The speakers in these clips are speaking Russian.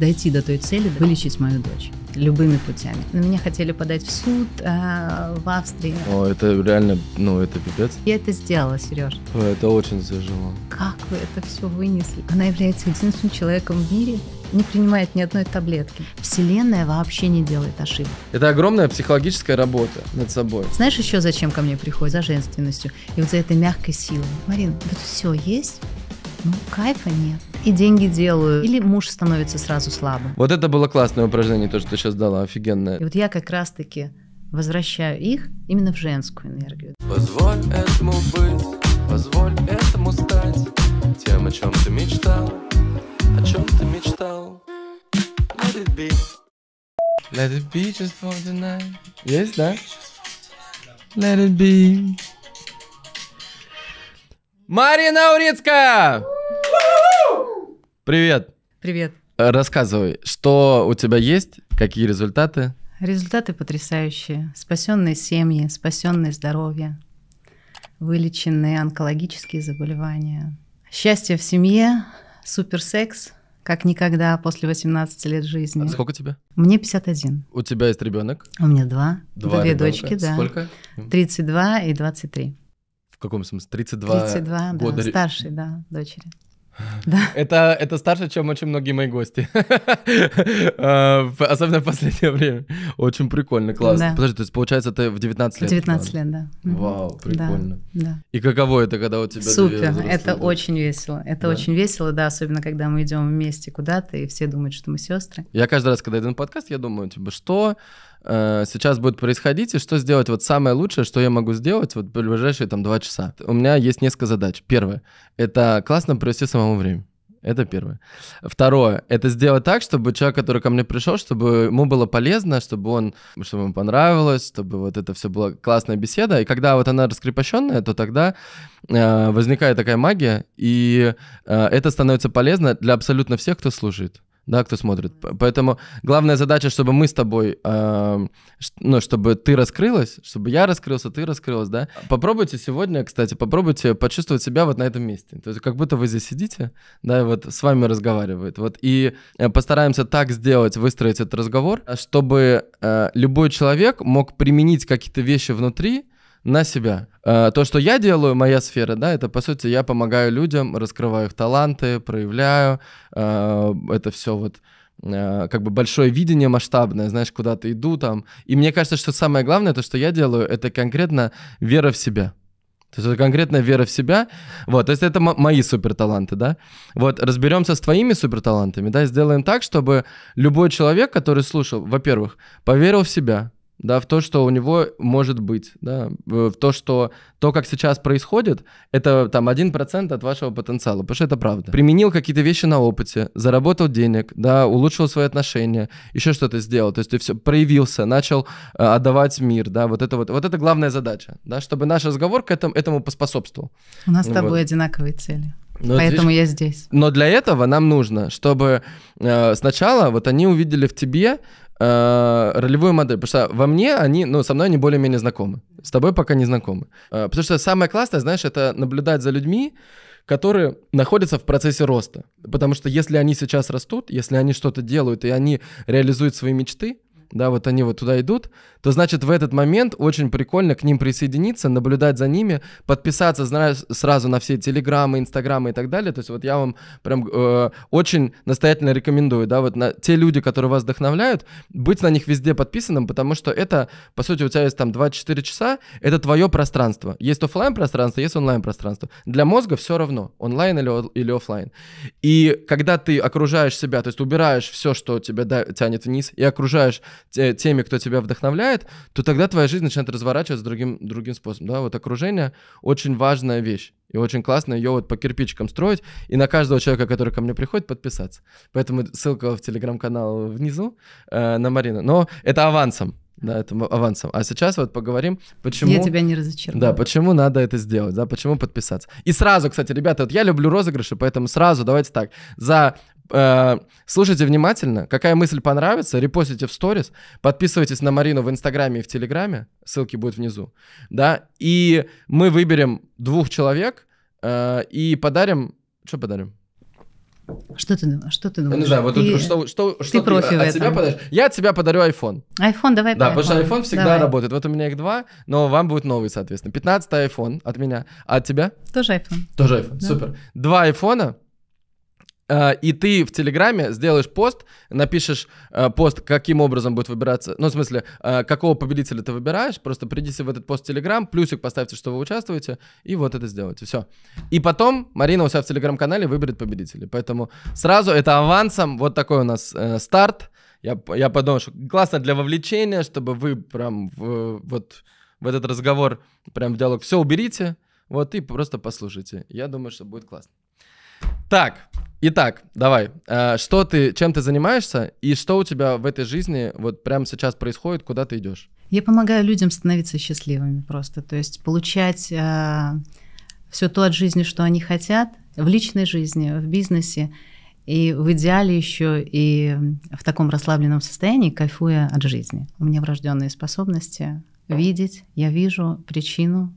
дойти до той цели, вылечить мою дочь любыми путями. На меня хотели подать в суд э, в Австрии. О, это реально, ну, это пипец. Я это сделала, Сереж. О, это очень тяжело. Как вы это все вынесли? Она является единственным человеком в мире, не принимает ни одной таблетки. Вселенная вообще не делает ошибок. Это огромная психологическая работа над собой. Знаешь еще зачем ко мне приходит? За женственностью и вот за этой мягкой силой. Марин, вот все есть, ну, кайфа нет. И деньги делаю. Или муж становится сразу слабым. Вот это было классное упражнение, то, что ты сейчас дала, офигенное. И вот я как раз-таки возвращаю их именно в женскую энергию. Позволь этому быть, позволь этому стать тем, о чем ты мечтал, о чем ты мечтал. Let it be. Let it be just for the night. Есть, да? Let it be. Марина Урицкая! Привет. Привет. Рассказывай, что у тебя есть, какие результаты? Результаты потрясающие. Спасенные семьи, спасенное здоровье, вылеченные онкологические заболевания. Счастье в семье, суперсекс, как никогда после 18 лет жизни. А сколько тебе? Мне 51. У тебя есть ребенок? У меня два. два Две ребенка. дочки, да. Сколько? 32 и 23. В каком смысле? 32, 32 года? да, старшей, да, дочери. Да. Это, это старше, чем очень многие мои гости. А, особенно в последнее время. Очень прикольно, классно. Да. Подожди, то есть получается ты в 19 лет? 19 лет, да. Вау, прикольно. Да, да. И каково это, когда у тебя Супер, это были? очень весело. Это да. очень весело, да, особенно когда мы идем вместе куда-то, и все думают, что мы сестры. Я каждый раз, когда иду на подкаст, я думаю, типа, что Э, сейчас будет происходить и что сделать вот самое лучшее, что я могу сделать вот в ближайшие там два часа. У меня есть несколько задач. Первое — это классно провести самому время. Это первое. Второе, это сделать так, чтобы человек, который ко мне пришел, чтобы ему было полезно, чтобы он, чтобы ему понравилось, чтобы вот это все было классная беседа. И когда вот она раскрепощенная, то тогда э, возникает такая магия, и э, это становится полезно для абсолютно всех, кто служит да, кто смотрит. Поэтому главная задача, чтобы мы с тобой, э, ну, чтобы ты раскрылась, чтобы я раскрылся, ты раскрылась, да. Попробуйте сегодня, кстати, попробуйте почувствовать себя вот на этом месте. То есть как будто вы здесь сидите, да, и вот с вами разговаривает. Вот и э, постараемся так сделать, выстроить этот разговор, чтобы э, любой человек мог применить какие-то вещи внутри, на себя. Э, то, что я делаю, моя сфера, да, это, по сути, я помогаю людям, раскрываю их таланты, проявляю. Э, это все вот э, как бы большое видение масштабное, знаешь, куда-то иду там. И мне кажется, что самое главное, то, что я делаю, это конкретно вера в себя. То есть это конкретно вера в себя. Вот, то есть это мои суперталанты, да. Вот, разберемся с твоими суперталантами, да, сделаем так, чтобы любой человек, который слушал, во-первых, поверил в себя, да, в то, что у него может быть, да, в то, что то, как сейчас происходит, это там 1% от вашего потенциала, потому что это правда. Применил какие-то вещи на опыте, заработал денег, да, улучшил свои отношения, еще что-то сделал, то есть ты все проявился, начал э, отдавать мир, да, вот это вот, вот это главная задача, да, чтобы наш разговор к этому, этому поспособствовал. У нас с ну тобой вот. одинаковые цели. Ну, Но Поэтому здесь, я здесь. Но для этого нам нужно, чтобы э, сначала вот они увидели в тебе э, ролевую модель, потому что во мне они, ну, со мной они более-менее знакомы, с тобой пока не знакомы. Э, потому что самое классное, знаешь, это наблюдать за людьми, которые находятся в процессе роста. Потому что если они сейчас растут, если они что-то делают, и они реализуют свои мечты, да, вот они вот туда идут, то значит в этот момент очень прикольно к ним присоединиться, наблюдать за ними, подписаться знаешь, сразу на все телеграммы, инстаграмы и так далее. То есть вот я вам прям э, очень настоятельно рекомендую, да, вот на те люди, которые вас вдохновляют, быть на них везде подписанным, потому что это, по сути, у тебя есть там 24 часа, это твое пространство. Есть офлайн пространство, есть онлайн пространство. Для мозга все равно, онлайн или, или офлайн. И когда ты окружаешь себя, то есть убираешь все, что тебя да, тянет вниз, и окружаешь те, теми, кто тебя вдохновляет, то тогда твоя жизнь начинает разворачиваться другим, другим способом. Да? Вот окружение очень важная вещь. И очень классно ее вот по кирпичикам строить. И на каждого человека, который ко мне приходит, подписаться. Поэтому ссылка в телеграм-канал внизу э, на Марину. Но это авансом. Да, это авансом. А сейчас вот поговорим, почему... Я тебя не разочарую. Да, почему надо это сделать, да, почему подписаться. И сразу, кстати, ребята, вот я люблю розыгрыши, поэтому сразу давайте так, за Э, слушайте внимательно. Какая мысль понравится, репостите в сторис. Подписывайтесь на Марину в Инстаграме и в Телеграме. Ссылки будут внизу. Да, и мы выберем двух человек э, и подарим... Что подарим? Что ты, что ты думаешь? Я не знаю, вот ты, тут, что, что, ты что ты от этом. себя подаришь? Я от себя подарю iPhone. iPhone давай Да, потому что iPhone всегда давай. работает. Вот у меня их два, но вам будет новый, соответственно. 15 iPhone от меня. А от тебя? Тоже iPhone. Тоже iPhone, да. супер. Два iPhone Э, и ты в Телеграме сделаешь пост, напишешь э, пост, каким образом будет выбираться, ну, в смысле, э, какого победителя ты выбираешь, просто придите в этот пост в Телеграм, плюсик поставьте, что вы участвуете, и вот это сделайте, все. И потом Марина у себя в Телеграм-канале выберет победителей, поэтому сразу это авансом, вот такой у нас старт, я, я подумал, что классно для вовлечения, чтобы вы прям в, вот в этот разговор, прям в диалог все уберите, вот, и просто послушайте, я думаю, что будет классно. Так, Итак, давай. Э, что ты, чем ты занимаешься и что у тебя в этой жизни вот прямо сейчас происходит, куда ты идешь? Я помогаю людям становиться счастливыми просто, то есть получать э, все то от жизни, что они хотят в личной жизни, в бизнесе и в идеале еще и в таком расслабленном состоянии, кайфуя от жизни. У меня врожденные способности видеть, я вижу причину,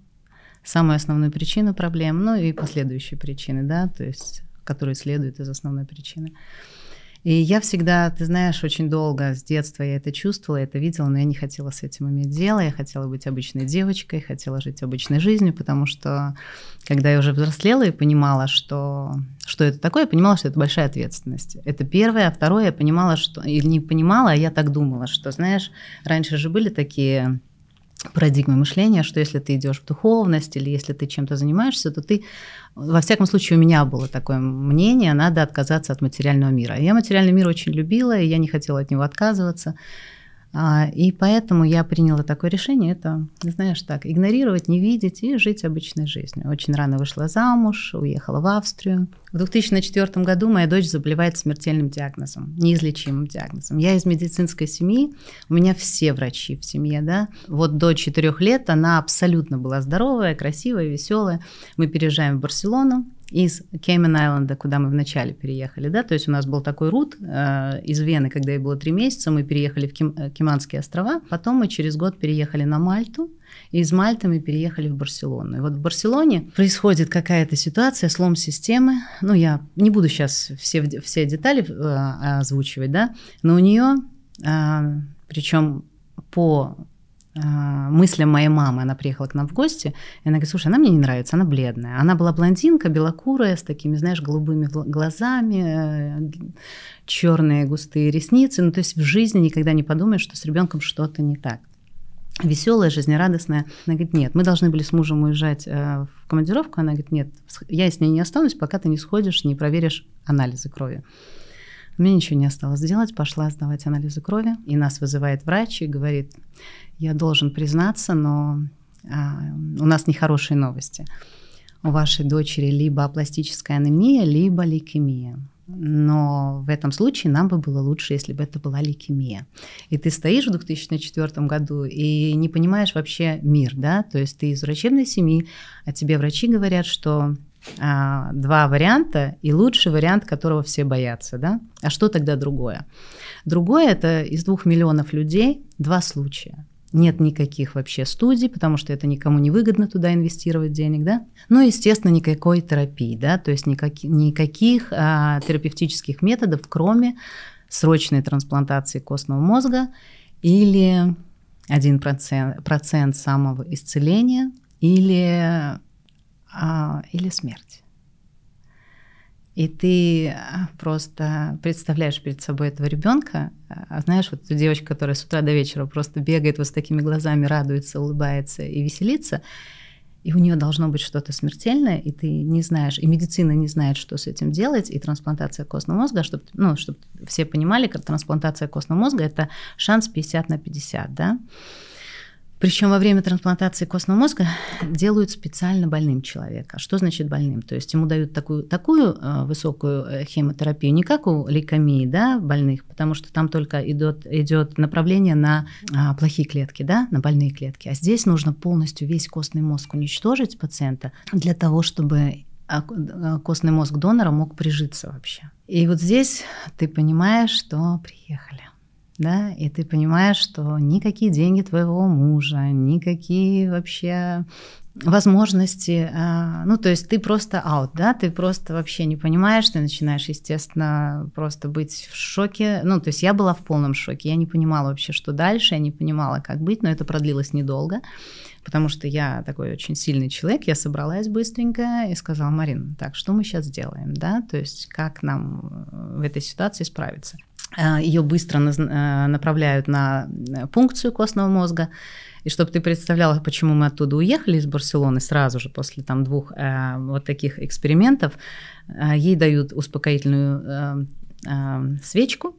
самую основную причину проблем, ну и последующие причины, да, то есть которые следуют из основной причины. И я всегда, ты знаешь, очень долго с детства я это чувствовала, это видела, но я не хотела с этим иметь дело. Я хотела быть обычной девочкой, хотела жить обычной жизнью, потому что когда я уже взрослела и понимала, что, что это такое, я понимала, что это большая ответственность. Это первое. А второе, я понимала, что... Или не понимала, а я так думала, что, знаешь, раньше же были такие парадигмы мышления, что если ты идешь в духовность или если ты чем-то занимаешься, то ты, во всяком случае, у меня было такое мнение, надо отказаться от материального мира. Я материальный мир очень любила, и я не хотела от него отказываться. А, и поэтому я приняла такое решение, это, знаешь, так, игнорировать, не видеть и жить обычной жизнью. Очень рано вышла замуж, уехала в Австрию. В 2004 году моя дочь заболевает смертельным диагнозом, неизлечимым диагнозом. Я из медицинской семьи, у меня все врачи в семье, да. Вот до 4 лет она абсолютно была здоровая, красивая, веселая. Мы переезжаем в Барселону, из Кеймен-Айленда, куда мы вначале переехали, да, то есть у нас был такой рут э, из Вены, когда ей было три месяца, мы переехали в Ким, э, Киманские острова, потом мы через год переехали на Мальту, и из Мальты мы переехали в Барселону. И вот в Барселоне происходит какая-то ситуация, слом системы. Ну, я не буду сейчас все, все детали э, озвучивать, да, но у нее, э, причем по а, мыслям моей мамы. Она приехала к нам в гости, и она говорит, слушай, она мне не нравится, она бледная. Она была блондинка, белокурая, с такими, знаешь, голубыми глазами, э, черные густые ресницы. Ну, то есть в жизни никогда не подумаешь, что с ребенком что-то не так веселая, жизнерадостная. Она говорит, нет, мы должны были с мужем уезжать э, в командировку. Она говорит, нет, я с ней не останусь, пока ты не сходишь, не проверишь анализы крови. Мне ничего не осталось сделать, пошла сдавать анализы крови, и нас вызывает врач и говорит, я должен признаться, но а, у нас нехорошие новости. У вашей дочери либо апластическая анемия, либо лейкемия. Но в этом случае нам бы было лучше, если бы это была лейкемия. И ты стоишь в 2004 году и не понимаешь вообще мир, да? То есть ты из врачебной семьи, а тебе врачи говорят, что а, два варианта и лучший вариант, которого все боятся, да? А что тогда другое? Другое – это из двух миллионов людей два случая. Нет никаких вообще студий, потому что это никому не выгодно туда инвестировать денег, да. Ну, естественно, никакой терапии, да, то есть никак, никаких а, терапевтических методов, кроме срочной трансплантации костного мозга или 1% процент самого исцеления или, а, или смерти. И ты э, просто представляешь перед собой этого ребенка, а, а знаешь, вот эту девочку, которая с утра до вечера просто бегает вот с такими глазами, радуется, улыбается и веселится, и у нее должно быть что-то смертельное, и ты не знаешь, и медицина не знает, что с этим делать, и трансплантация костного мозга, а чтобы, ну, чтобы все понимали, как трансплантация костного мозга – это шанс 50 на 50, да, причем во время трансплантации костного мозга делают специально больным человека. А что значит больным? То есть ему дают такую, такую э, высокую э, химиотерапию, не как у лейкомии да, больных, потому что там только идет, идет направление на а, плохие клетки, да, на больные клетки. А здесь нужно полностью весь костный мозг уничтожить пациента для того, чтобы а, костный мозг донора мог прижиться вообще. И вот здесь ты понимаешь, что приехали да, и ты понимаешь, что никакие деньги твоего мужа, никакие вообще возможности, а, ну, то есть ты просто out, да, ты просто вообще не понимаешь, ты начинаешь, естественно, просто быть в шоке, ну, то есть я была в полном шоке, я не понимала вообще, что дальше, я не понимала, как быть, но это продлилось недолго, потому что я такой очень сильный человек, я собралась быстренько и сказала, Марин, так, что мы сейчас делаем, да, то есть как нам э, в этой ситуации справиться? Э, ее быстро э, направляют на э, пункцию костного мозга. И чтобы ты представляла, почему мы оттуда уехали из Барселоны сразу же после там двух э, вот таких экспериментов, э, ей дают успокоительную э, э, свечку,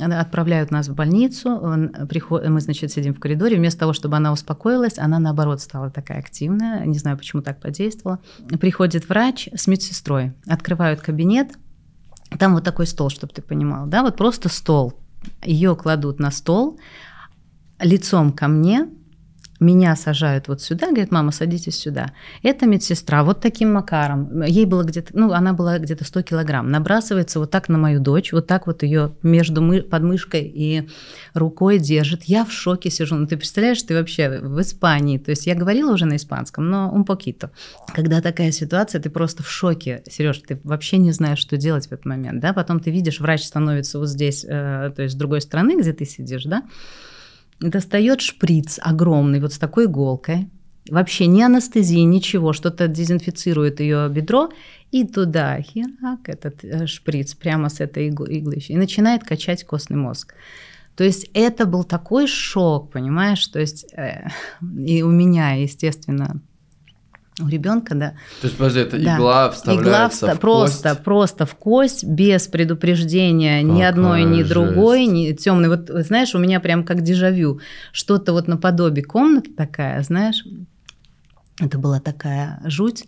отправляют нас в больницу, приход... мы, значит, сидим в коридоре, вместо того, чтобы она успокоилась, она, наоборот, стала такая активная, не знаю, почему так подействовала. Приходит врач с медсестрой, открывают кабинет, там вот такой стол, чтобы ты понимал, да, вот просто стол. Ее кладут на стол лицом ко мне, меня сажают вот сюда, говорит, мама, садитесь сюда. Это медсестра вот таким макаром. Ей было где-то, ну, она была где-то 100 килограмм. Набрасывается вот так на мою дочь, вот так вот ее между мы, подмышкой и рукой держит. Я в шоке сижу. Ну, ты представляешь, ты вообще в Испании. То есть я говорила уже на испанском, но un poquito. Когда такая ситуация, ты просто в шоке. Сереж, ты вообще не знаешь, что делать в этот момент, да? Потом ты видишь, врач становится вот здесь, э, то есть с другой стороны, где ты сидишь, да? достает шприц огромный, вот с такой иголкой, вообще не анестезии, ничего, что-то дезинфицирует ее бедро, и туда херак этот э, шприц прямо с этой иглы и начинает качать костный мозг. То есть это был такой шок, понимаешь? То есть э, и у меня, естественно, у ребенка, да. То есть, подожди, это да. игла вставляется игла вста- в просто, кость? Просто в кость, без предупреждения Какая ни одной, ни жесть. другой, ни темной. Вот знаешь, у меня прям как дежавю. Что-то вот наподобие комнаты такая, знаешь, это была такая жуть.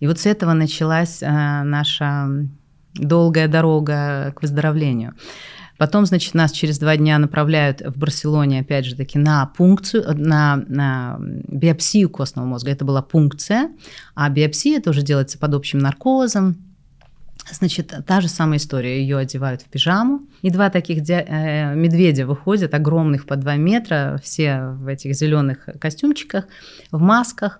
И вот с этого началась э, наша долгая дорога к выздоровлению. Потом, значит, нас через два дня направляют в Барселоне, опять же таки, на пункцию, на, на биопсию костного мозга. Это была пункция, а биопсия тоже делается под общим наркозом. Значит, та же самая история. Ее одевают в пижаму. И два таких дя- э, медведя выходят, огромных по два метра, все в этих зеленых костюмчиках, в масках.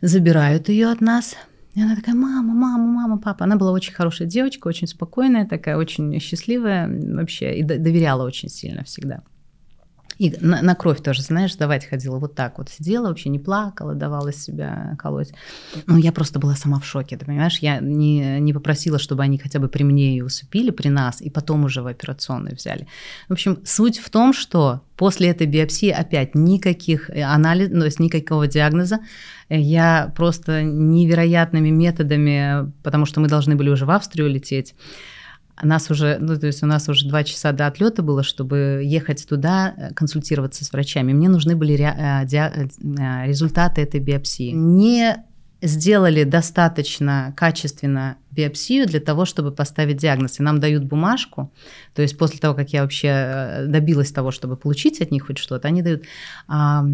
Забирают ее от нас – и она такая, мама, мама, мама, папа. Она была очень хорошая девочка, очень спокойная, такая очень счастливая вообще, и доверяла очень сильно всегда. И на, на кровь тоже, знаешь, давать ходила вот так вот. Сидела, вообще не плакала, давала себя колоть. Ну, я просто была сама в шоке, ты понимаешь? Я не, не попросила, чтобы они хотя бы при мне ее усыпили, при нас, и потом уже в операционную взяли. В общем, суть в том, что после этой биопсии опять никаких э, анализов, ну, то есть никакого диагноза. Э, я просто невероятными методами, потому что мы должны были уже в Австрию лететь, нас уже, ну, то есть у нас уже два часа до отлета было, чтобы ехать туда, э, консультироваться с врачами. Мне нужны были ре- э, диа- э, результаты этой биопсии. Не сделали достаточно качественно биопсию для того, чтобы поставить диагноз. И нам дают бумажку, то есть после того, как я вообще добилась того, чтобы получить от них хоть что-то, они дают а,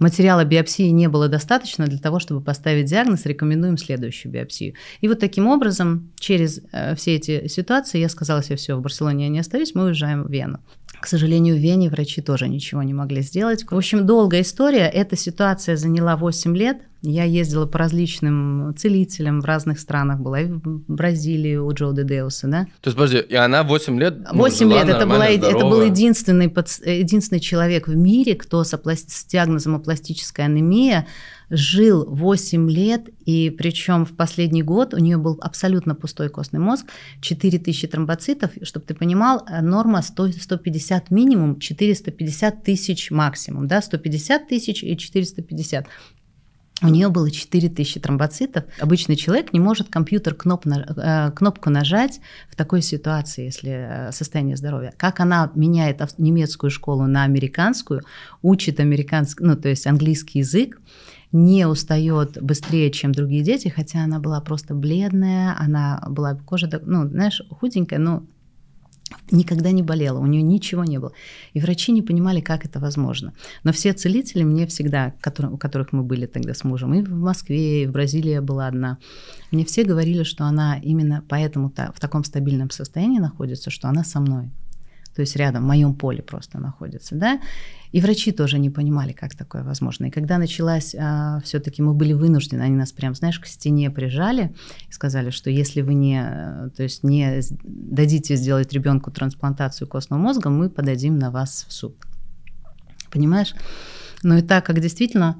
Материала биопсии не было достаточно для того, чтобы поставить диагноз, рекомендуем следующую биопсию. И вот таким образом, через э, все эти ситуации, я сказала себе, все, в Барселоне я не остаюсь, мы уезжаем в Вену. К сожалению, в Вене врачи тоже ничего не могли сделать. В общем, долгая история. Эта ситуация заняла 8 лет. Я ездила по различным целителям в разных странах, была и в Бразилии у Джо Де Деуса, да. То есть, подожди, и она 8 лет 8 ну, лет, это, была, это был единственный, единственный человек в мире, кто с, с диагнозом апластическая анемия жил 8 лет, и причем в последний год у нее был абсолютно пустой костный мозг, 4000 тромбоцитов, чтобы ты понимал, э, норма 100, 150 минимум, 450 тысяч максимум, да, 150 тысяч и 450. У нее было 4000 тромбоцитов. Обычный человек не может компьютер кноп, э, кнопку нажать в такой ситуации, если э, состояние здоровья. Как она меняет немецкую школу на американскую, учит американский, ну, то есть английский язык, не устает быстрее, чем другие дети, хотя она была просто бледная, она была кожа, ну, знаешь, худенькая, но никогда не болела, у нее ничего не было. И врачи не понимали, как это возможно. Но все целители мне всегда, которые, у которых мы были тогда с мужем, и в Москве, и в Бразилии была одна, мне все говорили, что она именно поэтому в таком стабильном состоянии находится, что она со мной то есть рядом, в моем поле просто находится, да, и врачи тоже не понимали, как такое возможно. И когда началась, а, все-таки мы были вынуждены, они нас прям, знаешь, к стене прижали и сказали, что если вы не, э, то есть не дадите сделать ребенку трансплантацию костного мозга, мы подадим на вас в суд. Понимаешь? Но ну и так как действительно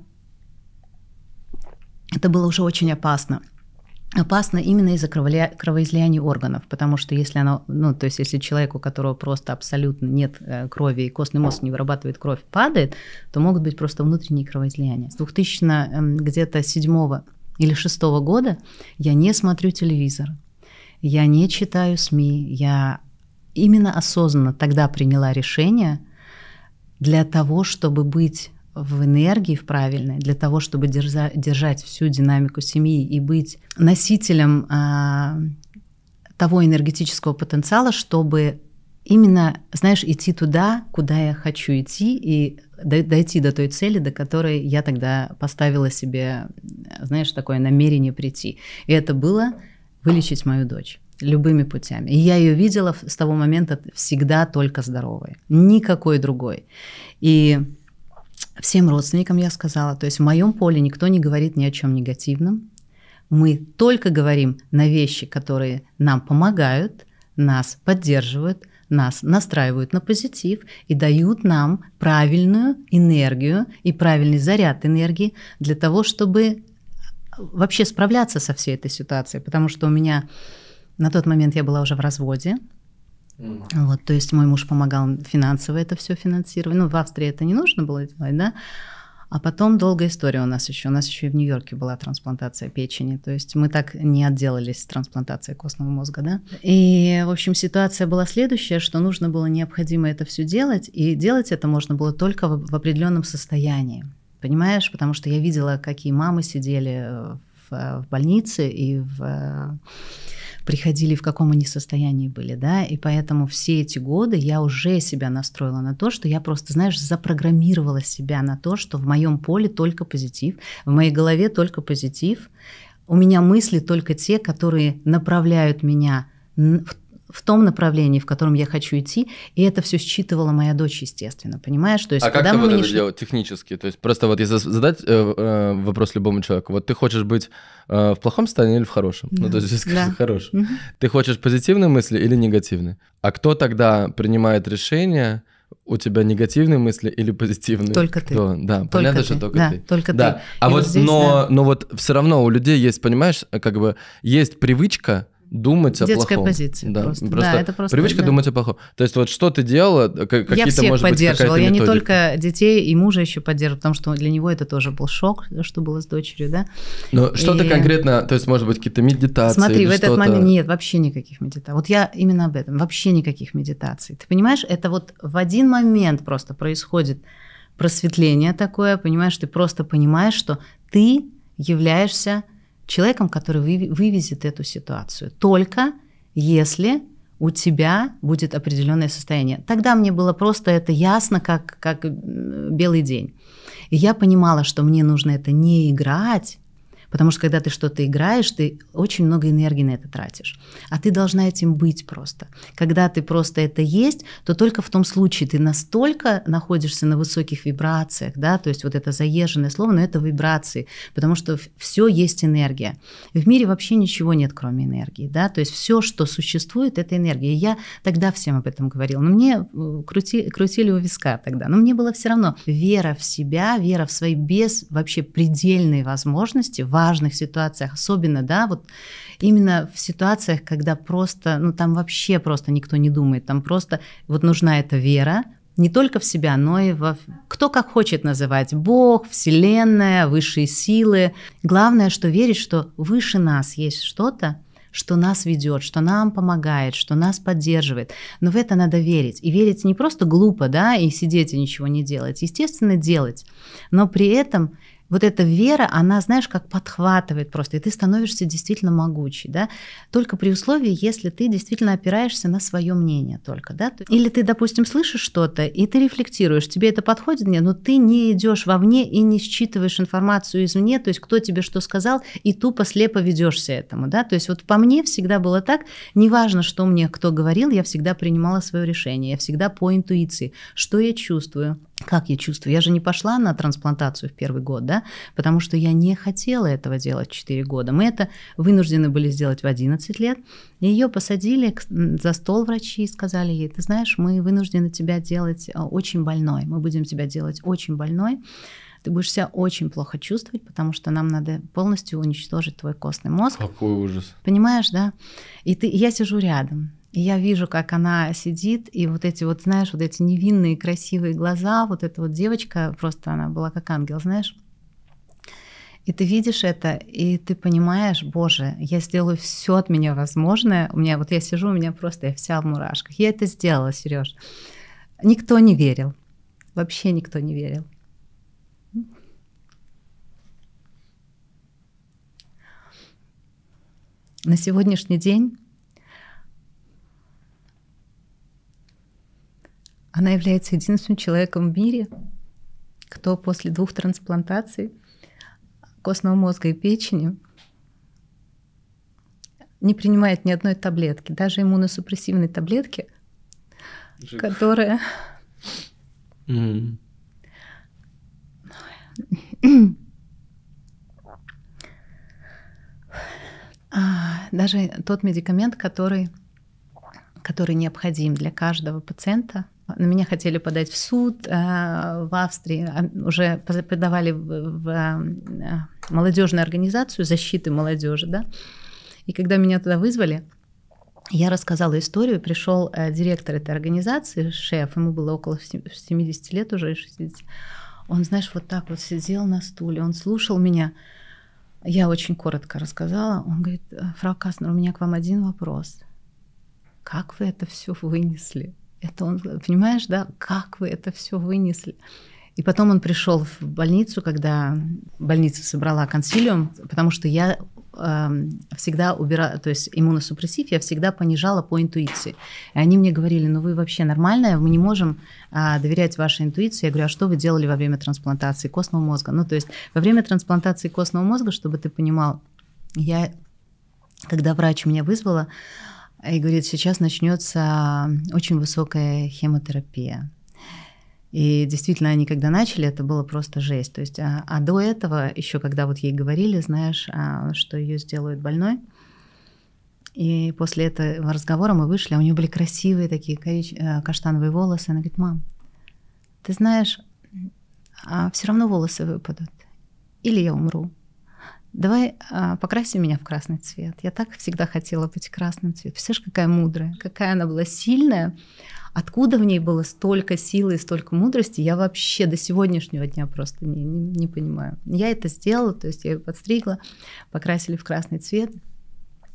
это было уже очень опасно – опасно именно из-за кровоизлияния органов, потому что если оно, ну, то есть если человек, у которого просто абсолютно нет э, крови и костный мозг не вырабатывает кровь, падает, то могут быть просто внутренние кровоизлияния. С 2000 эм, где-то седьмого или шестого года я не смотрю телевизор, я не читаю СМИ, я именно осознанно тогда приняла решение для того, чтобы быть в энергии, в правильной, для того, чтобы держа, держать всю динамику семьи и быть носителем э, того энергетического потенциала, чтобы именно, знаешь, идти туда, куда я хочу идти, и дойти до той цели, до которой я тогда поставила себе, знаешь, такое намерение прийти. И это было вылечить мою дочь любыми путями. И я ее видела с того момента всегда только здоровой, никакой другой. И всем родственникам я сказала, то есть в моем поле никто не говорит ни о чем негативном. Мы только говорим на вещи, которые нам помогают, нас поддерживают, нас настраивают на позитив и дают нам правильную энергию и правильный заряд энергии для того, чтобы вообще справляться со всей этой ситуацией. Потому что у меня на тот момент я была уже в разводе, Mm. Вот, то есть мой муж помогал финансово это все финансировать. Ну, в Австрии это не нужно было делать, да? А потом долгая история у нас еще. У нас еще и в Нью-Йорке была трансплантация печени. То есть мы так не отделались с трансплантацией костного мозга, да. И, в общем, ситуация была следующая, что нужно было необходимо это все делать. И делать это можно было только в, в определенном состоянии. Понимаешь? Потому что я видела, какие мамы сидели э, в, в больнице и в приходили, в каком они состоянии были, да, и поэтому все эти годы я уже себя настроила на то, что я просто, знаешь, запрограммировала себя на то, что в моем поле только позитив, в моей голове только позитив, у меня мысли только те, которые направляют меня в в том направлении, в котором я хочу идти, и это все считывала моя дочь, естественно, понимаешь? То есть, а когда как ты мы вот это шли... делал технически? То есть просто вот если задать э, э, вопрос любому человеку, вот ты хочешь быть э, в плохом состоянии или в хорошем? Да. Ну, то есть я скажу, да. хорошем. Ты хочешь позитивные мысли или негативные? А кто тогда принимает решение, у тебя негативные мысли или позитивные? Только ты. Кто? Да, только понятно, ты. что только да, ты. Только да. ты. А вот, вот здесь, но, да. но вот все равно у людей есть, понимаешь, как бы есть привычка думать о Детская плохом. позиция да, просто. просто. Да, это просто привычка да. думать о плохом. То есть вот что ты делала, э, какие-то, Я всех может поддерживала, быть, я методика. не только детей, и мужа еще поддерживала, потому что для него это тоже был шок, что было с дочерью, да. Но и... что-то конкретно, то есть может быть какие-то медитации Смотри, в этот что-то... момент нет вообще никаких медитаций. Вот я именно об этом, вообще никаких медитаций. Ты понимаешь, это вот в один момент просто происходит просветление такое, понимаешь, ты просто понимаешь, что ты являешься человеком, который вывезет эту ситуацию. Только если у тебя будет определенное состояние. Тогда мне было просто это ясно, как, как белый день. И я понимала, что мне нужно это не играть, Потому что когда ты что-то играешь, ты очень много энергии на это тратишь. А ты должна этим быть просто. Когда ты просто это есть, то только в том случае ты настолько находишься на высоких вибрациях, да, то есть вот это заезженное слово, но это вибрации, потому что все есть энергия. В мире вообще ничего нет, кроме энергии, да, то есть все, что существует, это энергия. И я тогда всем об этом говорила, но мне э, крути, крутили у виска тогда, но мне было все равно. Вера в себя, вера в свои без вообще предельные возможности, важно важных ситуациях, особенно, да, вот именно в ситуациях, когда просто, ну там вообще просто никто не думает, там просто вот нужна эта вера, не только в себя, но и во кто как хочет называть Бог, Вселенная, высшие силы. Главное, что верить, что выше нас есть что-то, что нас ведет, что нам помогает, что нас поддерживает. Но в это надо верить. И верить не просто глупо, да, и сидеть и ничего не делать. Естественно, делать. Но при этом вот эта вера, она, знаешь, как подхватывает просто, и ты становишься действительно могучей, да, только при условии, если ты действительно опираешься на свое мнение только, да, или ты, допустим, слышишь что-то, и ты рефлектируешь, тебе это подходит, нет, но ты не идешь вовне и не считываешь информацию извне, то есть кто тебе что сказал, и тупо слепо ведешься этому, да, то есть вот по мне всегда было так, неважно, что мне кто говорил, я всегда принимала свое решение, я всегда по интуиции, что я чувствую, как я чувствую? Я же не пошла на трансплантацию в первый год, да, потому что я не хотела этого делать 4 года. Мы это вынуждены были сделать в 11 лет. Ее посадили за стол врачи и сказали ей, ты знаешь, мы вынуждены тебя делать э, очень больной, мы будем тебя делать очень больной. Ты будешь себя очень плохо чувствовать, потому что нам надо полностью уничтожить твой костный мозг. Какой ужас. Понимаешь, да? И ты, я сижу рядом. И я вижу, как она сидит, и вот эти вот, знаешь, вот эти невинные красивые глаза, вот эта вот девочка, просто она была как ангел, знаешь. И ты видишь это, и ты понимаешь, боже, я сделаю все от меня возможное. У меня вот я сижу, у меня просто я вся в мурашках. Я это сделала, Сереж. Никто не верил. Вообще никто не верил. На сегодняшний день Она является единственным человеком в мире, кто после двух трансплантаций костного мозга и печени не принимает ни одной таблетки, даже иммуносупрессивной таблетки, Жив. которая... Mm. даже тот медикамент, который, который необходим для каждого пациента, на меня хотели подать в суд э, в Австрии, а, уже подавали в э, молодежную организацию защиты молодежи, да. И когда меня туда вызвали, я рассказала историю, пришел э, директор этой организации, шеф, ему было около 70 лет уже, 60. Он, знаешь, вот так вот сидел на стуле, он слушал меня. Я очень коротко рассказала. Он говорит, фрау Кастнер, у меня к вам один вопрос. Как вы это все вынесли? Это он, понимаешь, да, как вы это все вынесли? И потом он пришел в больницу, когда больница собрала консилиум, потому что я э, всегда убирала, то есть иммуносупрессив я всегда понижала по интуиции. И они мне говорили, ну вы вообще нормальная, мы не можем э, доверять вашей интуиции. Я говорю, а что вы делали во время трансплантации костного мозга? Ну то есть во время трансплантации костного мозга, чтобы ты понимал, я, когда врач меня вызвала, э, и говорит, сейчас начнется очень высокая химиотерапия. И действительно, они когда начали, это было просто жесть. То есть, а, а до этого, еще когда вот ей говорили, знаешь, а, что ее сделают больной, и после этого разговора мы вышли, а у нее были красивые такие корич... Э, каштановые волосы. Она говорит, мам, ты знаешь, а все равно волосы выпадут. Или я умру давай а, покраси меня в красный цвет. Я так всегда хотела быть красным цветом. Все какая мудрая, какая она была сильная. Откуда в ней было столько силы и столько мудрости, я вообще до сегодняшнего дня просто не, не, не понимаю. Я это сделала, то есть я ее подстригла, покрасили в красный цвет.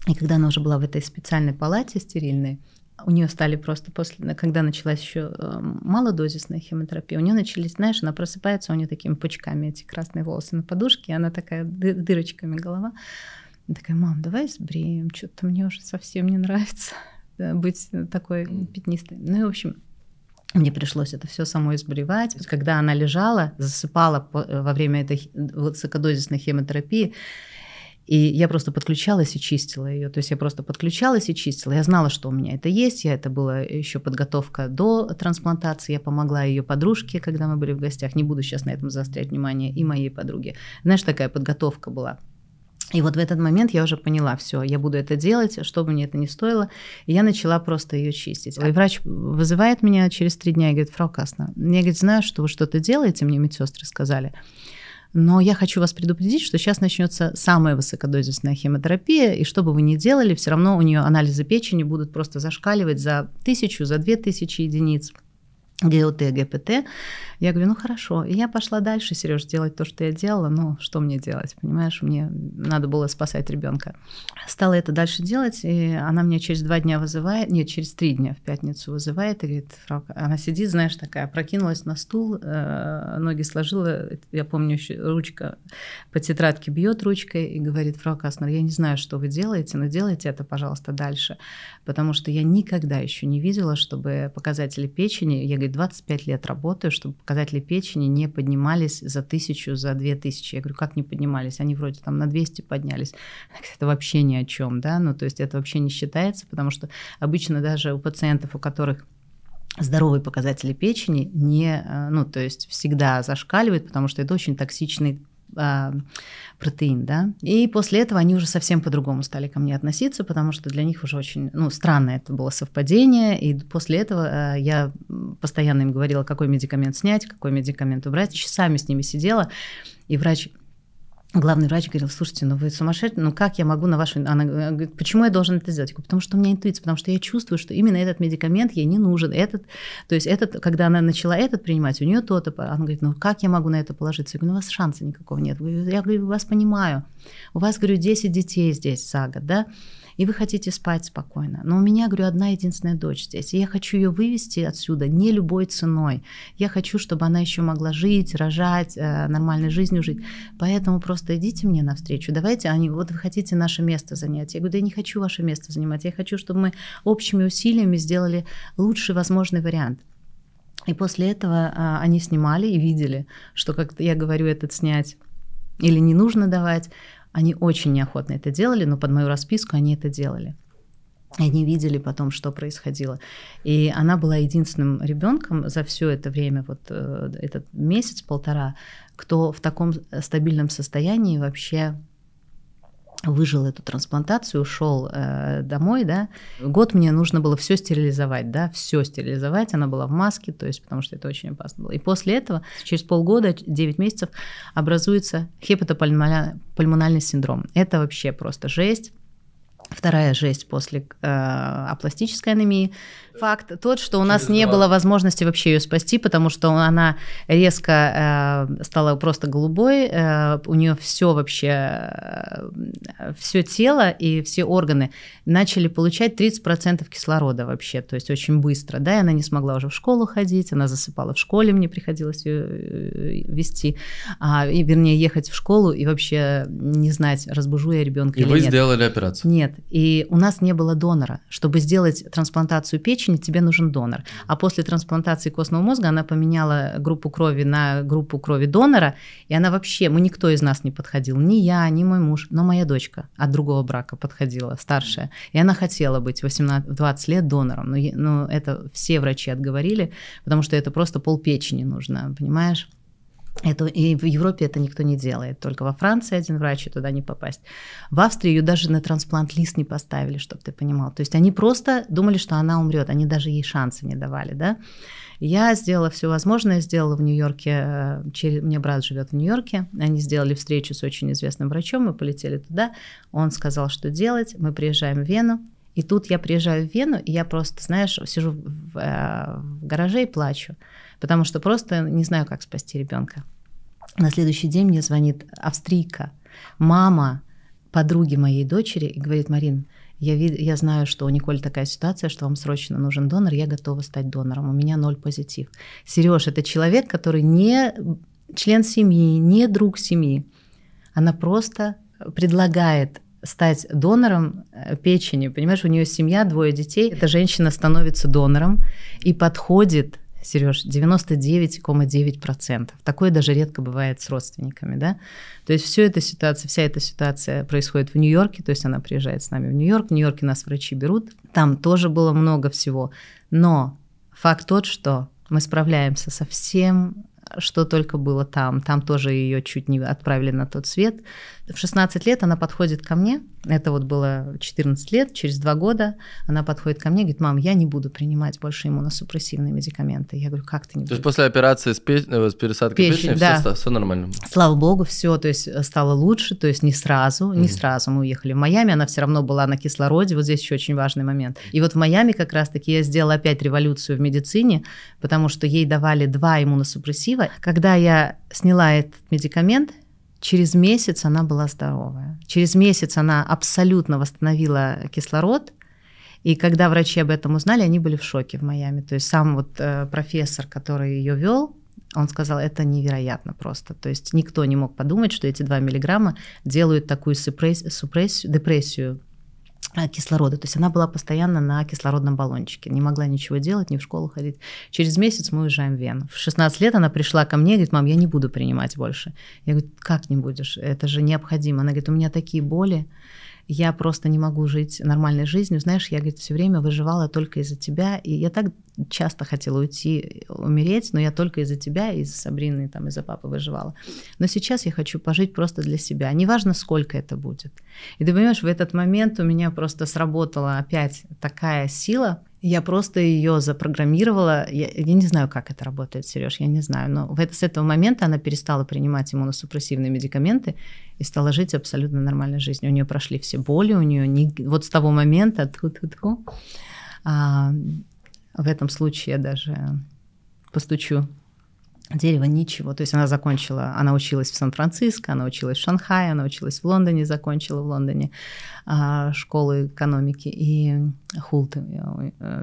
И когда она уже была в этой специальной палате стерильной, у нее стали просто после, когда началась еще эм, малодозисная химиотерапия, у нее начались, знаешь, она просыпается, у нее такими пучками эти красные волосы на подушке, и она такая дырочками голова. Я такая, мам, давай сбреем, что-то мне уже совсем не нравится быть такой пятнистой. Ну и, в общем, мне пришлось это все самой избревать. Когда она лежала, засыпала э, во время этой э, высокодозисной химиотерапии, и я просто подключалась и чистила ее. То есть я просто подключалась и чистила. Я знала, что у меня это есть. Я это была еще подготовка до трансплантации. Я помогла ее подружке, когда мы были в гостях. Не буду сейчас на этом заострять внимание. И моей подруге. Знаешь, такая подготовка была. И вот в этот момент я уже поняла, все, я буду это делать, что бы мне это ни стоило. И я начала просто ее чистить. И врач вызывает меня через три дня и говорит, фрау Касна, я, говорит, знаю, что вы что-то делаете, мне медсестры сказали. Но я хочу вас предупредить, что сейчас начнется самая высокодозисная химиотерапия, и что бы вы ни делали, все равно у нее анализы печени будут просто зашкаливать за тысячу, за две тысячи единиц. ГЛТ, ГПТ. Я говорю, ну хорошо. И я пошла дальше, Сереж, делать то, что я делала. Ну, что мне делать, понимаешь? Мне надо было спасать ребенка. Стала это дальше делать, и она меня через два дня вызывает, нет, через три дня в пятницу вызывает и говорит, она сидит, знаешь, такая, прокинулась на стул, э, ноги сложила, я помню, еще ручка по тетрадке бьет ручкой и говорит, фрау Каснер, я не знаю, что вы делаете, но делайте это, пожалуйста, дальше, потому что я никогда еще не видела, чтобы показатели печени, я говорю, говорит, 25 лет работаю, чтобы показатели печени не поднимались за тысячу, за две тысячи. Я говорю, как не поднимались? Они вроде там на 200 поднялись. Это вообще ни о чем, да, ну то есть это вообще не считается, потому что обычно даже у пациентов, у которых здоровые показатели печени не, э, ну, то есть всегда зашкаливает, потому что это очень токсичный а, протеин, да. И после этого они уже совсем по-другому стали ко мне относиться, потому что для них уже очень, ну, странное это было совпадение. И после этого э, я постоянно им говорила, какой медикамент снять, какой медикамент убрать. Часами с ними сидела, и врач Главный врач говорил, слушайте, ну вы сумасшедший, ну как я могу на вашу... Она говорит, почему я должен это сделать? Я говорю, потому что у меня интуиция, потому что я чувствую, что именно этот медикамент ей не нужен. Этот, то есть этот, когда она начала этот принимать, у нее то-то, она говорит, ну как я могу на это положиться? Я говорю, ну у вас шанса никакого нет. Я говорю, я вас понимаю. У вас, говорю, 10 детей здесь Сага, да? и вы хотите спать спокойно. Но у меня, говорю, одна единственная дочь здесь, и я хочу ее вывести отсюда не любой ценой. Я хочу, чтобы она еще могла жить, рожать, э, нормальной жизнью жить. Поэтому просто идите мне навстречу, давайте, они, вот вы хотите наше место занять. Я говорю, да я не хочу ваше место занимать, я хочу, чтобы мы общими усилиями сделали лучший возможный вариант. И после этого а, они снимали и видели, что, как я говорю, этот снять или не нужно давать. Они очень неохотно это делали, но под мою расписку они это делали. они видели потом, что происходило. И она была единственным ребенком за все это время, вот э, этот месяц-полтора, кто в таком э, стабильном состоянии вообще выжил эту трансплантацию, ушел э, домой, да. Год мне нужно было все стерилизовать, да, все стерилизовать. Она была в маске, то есть потому что это очень опасно было. И после этого через полгода, 9 месяцев образуется хепатопульмональный синдром. Это вообще просто жесть. Вторая жесть после э, апластической анемии, Факт тот, что у нас не было возможности вообще ее спасти, потому что она резко э, стала просто голубой, э, у нее все вообще, э, все тело и все органы начали получать 30% кислорода вообще, то есть очень быстро, да, и она не смогла уже в школу ходить, она засыпала в школе, мне приходилось ее э, вести, а, и, вернее, ехать в школу и вообще не знать, разбужу я ребенка и или нет. И вы сделали операцию? Нет, и у нас не было донора, чтобы сделать трансплантацию печени, печени, тебе нужен донор. А после трансплантации костного мозга она поменяла группу крови на группу крови донора, и она вообще, мы никто из нас не подходил, ни я, ни мой муж, но моя дочка от другого брака подходила, старшая, и она хотела быть 18, 20 лет донором, но, но это все врачи отговорили, потому что это просто пол печени нужно, понимаешь? Это, и в Европе это никто не делает. Только во Франции один врач, и туда не попасть. В Австрии ее даже на трансплант-лист не поставили, чтобы ты понимал. То есть они просто думали, что она умрет. Они даже ей шансы не давали, да. Я сделала все возможное, сделала в Нью-Йорке, э, через... мне брат живет в Нью-Йорке, они сделали встречу с очень известным врачом, мы полетели туда, он сказал, что делать, мы приезжаем в Вену, и тут я приезжаю в Вену, и я просто, знаешь, сижу в, э, в гараже и плачу потому что просто не знаю, как спасти ребенка. На следующий день мне звонит австрийка, мама подруги моей дочери и говорит, Марин, я, вид, я знаю, что у Николь такая ситуация, что вам срочно нужен донор, я готова стать донором, у меня ноль позитив. Сереж, это человек, который не член семьи, не друг семьи. Она просто предлагает стать донором э, печени. Понимаешь, у нее семья, двое детей. Эта женщина становится донором и подходит Сереж, 99,9%. Такое даже редко бывает с родственниками, да? То есть все эта ситуация, вся эта ситуация происходит в Нью-Йорке, то есть она приезжает с нами в Нью-Йорк, в Нью-Йорке нас врачи берут, там тоже было много всего, но факт тот, что мы справляемся со всем что только было там. Там тоже ее чуть не отправили на тот свет. В 16 лет она подходит ко мне, это вот было 14 лет, через два года она подходит ко мне и говорит, мам, я не буду принимать больше иммуносупрессивные медикаменты. Я говорю, как ты не То есть после операции с, пе... Э, с пересадкой печени, печени да. все, все нормально? Слава богу, все, то есть э, стало лучше, то есть не сразу, mm не сразу мы уехали в Майами, она все равно была на кислороде, вот здесь еще очень важный момент. И вот в Майами как раз-таки я сделала опять революцию в медицине, потому что ей давали два иммуносупрессива, красивой. Когда я сняла этот медикамент, через месяц она была здоровая. Через месяц она абсолютно восстановила кислород. И когда врачи об этом узнали, они были в шоке в Майами. То есть сам вот э, профессор, который ее вел, он сказал, это невероятно просто. То есть никто не мог подумать, что эти 2 миллиграмма делают такую супрессию, депрессию кислорода. То есть она была постоянно на кислородном баллончике, не могла ничего делать, ни в школу ходить. Через месяц мы уезжаем в Вену. В 16 лет она пришла ко мне и говорит, мам, я не буду принимать больше. Я говорю, как не будешь? Это же необходимо. Она говорит, у меня такие боли я просто не могу жить нормальной жизнью. Знаешь, я, говорит, все время выживала только из-за тебя. И я так часто хотела уйти, умереть, но я только из-за тебя, из-за Сабрины, там, из-за папы выживала. Но сейчас я хочу пожить просто для себя. Неважно, сколько это будет. И ты понимаешь, в этот момент у меня просто сработала опять такая сила, я просто ее запрограммировала. Я, я не знаю, как это работает, Сереж, я не знаю. Но в это, с этого момента она перестала принимать иммуносупрессивные медикаменты и стала жить абсолютно нормальной жизнью. У нее прошли все боли, у нее не, вот с того момента ту -ту -ту, а, в этом случае я даже постучу дерево ничего. То есть она закончила, она училась в Сан-Франциско, она училась в Шанхае, она училась в Лондоне, закончила в Лондоне а, школу экономики и Хулты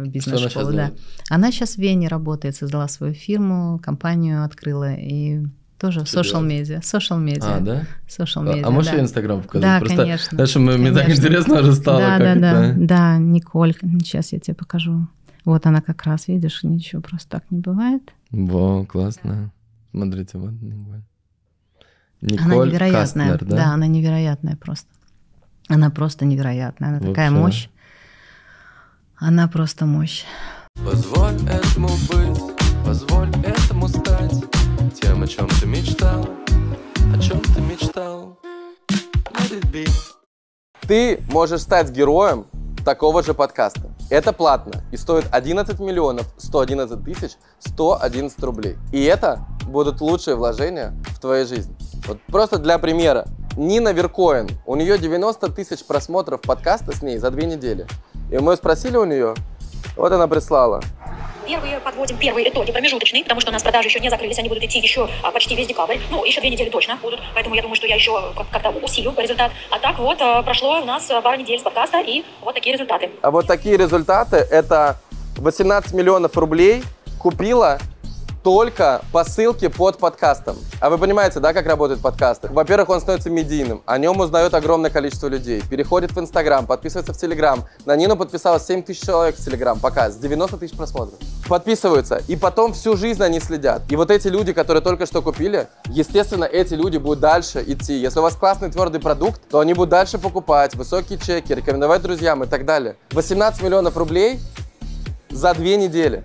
бизнес-школу. Э, э, она, да. она сейчас в Вене работает, создала свою фирму, компанию открыла и тоже в social медиа. Social медиа. А, да? Social медиа. А, а можешь да. Инстаграм показать? Да, Просто, конечно. Дальше мне, конечно. так интересно уже стало. Да, да, это. да. Да, Николь, сейчас я тебе покажу. Вот она как раз, видишь, ничего просто так не бывает. Во, классно. Смотрите, вот Николь. Николь она невероятная, Кастнер, да? да, она невероятная просто. Она просто невероятная, она Вообще. такая мощь. Она просто мощь. Позволь этому быть, позволь этому стать тем, о чем ты мечтал, о чем ты мечтал. Ты можешь стать героем, такого же подкаста. Это платно и стоит 11 миллионов 111 тысяч 111 рублей. И это будут лучшие вложения в твою жизнь. Вот просто для примера. Нина Веркоин, у нее 90 тысяч просмотров подкаста с ней за две недели. И мы спросили у нее, вот она прислала. Первые подводим первые итоги промежуточные, потому что у нас продажи еще не закрылись, они будут идти еще а, почти весь декабрь. Ну, еще две недели точно будут, поэтому я думаю, что я еще как-то усилю результат. А так вот, э, прошло у нас э, пару недель с подкаста, и вот такие результаты. А вот такие результаты – это 18 миллионов рублей купила только по ссылке под подкастом. А вы понимаете, да, как работают подкасты? Во-первых, он становится медийным, о нем узнает огромное количество людей, переходит в Инстаграм, подписывается в Телеграм. На Нину подписалось 7 тысяч человек в Телеграм пока, с 90 тысяч просмотров. Подписываются, и потом всю жизнь они следят. И вот эти люди, которые только что купили, естественно, эти люди будут дальше идти. Если у вас классный твердый продукт, то они будут дальше покупать, высокие чеки, рекомендовать друзьям и так далее. 18 миллионов рублей за две недели.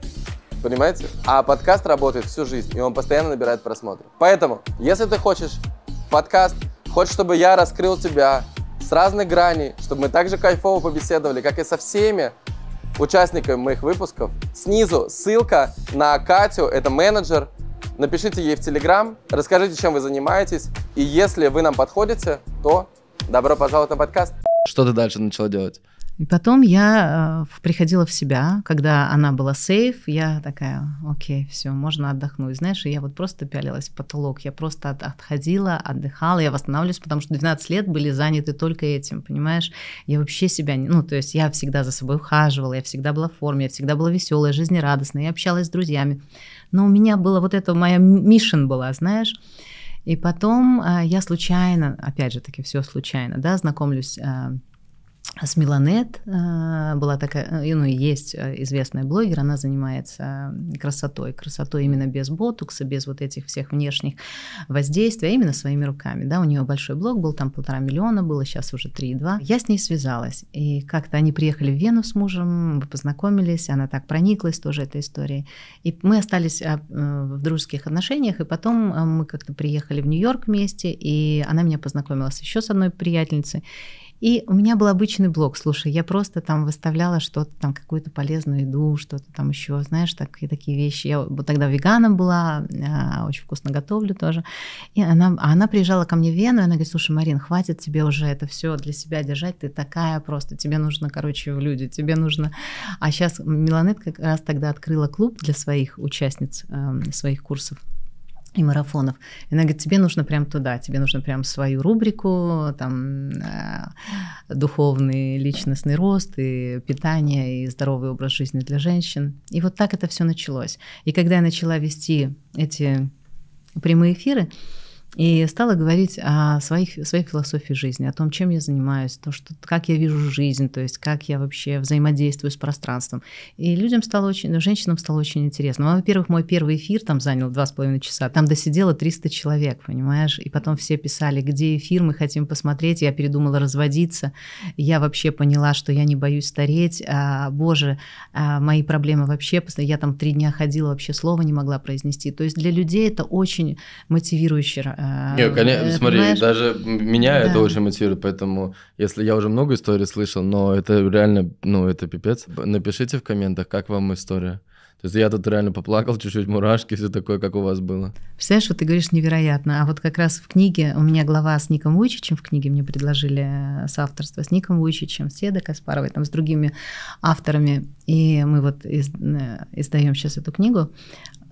Понимаете? А подкаст работает всю жизнь, и он постоянно набирает просмотры. Поэтому, если ты хочешь подкаст, хочешь, чтобы я раскрыл тебя с разных граней, чтобы мы также кайфово побеседовали, как и со всеми участниками моих выпусков, снизу ссылка на Катю, это менеджер, напишите ей в Телеграм, расскажите, чем вы занимаетесь, и если вы нам подходите, то добро пожаловать на подкаст. Что ты дальше начала делать? И потом я э, приходила в себя, когда она была сейф, я такая, окей, все, можно отдохнуть. Знаешь, я вот просто пялилась в потолок, я просто отходила, отдыхала, я восстанавливалась, потому что 12 лет были заняты только этим, понимаешь? Я вообще себя, ну, то есть я всегда за собой ухаживала, я всегда была в форме, я всегда была веселая, жизнерадостная, я общалась с друзьями. Но у меня было вот это, моя миссия была, знаешь? И потом э, я случайно, опять же таки, все случайно, да, знакомлюсь э, с Миланет э, была такая, э, ну, есть э, известная блогер, она занимается красотой, красотой именно без ботокса, без вот этих всех внешних воздействий, а именно своими руками, да, у нее большой блог был, там полтора миллиона было, сейчас уже 3,2. Я с ней связалась, и как-то они приехали в Вену с мужем, мы познакомились, она так прониклась тоже этой историей, и мы остались в дружеских отношениях, и потом мы как-то приехали в Нью-Йорк вместе, и она меня познакомила с еще с одной приятельницей, и у меня был обычный блог, слушай, я просто там выставляла что-то, там какую-то полезную еду, что-то там еще, знаешь, такие такие вещи. Я тогда веганом была, а, очень вкусно готовлю тоже. И она, а она приезжала ко мне в Вену, и она говорит, слушай, Марин, хватит тебе уже это все для себя держать, ты такая просто, тебе нужно, короче, в люди, тебе нужно... А сейчас Миланет как раз тогда открыла клуб для своих участниц, эм, своих курсов и марафонов. И она говорит, тебе нужно прям туда, тебе нужно прям свою рубрику, там, э, духовный личностный рост и питание, и здоровый образ жизни для женщин. И вот так это все началось. И когда я начала вести эти прямые эфиры, и стала говорить о своих, своей философии жизни, о том, чем я занимаюсь, то, что, как я вижу жизнь, то есть как я вообще взаимодействую с пространством. И людям стало очень, женщинам стало очень интересно. Во-первых, мой первый эфир там занял два с половиной часа, там досидело 300 человек, понимаешь? И потом все писали, где эфир, мы хотим посмотреть, я передумала разводиться, я вообще поняла, что я не боюсь стареть, а, боже, а, мои проблемы вообще, я там три дня ходила, вообще слова не могла произнести. То есть для людей это очень мотивирующий э, Э, Не, конечно, э, смотри, понимаешь? даже меня да. это очень мотивирует, поэтому, если я уже много историй слышал, но это реально, ну, это пипец. Напишите в комментах, как вам история. То есть я тут реально поплакал, чуть-чуть мурашки, все такое, как у вас было. Представляешь, вот ты говоришь невероятно, а вот как раз в книге, у меня глава с Ником Вучичем в книге мне предложили э, соавторство с Ником Вучичем, с Едой Каспаровой, там с другими авторами, и мы вот издаем сейчас эту книгу,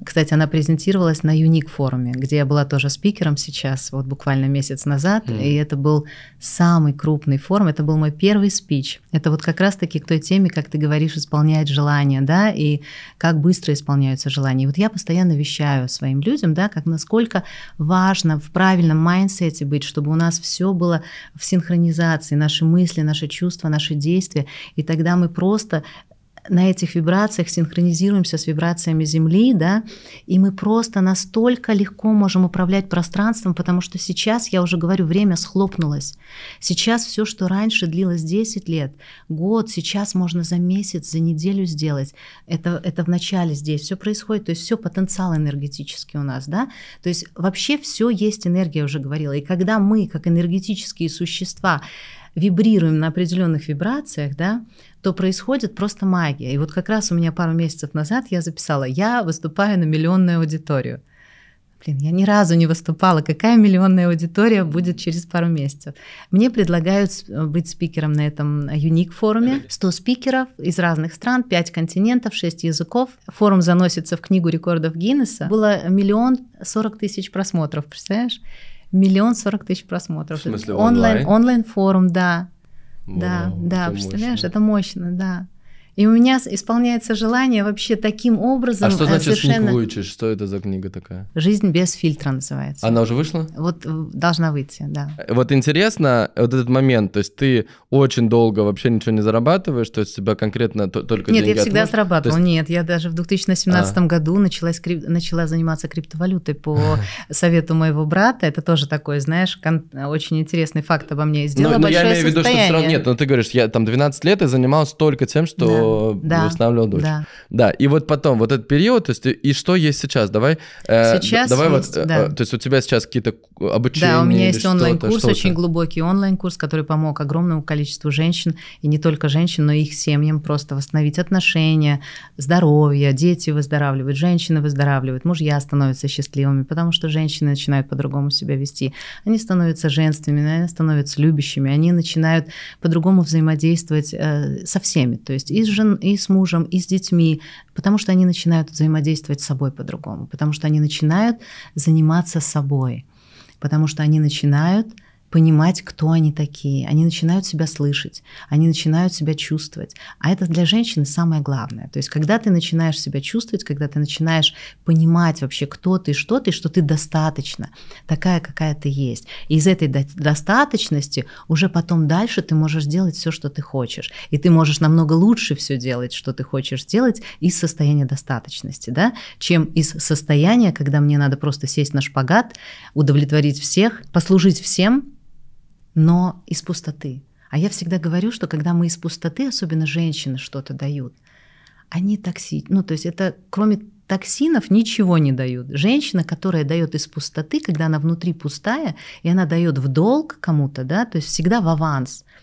кстати, она презентировалась на Юник форуме, где я была тоже спикером сейчас, вот буквально месяц назад, mm. и это был самый крупный форум, это был мой первый спич. Это вот как раз-таки к той теме, как ты говоришь, исполняет желания, да, и как быстро исполняются желания. И вот я постоянно вещаю своим людям, да, как насколько важно в правильном майнсете быть, чтобы у нас все было в синхронизации, наши мысли, наши чувства, наши действия, и тогда мы просто на этих вибрациях синхронизируемся с вибрациями Земли, да, и мы просто настолько легко можем управлять пространством, потому что сейчас, я уже говорю, время схлопнулось. Сейчас все, что раньше длилось 10 лет, год, сейчас можно за месяц, за неделю сделать. Это, это в начале здесь все происходит, то есть все потенциал энергетический у нас, да, то есть вообще все есть энергия, я уже говорила, и когда мы, как энергетические существа, вибрируем на определенных вибрациях, да, то происходит просто магия. И вот как раз у меня пару месяцев назад я записала, я выступаю на миллионную аудиторию. Блин, я ни разу не выступала. Какая миллионная аудитория будет через пару месяцев? Мне предлагают э, быть спикером на этом Unique форуме. 100 спикеров из разных стран, 5 континентов, 6 языков. Форум заносится в книгу рекордов Гиннеса. Было миллион сорок тысяч просмотров, представляешь? миллион сорок тысяч просмотров. В смысле онлайн? Онлайн-форум, да. Wow, да, да, представляешь, мощно. это мощно, да. И у меня исполняется желание вообще таким образом. А что э, значит совершенно... Сникуичич? Что это за книга такая? «Жизнь без фильтра» называется. Она уже вышла? Вот э, должна выйти, да. Э, вот интересно вот этот момент, то есть ты очень долго вообще ничего не зарабатываешь, то есть тебя конкретно только Нет, я всегда отложишь? зарабатывала, есть... нет, я даже в 2017 а. году началась, крип... начала заниматься криптовалютой по совету моего брата, это тоже такой, знаешь, кон... очень интересный факт обо мне, сделала ну, ну, большое я имею в виду, что все равно, нет, но ты говоришь, я там 12 лет и занималась только тем, что что да, восстанавливал дочь. Да. да, и вот потом, вот этот период, то есть, и что есть сейчас? Давай, э, сейчас давай есть, вот, э, да. э, то есть у тебя сейчас какие-то обучения? Да, у меня есть онлайн-курс, очень глубокий онлайн-курс, который помог огромному количеству женщин, и не только женщин, но и их семьям просто восстановить отношения, здоровье, дети выздоравливают, женщины выздоравливают, мужья становятся счастливыми, потому что женщины начинают по-другому себя вести. Они становятся женственными, они становятся любящими, они начинают по-другому взаимодействовать э, со всеми, то есть и с жен... и с мужем, и с детьми, потому что они начинают взаимодействовать с собой по-другому, потому что они начинают заниматься собой, потому что они начинают понимать, кто они такие. Они начинают себя слышать, они начинают себя чувствовать. А это для женщины самое главное. То есть, когда ты начинаешь себя чувствовать, когда ты начинаешь понимать вообще, кто ты, что ты, что ты достаточно, такая, какая ты есть. И из этой достаточности уже потом дальше ты можешь делать все, что ты хочешь. И ты можешь намного лучше все делать, что ты хочешь делать из состояния достаточности, да, чем из состояния, когда мне надо просто сесть на шпагат, удовлетворить всех, послужить всем, но из пустоты. А я всегда говорю, что когда мы из пустоты, особенно женщины что-то дают, они токсичны. Ну, то есть это кроме токсинов ничего не дают. Женщина, которая дает из пустоты, когда она внутри пустая, и она дает в долг кому-то, да, то есть всегда в аванс –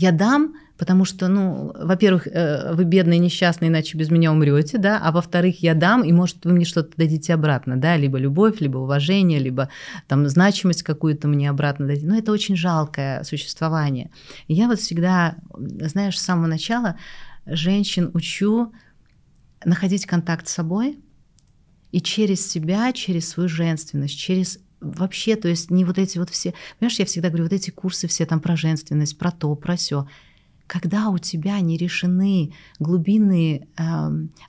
я дам, потому что, ну, во-первых, э, вы бедные, несчастные, иначе без меня умрете, да, а во-вторых, я дам, и, может, вы мне что-то дадите обратно, да, либо любовь, либо уважение, либо там значимость какую-то мне обратно дадите. Но это очень жалкое существование. И я вот всегда, знаешь, с самого начала женщин учу находить контакт с собой и через себя, через свою женственность, через вообще, то есть не вот эти вот все, понимаешь, я всегда говорю, вот эти курсы все там про женственность, про то, про все. Когда у тебя не решены глубинные э,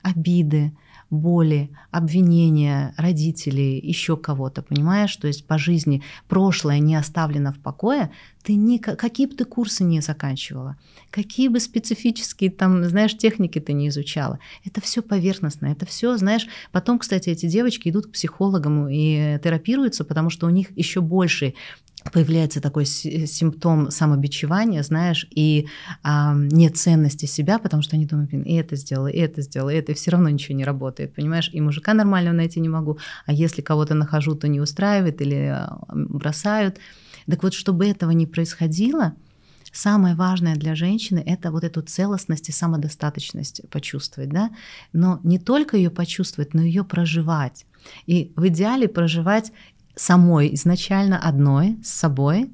обиды, боли, обвинения родителей, еще кого-то, понимаешь, то есть по жизни прошлое не оставлено в покое, ты ни какие бы ты курсы не заканчивала, какие бы специфические там, знаешь, техники ты не изучала, это все поверхностно, это все, знаешь, потом, кстати, эти девочки идут к психологам и терапируются, потому что у них еще больше появляется такой э, симптом самобичевания, знаешь, и а, нет ценности себя, потому что они думают, блин, и это сделала, и это сделала, и это, и все равно ничего не работает, понимаешь, и мужика нормального найти не могу, а если кого-то нахожу, то не устраивает или а, бросают, так вот, чтобы этого не происходило, самое важное для женщины – это вот эту целостность и самодостаточность почувствовать, да? Но не только ее почувствовать, но ее проживать. И в идеале проживать самой изначально одной, с собой,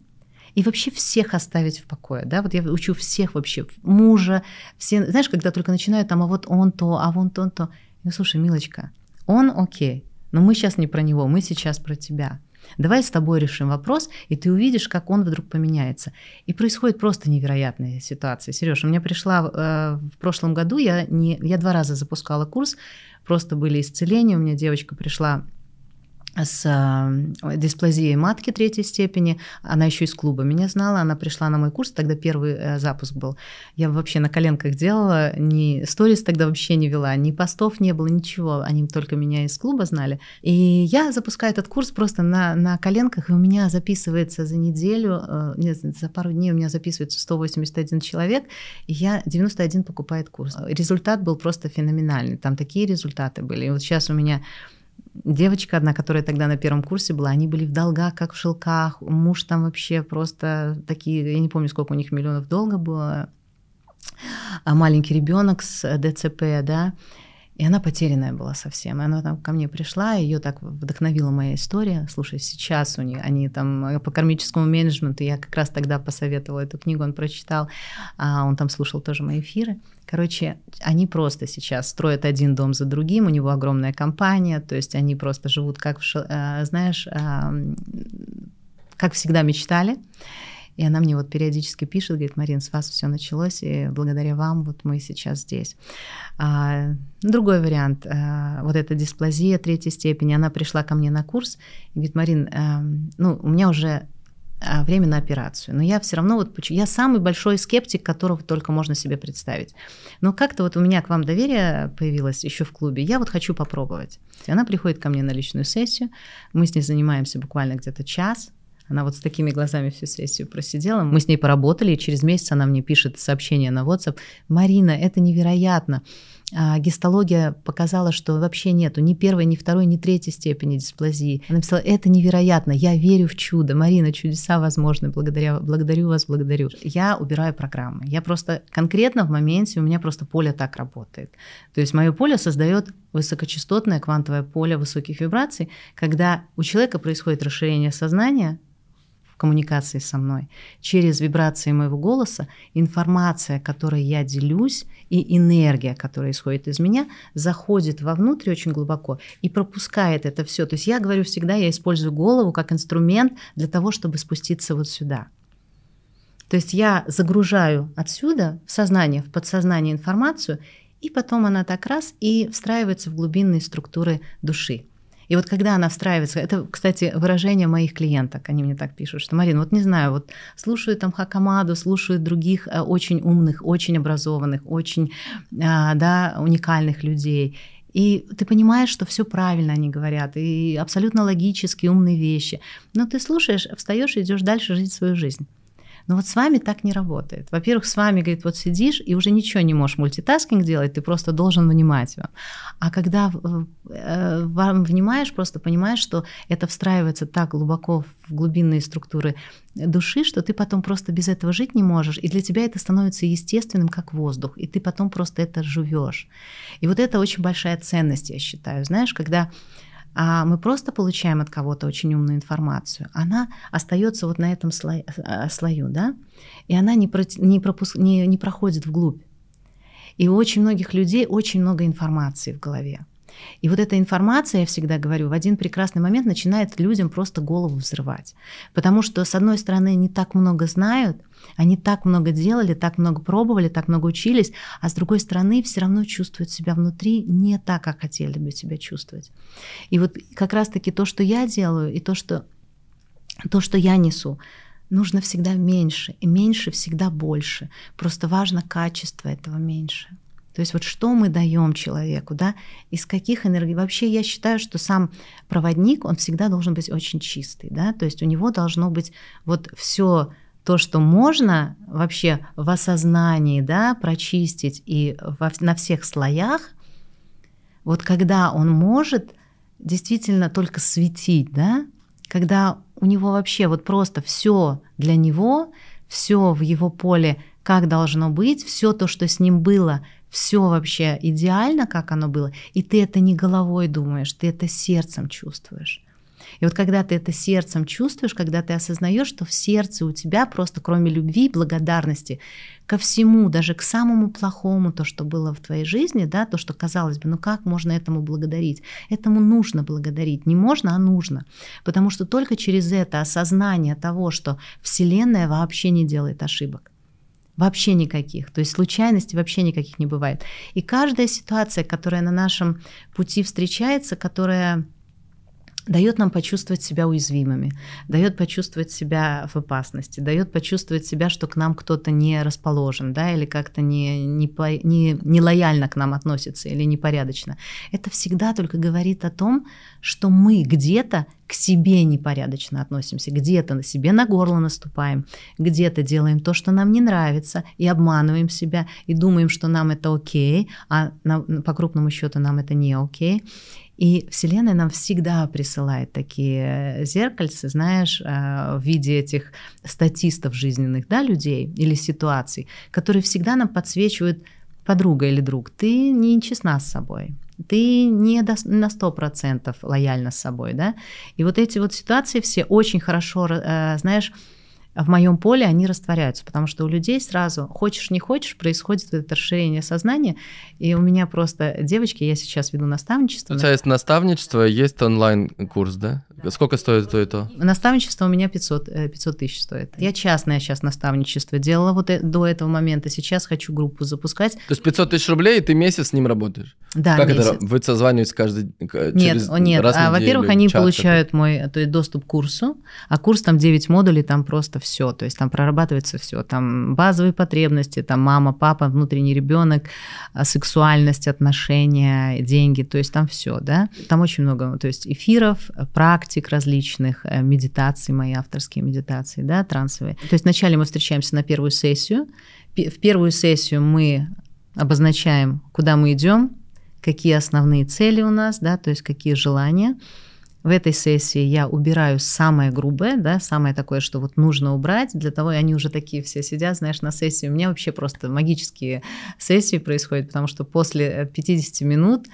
и вообще всех оставить в покое, да, вот я учу всех вообще, мужа, все, знаешь, когда только начинают там, а вот он то, а вон то, он то, ну, слушай, милочка, он окей, но мы сейчас не про него, мы сейчас про тебя. Давай с тобой решим вопрос, и ты увидишь, как он вдруг поменяется. И происходит просто невероятная ситуация. Сереж, у меня пришла э, в прошлом году, я, не, я два раза запускала курс, просто были исцеления, у меня девочка пришла с э, дисплазией матки третьей степени. Она еще из клуба меня знала, она пришла на мой курс, тогда первый э, запуск был. Я вообще на коленках делала, ни сторис тогда вообще не вела, ни постов не было, ничего. Они только меня из клуба знали. И я запускаю этот курс просто на, на коленках, и у меня записывается за неделю, э, нет, за пару дней у меня записывается 181 человек, и я 91 покупает курс. Результат был просто феноменальный, там такие результаты были. И вот сейчас у меня девочка одна, которая тогда на первом курсе была, они были в долгах, как в шелках, муж там вообще просто такие, я не помню, сколько у них миллионов долга было, А маленький ребенок с э, ДЦП, да, и она потерянная была совсем. И она там ко мне пришла, ее так вдохновила моя история. Слушай, сейчас у нее, они там э, по кармическому менеджменту, я как раз тогда посоветовала эту книгу, он прочитал, а он там слушал тоже мои эфиры. Короче, они просто сейчас строят один дом за другим, у него огромная компания, то есть они просто живут как, э, знаешь, как всегда мечтали. И она мне вот периодически пишет, говорит, Марин, с вас все началось, и благодаря вам вот мы сейчас здесь. А, другой вариант, а, вот эта дисплазия третьей степени, она пришла ко мне на курс и говорит, Марин, а, ну, у меня уже а, время на операцию. Но я все равно вот я самый большой скептик, которого только можно себе представить. Но как-то вот у меня к вам доверие появилось еще в клубе. Я вот хочу попробовать. Она приходит ко мне на личную сессию. Мы с ней занимаемся буквально где-то час. Она вот с такими глазами всю сессию просидела. Мы с ней поработали, и через месяц она мне пишет сообщение на WhatsApp. «Марина, это невероятно!» А гистология показала, что вообще нету ни первой, ни второй, ни третьей степени дисплазии. Она написала, это невероятно, я верю в чудо. Марина, чудеса возможны, благодаря, благодарю вас, благодарю. Я убираю программы. Я просто конкретно в моменте, у меня просто поле так работает. То есть мое поле создает высокочастотное квантовое поле высоких вибраций, когда у человека происходит расширение сознания, коммуникации со мной. Через вибрации моего голоса информация, которой я делюсь, и энергия, которая исходит из меня, заходит вовнутрь очень глубоко и пропускает это все. То есть я говорю всегда, я использую голову как инструмент для того, чтобы спуститься вот сюда. То есть я загружаю отсюда в сознание, в подсознание информацию, и потом она так раз и встраивается в глубинные структуры души. И вот когда она встраивается, это, кстати, выражение моих клиенток, они мне так пишут, что, Марина, вот не знаю, вот слушаю там Хакамаду, слушаю других э, очень умных, очень образованных, очень, а, да, уникальных людей, и ты понимаешь, что все правильно они говорят, и абсолютно логические, умные вещи. Но ты слушаешь, встаешь и идешь дальше жить свою жизнь. Но вот с вами так не работает. Во-первых, с вами, говорит, вот сидишь и уже ничего не можешь мультитаскинг делать, ты просто должен внимать вам. А когда э, э, вам внимаешь, просто понимаешь, что это встраивается так глубоко в глубинные структуры души, что ты потом просто без этого жить не можешь, и для тебя это становится естественным, как воздух, и ты потом просто это живешь. И вот это очень большая ценность, я считаю. Знаешь, когда а мы просто получаем от кого-то очень умную информацию, она остается вот на этом сло... Э, слою, да, и она не, про... не, пропуск... не, не проходит вглубь. И у очень многих людей очень много информации в голове. И вот эта информация, я всегда говорю, в один прекрасный момент начинает людям просто голову взрывать. Потому что, с одной стороны, не так много знают, они так много делали, так много пробовали, так много учились, а с другой стороны все равно чувствуют себя внутри не так, как хотели бы себя чувствовать. И вот как раз-таки то, что я делаю, и то, что, то, что я несу, нужно всегда меньше, и меньше всегда больше. Просто важно качество этого меньше. То есть вот что мы даем человеку, да, из каких энергий. Вообще я считаю, что сам проводник, он всегда должен быть очень чистый, да, то есть у него должно быть вот все то, что можно вообще в осознании да, прочистить и во, на всех слоях, вот когда он может действительно только светить, да, когда у него вообще вот просто все для него, все в его поле, как должно быть, все то, что с ним было, все вообще идеально, как оно было, и ты это не головой думаешь, ты это сердцем чувствуешь. И вот когда ты это сердцем чувствуешь, когда ты осознаешь, что в сердце у тебя просто кроме любви и благодарности ко всему, даже к самому плохому, то, что было в твоей жизни, да, то, что казалось бы, ну как можно этому благодарить? Этому нужно благодарить. Не можно, а нужно. Потому что только через это осознание того, что Вселенная вообще не делает ошибок. Вообще никаких. То есть случайностей вообще никаких не бывает. И каждая ситуация, которая на нашем пути встречается, которая дает нам почувствовать себя уязвимыми, дает почувствовать себя в опасности, дает почувствовать себя, что к нам кто-то не расположен, да, или как-то не, не, по, не, не лояльно к нам относится или непорядочно. Это всегда только говорит о том, что мы где-то к себе непорядочно относимся, где-то на себе на горло наступаем, где-то делаем то, что нам не нравится, и обманываем себя, и думаем, что нам это окей, а на, по крупному счету нам это не окей. И Вселенная нам всегда присылает такие э, зеркальцы, знаешь, э, в виде этих статистов жизненных, да, людей или ситуаций, которые всегда нам подсвечивают подруга или друг, ты не честна с собой, ты не на сто процентов лояльна с собой, да, и вот эти вот ситуации все очень хорошо, э, знаешь, а в моем поле они растворяются, потому что у людей сразу, хочешь не хочешь, происходит это расширение сознания, и у меня просто девочки, я сейчас веду наставничество. У тебя есть наставничество, есть онлайн-курс, да? да? Сколько стоит то и то? Наставничество у меня 500, 500 э, тысяч стоит. Я частное сейчас наставничество делала вот э, до этого момента, сейчас хочу группу запускать. То есть 500 тысяч рублей, и ты месяц с ним работаешь? Да, Как месяц. это? Вы созваниваетесь каждый э, через, Нет, нет. а, во-первых, они получают мой то есть, доступ к курсу, а курс там 9 модулей, там просто все, то есть там прорабатывается все, там базовые потребности, там мама, папа, внутренний ребенок, а, сексуальность, отношения, деньги, то есть там все, да. Там очень много, то есть эфиров, практик различных, э, медитаций, мои авторские медитации, да, трансовые. То есть вначале мы встречаемся на первую сессию, в первую сессию мы обозначаем, куда мы идем, какие основные цели у нас, да, то есть какие желания. В этой сессии я убираю самое грубое, да, самое такое, что вот нужно убрать. Для того и они уже такие все сидят, знаешь, на сессии. У меня вообще просто магические сессии происходят, потому что после 50 э, минут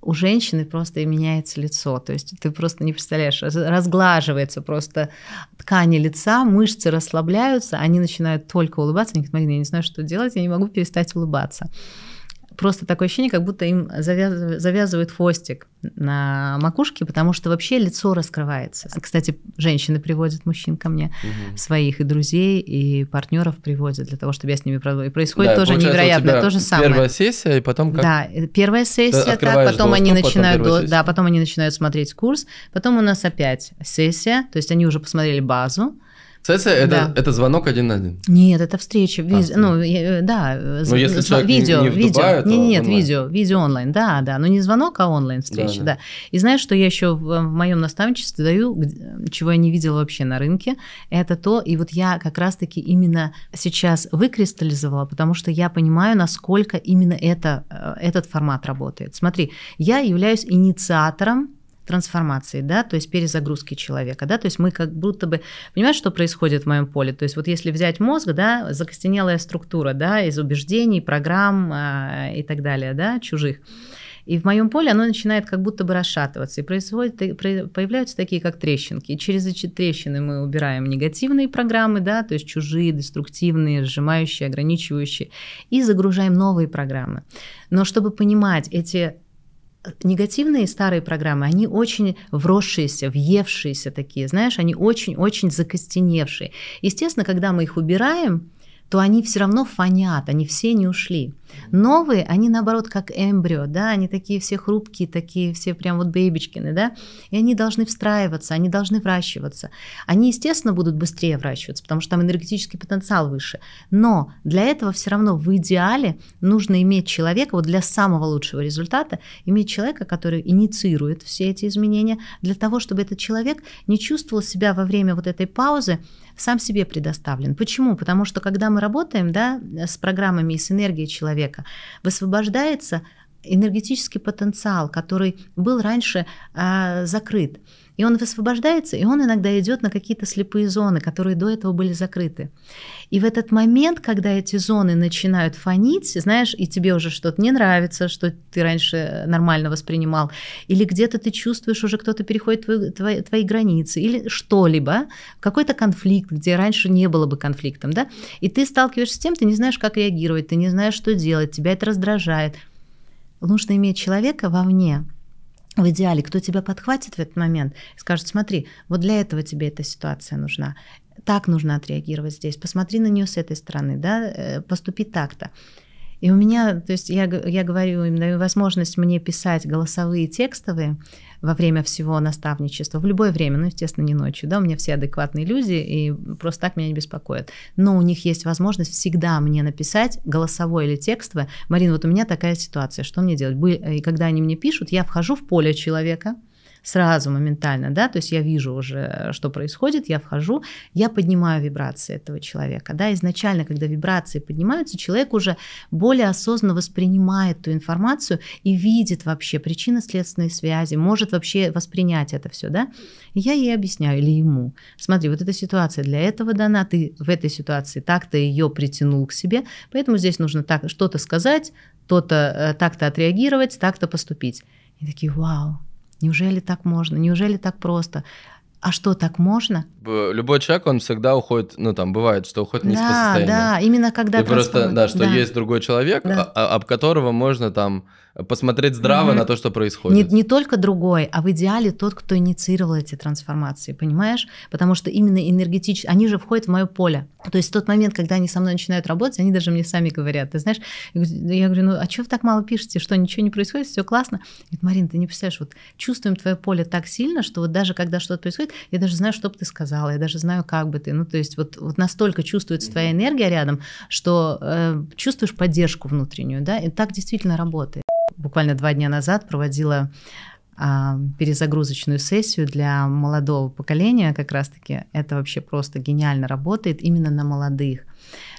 у женщины просто и меняется лицо. То есть ты просто не представляешь, разглаживается просто ткани лица, мышцы расслабляются, они начинают только улыбаться. Они говорят, Марина, я не знаю, что делать, я не могу перестать улыбаться просто такое ощущение, как будто им завязывают, завязывают хвостик на макушке, потому что вообще лицо раскрывается. Кстати, женщины приводят мужчин ко мне, угу. своих и друзей, и партнеров приводят для того, чтобы я с ними проводила. И происходит да, тоже невероятно, то же самое. Первая сессия, и потом как? Да, первая сессия, так, потом они начинают, потом да, потом они начинают смотреть курс, потом у нас опять сессия, то есть они уже посмотрели базу, Сессия это, да. это звонок один на один. Нет, это встреча. Виз... А, ну, я, ну. э, э, да, но ну, если зв... видео, не, не видео. Дубае, нет, нет, видео, видео онлайн, да, да. Но ну, не звонок, а онлайн встреча, да, да. да. И знаешь, что я еще в, в моем наставничестве даю, чего я не видела вообще на рынке, это то, и вот я как раз-таки именно сейчас выкристаллизовала, потому что я понимаю, насколько именно это, э, этот формат работает. Смотри, я являюсь инициатором трансформации, да, то есть перезагрузки человека, да, то есть мы как будто бы, понимаешь, что происходит в моем поле, то есть вот если взять мозг, да, закостенелая структура, да, из убеждений, программ э, и так далее, да, чужих, и в моем поле оно начинает как будто бы расшатываться. И происходит, появляются такие, как трещинки. И через эти трещины мы убираем негативные программы, да, то есть чужие, деструктивные, сжимающие, ограничивающие, и загружаем новые программы. Но чтобы понимать эти негативные старые программы, они очень вросшиеся, въевшиеся такие, знаешь, они очень-очень закостеневшие. Естественно, когда мы их убираем, то они все равно фонят, они все не ушли. Новые, они наоборот как эмбрио, да, они такие все хрупкие, такие все прям вот бейбичкины, да, и они должны встраиваться, они должны вращиваться. Они, естественно, будут быстрее вращиваться, потому что там энергетический потенциал выше. Но для этого все равно в идеале нужно иметь человека, вот для самого лучшего результата, иметь человека, который инициирует все эти изменения, для того, чтобы этот человек не чувствовал себя во время вот этой паузы сам себе предоставлен. Почему? Потому что когда мы работаем да, с программами и с энергией человека, человека. Высвобождается энергетический потенциал, который был раньше а, закрыт. И он высвобождается, и он иногда идет на какие-то слепые зоны, которые до этого были закрыты. И в этот момент, когда эти зоны начинают фонить, знаешь, и тебе уже что-то не нравится, что ты раньше нормально воспринимал, или где-то ты чувствуешь, уже кто-то переходит твои, твои, твои границы, или что-либо, какой-то конфликт, где раньше не было бы конфликтом, да, и ты сталкиваешься с тем, ты не знаешь, как реагировать, ты не знаешь, что делать, тебя это раздражает. Нужно иметь человека вовне, в идеале, кто тебя подхватит в этот момент и скажет, смотри, вот для этого тебе эта ситуация нужна, так нужно отреагировать здесь, посмотри на нее с этой стороны, да, э, поступи так-то. И у меня, то есть я, я говорю, им даю возможность мне писать голосовые, текстовые, во время всего наставничества, в любое время, ну, естественно, не ночью, да, у меня все адекватные люди, и просто так меня не беспокоят. Но у них есть возможность всегда мне написать голосовое или текстовое, Марин вот у меня такая ситуация, что мне делать? И когда они мне пишут, я вхожу в поле человека, сразу, моментально, да, то есть я вижу уже, что происходит, я вхожу, я поднимаю вибрации этого человека, да, изначально, когда вибрации поднимаются, человек уже более осознанно воспринимает ту информацию и видит вообще причинно-следственные связи, может вообще воспринять это все, да, и я ей объясняю или ему, смотри, вот эта ситуация для этого дана, ты в этой ситуации так-то ее притянул к себе, поэтому здесь нужно так что-то сказать, то-то э, так-то отреагировать, так-то поступить. И такие, вау, Неужели так можно? Неужели так просто? а что, так можно? Любой человек, он всегда уходит, ну там бывает, что уходит не с по Да, Да, именно когда И просто, да, что да. есть другой человек, да. А, а, об которого можно там посмотреть здраво mm-hmm. на то, что происходит. Не, не только другой, а в идеале тот, кто инициировал эти трансформации, понимаешь? Потому что именно энергетически, они же входят в мое поле. То есть в тот момент, когда они со мной начинают работать, они даже мне сами говорят, ты знаешь, я говорю, ну а что вы так мало пишете, что ничего не происходит, все классно? Говорит, Марин, ты не представляешь, вот чувствуем твое поле так сильно, что вот даже когда что-то происходит, я даже знаю, что бы ты сказала, я даже знаю, как бы ты. Ну то есть вот, вот настолько чувствуется твоя энергия рядом, что э, чувствуешь поддержку внутреннюю, да, и так действительно работает буквально два дня назад проводила а, перезагрузочную сессию для молодого поколения как раз-таки. Это вообще просто гениально работает именно на молодых.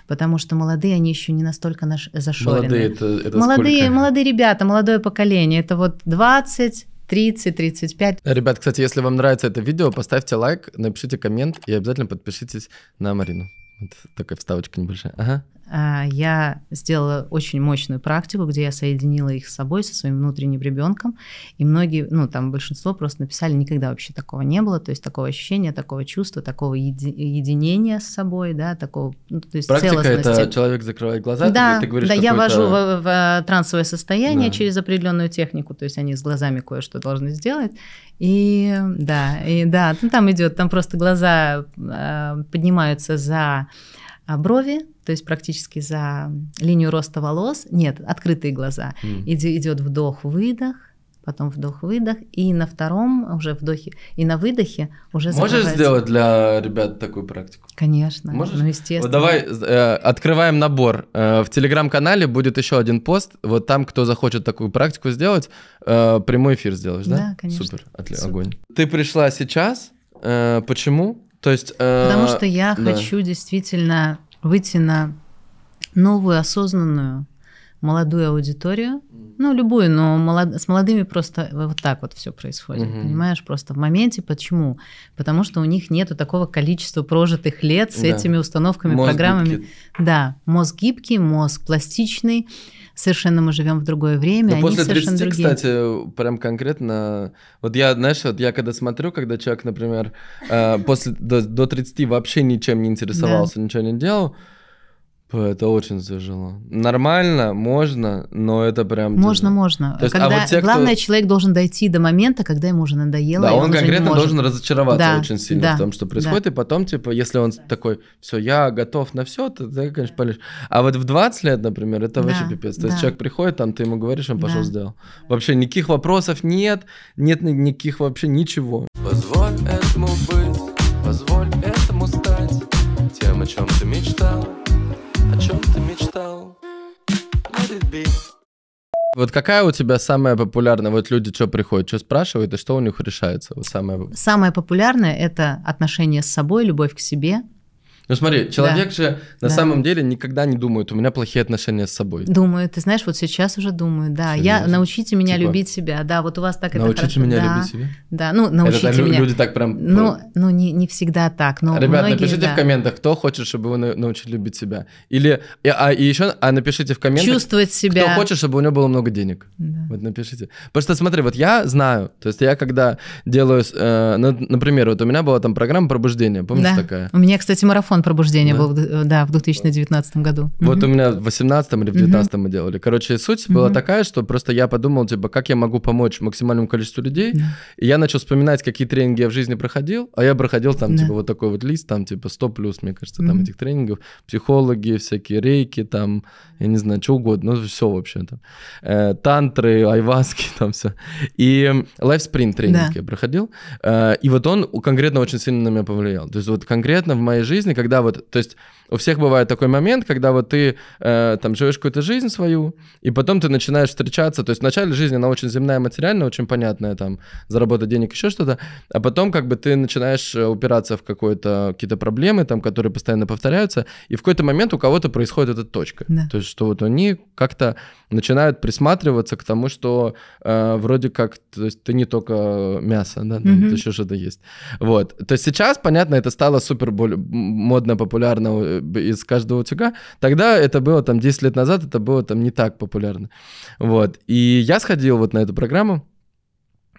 Потому что молодые, они еще не настолько наш... зашорены. Молодые, это, это молодые, сколько? молодые ребята, молодое поколение. Это вот 20, 30, 35. Ребят, кстати, если вам нравится это видео, поставьте лайк, напишите коммент и обязательно подпишитесь на Марину. Вот такая вставочка небольшая. Ага. А, я сделала очень мощную практику, где я соединила их с собой, со своим внутренним ребенком. И многие, ну там большинство просто написали, никогда вообще такого не было, то есть такого ощущения, такого чувства, такого еди- единения с собой, да, такого, ну, то есть Практика целостности. это человек закрывает глаза, да, ты говоришь, да, я вожу в, в, в трансовое состояние да. через определенную технику, то есть они с глазами кое-что должны сделать. И да, и да, ну, там идет, там просто глаза э, поднимаются за а, брови, то есть практически за линию роста волос, нет, открытые глаза. Mm. Идет вдох-выдох, потом вдох-выдох, и на втором уже вдохе, и на выдохе уже Можешь закрывается. сделать для ребят такую практику? Конечно, Можешь? ну естественно. Вот давай э, открываем набор. Э, в телеграм-канале будет еще один пост, вот там, кто захочет такую практику сделать, э, прямой эфир сделаешь, да? Да, конечно. Супер, Отли- Супер. огонь. Ты пришла сейчас, э, почему? То есть, э, Потому что я да. хочу действительно выйти на новую осознанную молодую аудиторию, ну любую, но молод... с молодыми просто вот так вот все происходит, угу. понимаешь, просто в моменте. Почему? Потому что у них нету такого количества прожитых лет с да. этими установками, мозг программами. Гибкий. Да, мозг гибкий, мозг пластичный, совершенно мы живем в другое время. Но после 30, другие. кстати, прям конкретно, вот я, знаешь, вот я когда смотрю, когда человек, например, э, после до, до 30 вообще ничем не интересовался, да. ничего не делал, Типа, это очень тяжело. Нормально, можно, но это прям... Можно, можно. То есть, а когда, а вот те, главное, кто... человек должен дойти до момента, когда ему уже надоело. Да, он, он конкретно должен разочароваться да, очень сильно да, в том, что происходит. Да. И потом, типа, если он такой, все, я готов на все, то ты, конечно, полишь. А вот в 20 лет, например, это да, вообще пипец. То да. есть человек приходит, там ты ему говоришь, он пошел да. сделал. Вообще никаких вопросов нет, нет никаких вообще ничего. Позволь этому быть, позволь этому стать тем, о чем ты мечтал. Вот какая у тебя самая популярная? Вот люди что приходят, что спрашивают и что у них решается? Вот самое... самое популярное – это отношение с собой, любовь к себе – ну смотри, человек да. же на да. самом деле никогда не думает, у меня плохие отношения с собой. Думаю, ты знаешь, вот сейчас уже думаю, да. Я научите меня типа, любить себя, да, вот у вас так научите это Научите меня да, любить себя? Да, ну научите это, меня. Люди так прям... Ну, ну не, не всегда так, но Ребят, многие, напишите да. в комментах, кто хочет, чтобы вы научили любить себя. Или, а, и еще, а напишите в комментах... Чувствовать себя. Кто хочет, чтобы у него было много денег. Да. Вот напишите. Потому что смотри, вот я знаю, то есть я когда делаю, э, например, вот у меня была там программа пробуждения, помнишь да. такая? У меня, кстати, марафон марафон пробуждения да. был э, да, в 2019 году. Вот у меня в 18 или в 19 угу. мы делали. Короче, суть угу. была такая, что просто я подумал, типа, как я могу помочь максимальному количеству людей. Да. И я начал вспоминать, какие тренинги я в жизни проходил, а я проходил там, да. типа, вот такой вот лист, там, типа, 100 плюс, мне кажется, там этих тренингов. Психологи, всякие рейки, там, я не знаю, что угодно, ну, все вообще там. Э, тантры, айваски, там все. И лайфспринт тренинг я проходил. Э, и вот он конкретно очень сильно на меня повлиял. То есть вот конкретно в моей жизни, когда когда вот, то есть у всех бывает такой момент, когда вот ты э, там живешь какую-то жизнь свою, и потом ты начинаешь встречаться, то есть в начале жизни она очень земная, материальная, очень понятная, там, заработать денег, еще что-то, а потом как бы ты начинаешь э, упираться в какое-то, какие-то проблемы, там, которые постоянно повторяются, и в какой-то момент у кого-то происходит эта точка, да. то есть что вот они как-то начинают присматриваться к тому, что э, вроде как то есть, ты не только мясо, да, mm-hmm. Угу. еще что-то есть. Вот. То есть сейчас, понятно, это стало супер модно, популярно э, из каждого утюга. Тогда это было там 10 лет назад, это было там не так популярно. Вот. И я сходил вот на эту программу.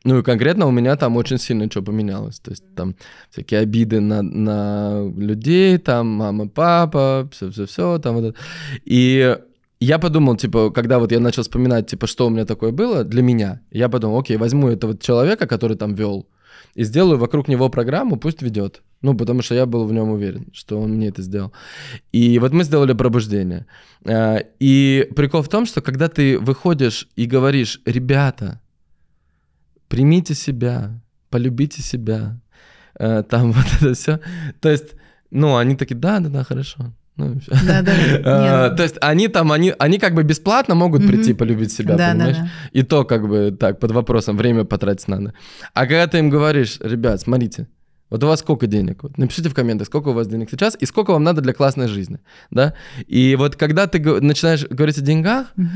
Ну и конкретно у меня там очень сильно что поменялось. То есть там всякие обиды на, на людей, там мама, папа, все-все-все, там вот это. И я подумал, типа, когда вот я начал вспоминать, типа, что у меня такое было для меня, я подумал, окей, возьму этого человека, который там вел, и сделаю вокруг него программу, пусть ведет. Ну, потому что я был в нем уверен, что он мне это сделал. И вот мы сделали пробуждение. А, и прикол в том, что когда ты выходишь и говоришь, ребята, примите себя, полюбите себя, э, там вот это все. То есть, ну, они такие, да, да, да, хорошо. Ну, да, да, а, ну. то есть они там, они, они как бы бесплатно могут угу. прийти полюбить себя, да, понимаешь? Да, да. И то как бы так, под вопросом, время потратить надо. А когда ты им говоришь, ребят, смотрите, вот у вас сколько денег? Вот напишите в комментах, сколько у вас денег сейчас и сколько вам надо для классной жизни, да? И вот когда ты начинаешь говорить о деньгах, угу.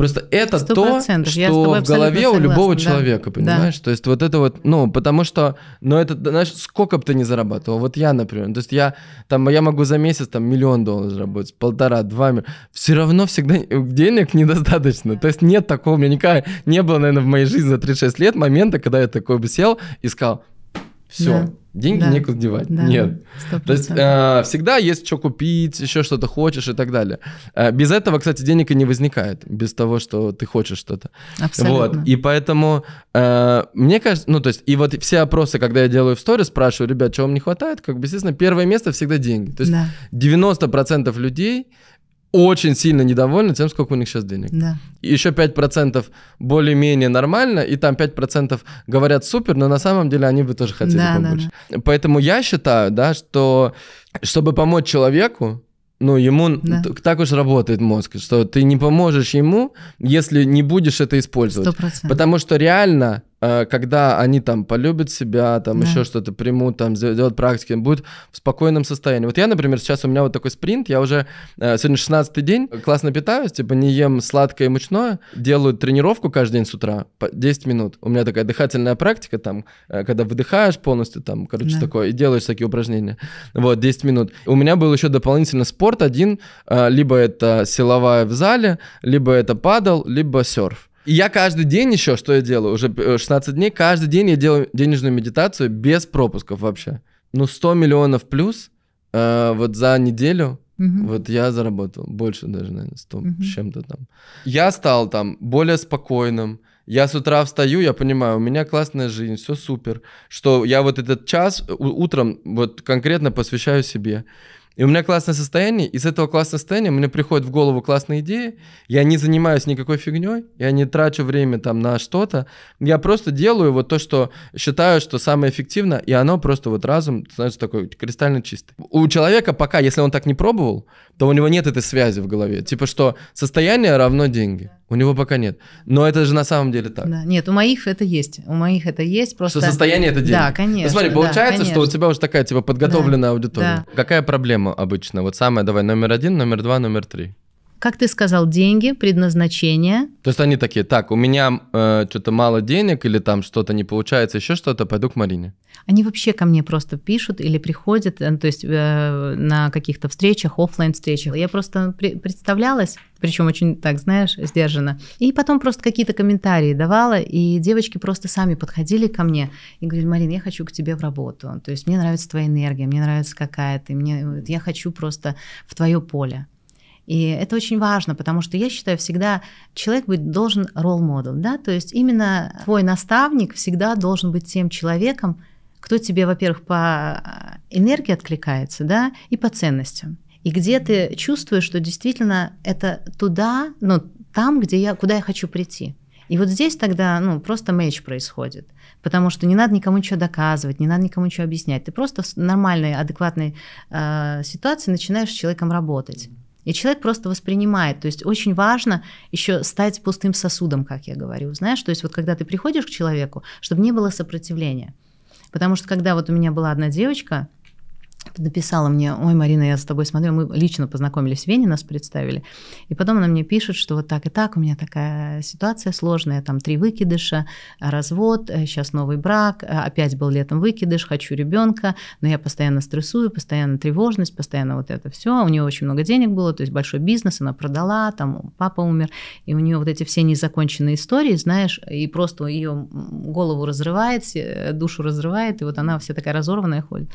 Просто это 100%. то, что в голове у любого да. человека, понимаешь? Да. То есть вот это вот, ну, потому что, ну, это, знаешь, сколько бы ты ни зарабатывал, вот я, например, то есть я, там, я могу за месяц, там, миллион долларов заработать, полтора, два миллиона, все равно всегда денег недостаточно, да. то есть нет такого, у меня никак, не было, наверное, в моей жизни за 36 лет момента, когда я такой бы сел и сказал, все. Да. Деньги да. некуда девать. Да. Нет. 100%. То есть э, всегда есть что купить, еще что-то хочешь и так далее. Э, без этого, кстати, денег и не возникает. Без того, что ты хочешь что-то. Абсолютно. Вот. И поэтому э, мне кажется, ну то есть и вот все опросы, когда я делаю в сторис, спрашиваю, ребят, чего вам не хватает, как бы, естественно, первое место всегда деньги. То есть да. 90% людей очень сильно недовольны тем, сколько у них сейчас денег. Да. И еще 5% более-менее нормально, и там 5% говорят супер, но на самом деле они бы тоже хотели да, побольше. Да, да. Поэтому я считаю, да, что чтобы помочь человеку, ну, ему да. так уж работает мозг, что ты не поможешь ему, если не будешь это использовать. 100%. Потому что реально Э, когда они там полюбят себя, там да. еще что-то примут, там сделают практики, будет в спокойном состоянии. Вот я, например, сейчас у меня вот такой спринт, я уже э, сегодня 16 день, классно питаюсь, типа не ем сладкое и мучное, делаю тренировку каждый день с утра, 10 минут. У меня такая дыхательная практика, там, э, когда выдыхаешь полностью, там, короче, да. такое, и делаешь такие упражнения. Вот, 10 минут. У меня был еще дополнительно спорт один, либо это силовая в зале, либо это падал, либо серф. И я каждый день еще, что я делаю, уже 16 э, дней, каждый день я делаю денежную медитацию без пропусков вообще. Ну, 100 миллионов плюс э, вот за неделю Угу. Вот я заработал больше даже, наверное, 100 угу. с чем-то там. Я стал там более спокойным. Я с утра встаю, я понимаю, у меня классная жизнь, все супер. Что я вот этот час э, утром вот конкретно посвящаю себе. И у меня классное состояние, из этого классного состояния мне приходят в голову классные идеи, я не занимаюсь никакой фигней, я не трачу время там на что-то, я просто делаю вот то, что считаю, что самое эффективно, и оно просто вот разум становится такой кристально чистый. У человека пока, если он так не пробовал, то у него нет этой связи в голове, типа что состояние равно деньги. У него пока нет. Но это же на самом деле так. Да. Нет, у моих это есть. У моих это есть. Просто... Что состояние это денег. Да, ну, конечно. Ну, смотри, получается, да, конечно. что у тебя уже такая типа подготовленная да, аудитория. Да. Какая проблема обычно? Вот самая, давай, номер один, номер два, номер три. Как ты сказал, деньги, предназначение. То есть они такие, так, у меня э, что-то мало денег или там что-то не получается, еще что-то, пойду к Марине. Они вообще ко мне просто пишут или приходят, э, то есть э, на каких-то встречах, офлайн встречах. Я просто при- представлялась, причем очень так, знаешь, сдержанно. И потом просто какие-то комментарии давала, и девочки просто сами подходили ко мне и говорили, Марин, я хочу к тебе в работу. То есть мне нравится твоя энергия, мне нравится какая ты, мне, я хочу просто в твое поле. И это очень важно, потому что я считаю всегда, человек быть должен ролл-модел, да, то есть именно твой наставник всегда должен быть тем человеком, кто тебе, во-первых, по э, энергии откликается, да, и по ценностям. И где ты чувствуешь, что действительно это туда, ну, там, где я, куда я хочу прийти. И вот здесь тогда, ну, просто мэч происходит, потому что не надо никому ничего доказывать, не надо никому ничего объяснять. Ты просто в нормальной, адекватной э, ситуации начинаешь с человеком работать. И человек просто воспринимает. То есть очень важно еще стать пустым сосудом, как я говорю. Знаешь, то есть вот когда ты приходишь к человеку, чтобы не было сопротивления. Потому что когда вот у меня была одна девочка, написала мне, ой, Марина, я с тобой смотрю, мы лично познакомились в Вене, нас представили, и потом она мне пишет, что вот так и так, у меня такая ситуация сложная, там три выкидыша, развод, сейчас э, новый брак, э, опять был летом выкидыш, хочу ребенка, но я постоянно стрессую, постоянно тревожность, постоянно вот это все, у нее очень много денег было, то есть большой бизнес, она продала, там папа умер, и у нее вот эти все незаконченные истории, знаешь, и просто ее голову разрывает, э, душу разрывает, и вот она вся такая разорванная ходит.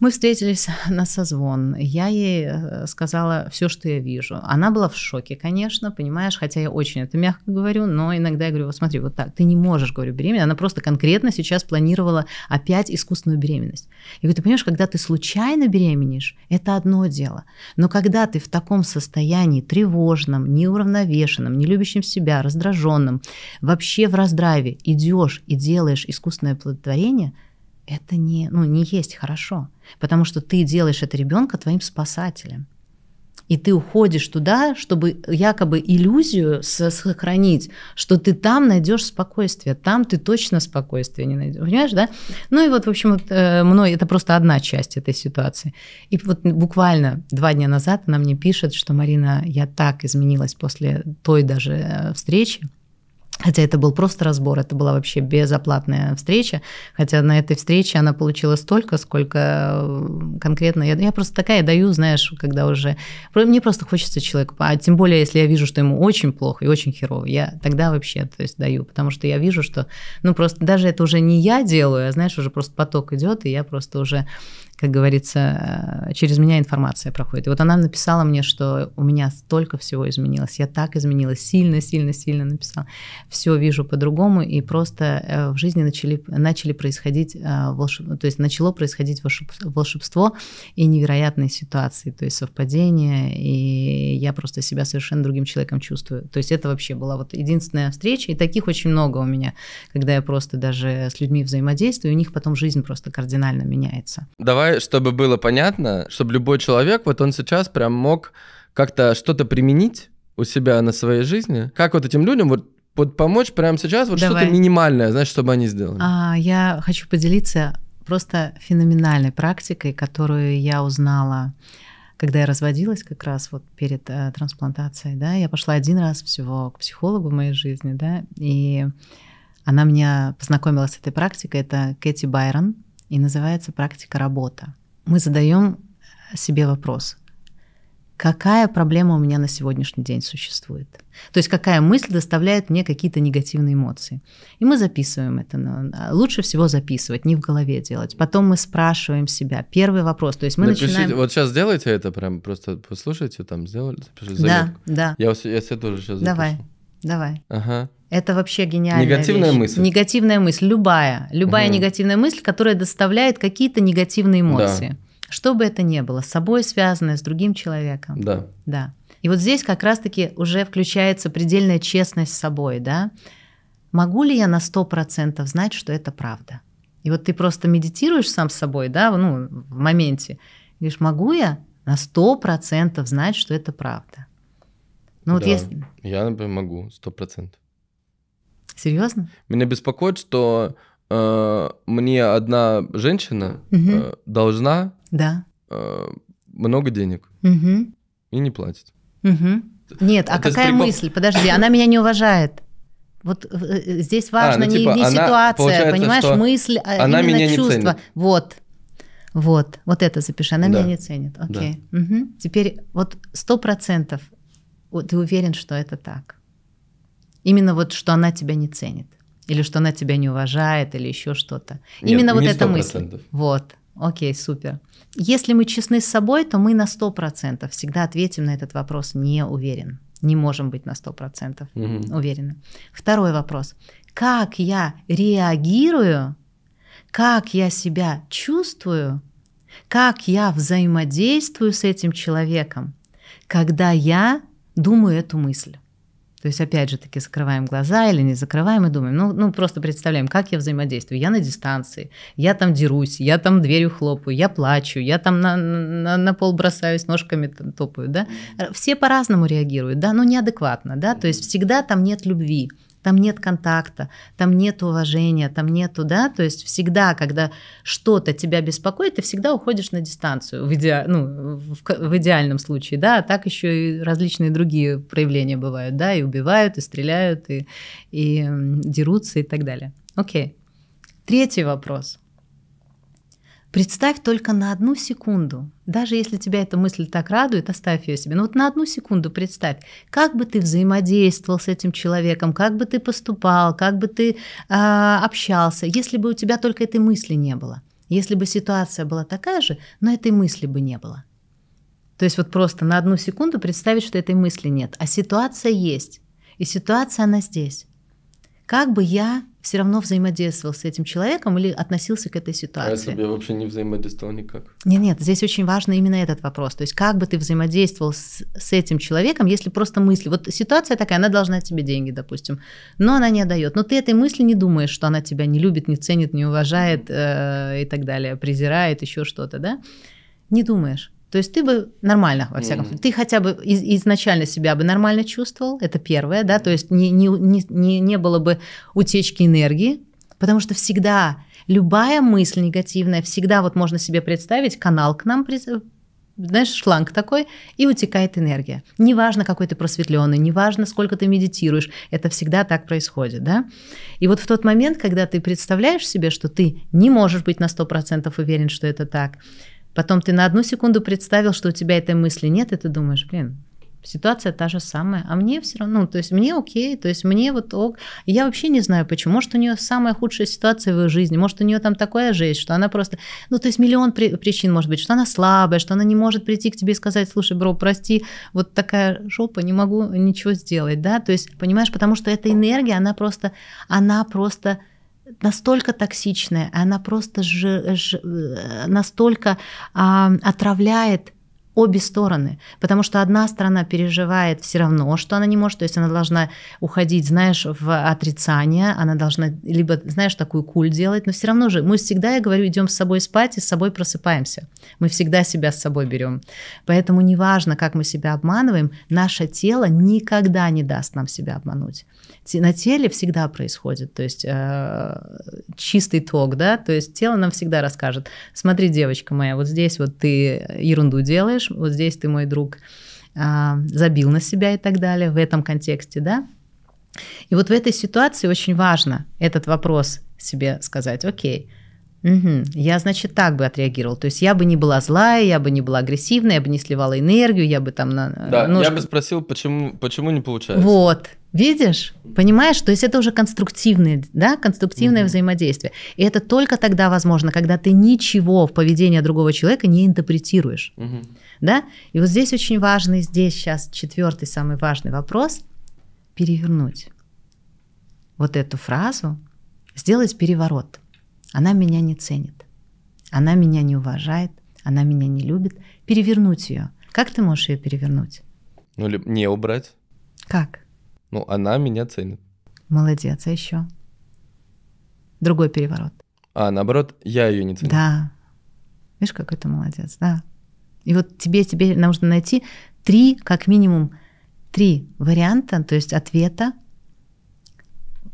Мы встретились на созвон. Я ей э, сказала все, что я вижу. Она была в шоке, конечно, понимаешь, хотя я очень это мягко говорю, но иногда я говорю, вот смотри, вот так, ты не можешь, говорю, беременна. Она просто конкретно сейчас планировала опять искусственную беременность. Я говорю, ты понимаешь, когда ты случайно беременеешь, это одно дело. Но когда ты в таком состоянии тревожном, неуравновешенном, не любящем себя, раздраженном, вообще в раздраве идешь и делаешь искусственное плодотворение – это не, ну, не есть хорошо, потому что ты делаешь это ребенка твоим спасателем. И ты уходишь туда, чтобы якобы иллюзию сохранить, что ты там найдешь спокойствие, там ты точно спокойствие не найдешь. Понимаешь, да? Ну и вот, в общем, вот, э, мной это просто одна часть этой ситуации. И вот буквально два дня назад она мне пишет, что Марина, я так изменилась после той даже э, встречи, Хотя это был просто разбор, это была вообще безоплатная встреча. Хотя на этой встрече она получила столько, сколько э, конкретно... Я, я просто такая даю, знаешь, когда уже... Мне просто хочется человеку, А тем более, если я вижу, что ему очень плохо и очень херово, я тогда вообще то есть, даю. Потому что я вижу, что... Ну, просто даже это уже не я делаю, а, знаешь, уже просто поток идет, и я просто уже как говорится, э, через меня информация проходит. И вот она написала мне, что у меня столько всего изменилось, я так изменилась, сильно, сильно, сильно написала. Все вижу по-другому, и просто э, в жизни начали, начали происходить, э, волшеб... то есть начало происходить волшебство и невероятные ситуации, то есть совпадения, и я просто себя совершенно другим человеком чувствую. То есть это вообще была вот единственная встреча, и таких очень много у меня, когда я просто даже с людьми взаимодействую, и у них потом жизнь просто кардинально меняется. Давай давай, чтобы было понятно, чтобы любой человек, вот он сейчас прям мог как-то что-то применить у себя на своей жизни. Как вот этим людям вот вот помочь прямо сейчас, вот что-то минимальное, знаешь, чтобы они сделали. А, я хочу поделиться просто феноменальной практикой, которую я узнала, когда я разводилась как раз вот перед э, трансплантацией, да, я пошла один раз всего к психологу в моей жизни, да, и она меня познакомила с этой практикой, это Кэти Байрон, и называется практика работа. Мы задаем себе вопрос, какая проблема у меня на сегодняшний день существует. То есть какая мысль доставляет мне какие-то негативные эмоции. И мы записываем это. Лучше всего записывать, не в голове делать. Потом мы спрашиваем себя. Первый вопрос. То есть мы Напишите, начинаем... Вот сейчас сделайте это прям, просто послушайте, там сделали, запишите заметку. Да, да. Я, я себе тоже сейчас запишу. Давай, давай. Ага. Это вообще гениальная Негативная вещь. мысль. Негативная мысль, любая. Любая угу. негативная мысль, которая доставляет какие-то негативные эмоции. Да. Что бы это ни было, с собой связанное, с другим человеком. Да. Да. И вот здесь как раз-таки уже включается предельная честность с собой, да? Могу ли я на 100% знать, что это правда? И вот ты просто медитируешь сам с собой, да, ну, в моменте. И говоришь, могу я на 100% знать, что это правда? Ну, да. вот есть... Я, например, могу, 100%. Серьезно? Меня беспокоит, что э, мне одна женщина угу. э, должна да. э, много денег угу. и не платит. Угу. Нет, а Это какая прибав... мысль? Подожди, она меня не уважает. Вот э, э, здесь а, важно а, ну, типа, не, не она, ситуация, понимаешь, мысль, а она именно меня чувство. Не ценит. Вот. Вот, вот это запиши. Она да. меня не ценит. Окей. Да. Угу. Теперь вот сто процентов ты уверен, что это так? Именно вот, что она тебя не ценит. Или что она тебя не уважает, или еще что-то. Именно вот не эта мысль. Вот. Окей, супер. Если мы честны с собой, то мы на 100% всегда ответим на этот вопрос «не уверен». Не можем быть на 100% угу. уверены. Второй вопрос. Как я реагирую, как я себя чувствую, как я взаимодействую с этим человеком, когда я думаю эту мысль? То есть, опять же, таки закрываем глаза или не закрываем и думаем, ну, ну просто представляем, как я взаимодействую. Я на дистанции, я там дерусь, я там дверью хлопаю, я плачу, я там на, на, на пол бросаюсь, ножками топаю, да. Все по-разному реагируют, да, но неадекватно, да, то есть всегда там нет любви там нет контакта, там нет уважения, там нету, да, то есть всегда, когда что-то тебя беспокоит, ты всегда уходишь на дистанцию, в, иде... ну, в, в идеальном случае, да, а так еще и различные другие проявления бывают, да, и убивают, и стреляют, и, и дерутся и так далее. Окей. Третий вопрос. Представь только на одну секунду, даже если тебя эта мысль так радует, оставь ее себе, но вот на одну секунду представь, как бы ты взаимодействовал с этим человеком, как бы ты поступал, как бы ты э, общался, если бы у тебя только этой мысли не было, если бы ситуация была такая же, но этой мысли бы не было. То есть вот просто на одну секунду представить, что этой мысли нет, а ситуация есть, и ситуация она здесь. Как бы я все равно взаимодействовал с этим человеком или относился к этой а ситуации. А если бы вообще не взаимодействовал никак? Нет, нет, здесь очень важно именно этот вопрос. То есть как бы ты взаимодействовал с, с этим человеком, если просто мысли. Вот ситуация такая, она должна тебе деньги, допустим, но она не отдает. Но ты этой мысли не думаешь, что она тебя не любит, не ценит, не уважает э, и так далее, презирает, еще что-то, да? Не думаешь. То есть ты бы нормально, во всяком mm случае, ты хотя бы из, изначально себя бы нормально чувствовал, это первое, да, то есть не, не, не, не было бы утечки энергии, потому что всегда любая мысль негативная, всегда вот можно себе представить, канал к нам знаешь, шланг такой, и утекает энергия. Неважно, какой ты просветленный, неважно, сколько ты медитируешь, это всегда так происходит, да? И вот в тот момент, когда ты представляешь себе, что ты не можешь быть на 100% уверен, что это так, Потом ты на одну секунду представил, что у тебя этой мысли нет, и ты думаешь, блин, ситуация та же самая, а мне все равно, ну, то есть мне окей, то есть мне вот ок. Я вообще не знаю, почему. Может, у нее самая худшая ситуация в ее жизни, может, у нее там такая жесть, что она просто, ну, то есть миллион при- причин может быть, что она слабая, что она не может прийти к тебе и сказать, слушай, бро, прости, вот такая жопа, не могу ничего сделать, да, то есть, понимаешь, потому что эта энергия, она просто, она просто настолько токсичная, она просто ж, ж, э, настолько а, отравляет обе стороны, потому что одна сторона переживает все равно, что она не может, то есть она должна уходить, знаешь, в отрицание, она должна либо, знаешь, такую куль делать, но все равно же мы всегда, я говорю, идем с собой спать и с собой просыпаемся, мы всегда себя с собой берем, поэтому неважно, как мы себя обманываем, наше тело никогда не даст нам себя обмануть на теле всегда происходит, то есть э, чистый ток, да, то есть тело нам всегда расскажет, смотри, девочка моя, вот здесь вот ты ерунду делаешь, вот здесь ты, мой друг, э, забил на себя и так далее в этом контексте, да. И вот в этой ситуации очень важно этот вопрос себе сказать, окей, Угу. Я, значит, так бы отреагировал. То есть я бы не была злая, я бы не была агрессивная, я бы не сливала энергию, я бы там... На, э, да, ну, я бы спросил, почему, почему не получается. Вот, Видишь? Понимаешь? То есть это уже конструктивное, да, конструктивное угу. взаимодействие. И это только тогда возможно, когда ты ничего в поведении другого человека не интерпретируешь. Угу. Да? И вот здесь очень важный, здесь сейчас четвертый самый важный вопрос – перевернуть вот эту фразу, сделать переворот. Она меня не ценит, она меня не уважает, она меня не любит. Перевернуть ее. Как ты можешь ее перевернуть? Ну, не убрать. Как? Ну, она меня ценит. Молодец, а еще? Другой переворот. А, наоборот, я ее не ценю. Да. Видишь, какой ты молодец, да. И вот тебе, тебе нужно найти три, как минимум, три варианта, то есть ответа,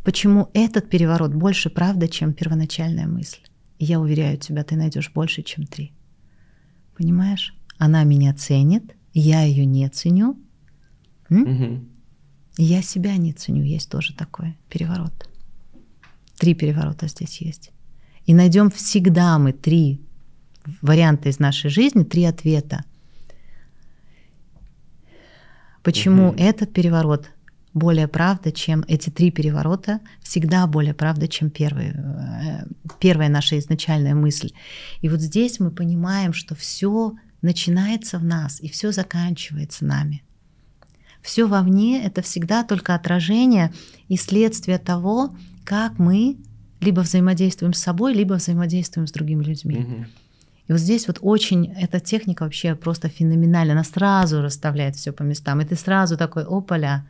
почему этот переворот больше правда, чем первоначальная мысль. И я уверяю тебя, ты найдешь больше, чем три. Понимаешь? Она меня ценит, я ее не ценю. М? Угу. Я себя не ценю, есть тоже такое. Переворот. Три переворота здесь есть. И найдем всегда мы три варианта из нашей жизни, три ответа. Почему угу. этот переворот более правда, чем эти три переворота, всегда более правда, чем первый, э, первая наша изначальная мысль. И вот здесь мы понимаем, что все начинается в нас и все заканчивается нами. Все во вовне — это всегда только отражение и следствие того, как мы либо взаимодействуем с собой, либо взаимодействуем с другими людьми. И вот здесь вот очень эта техника вообще просто феноменальна. Она сразу расставляет все по местам. И ты сразу такой, «Ополя,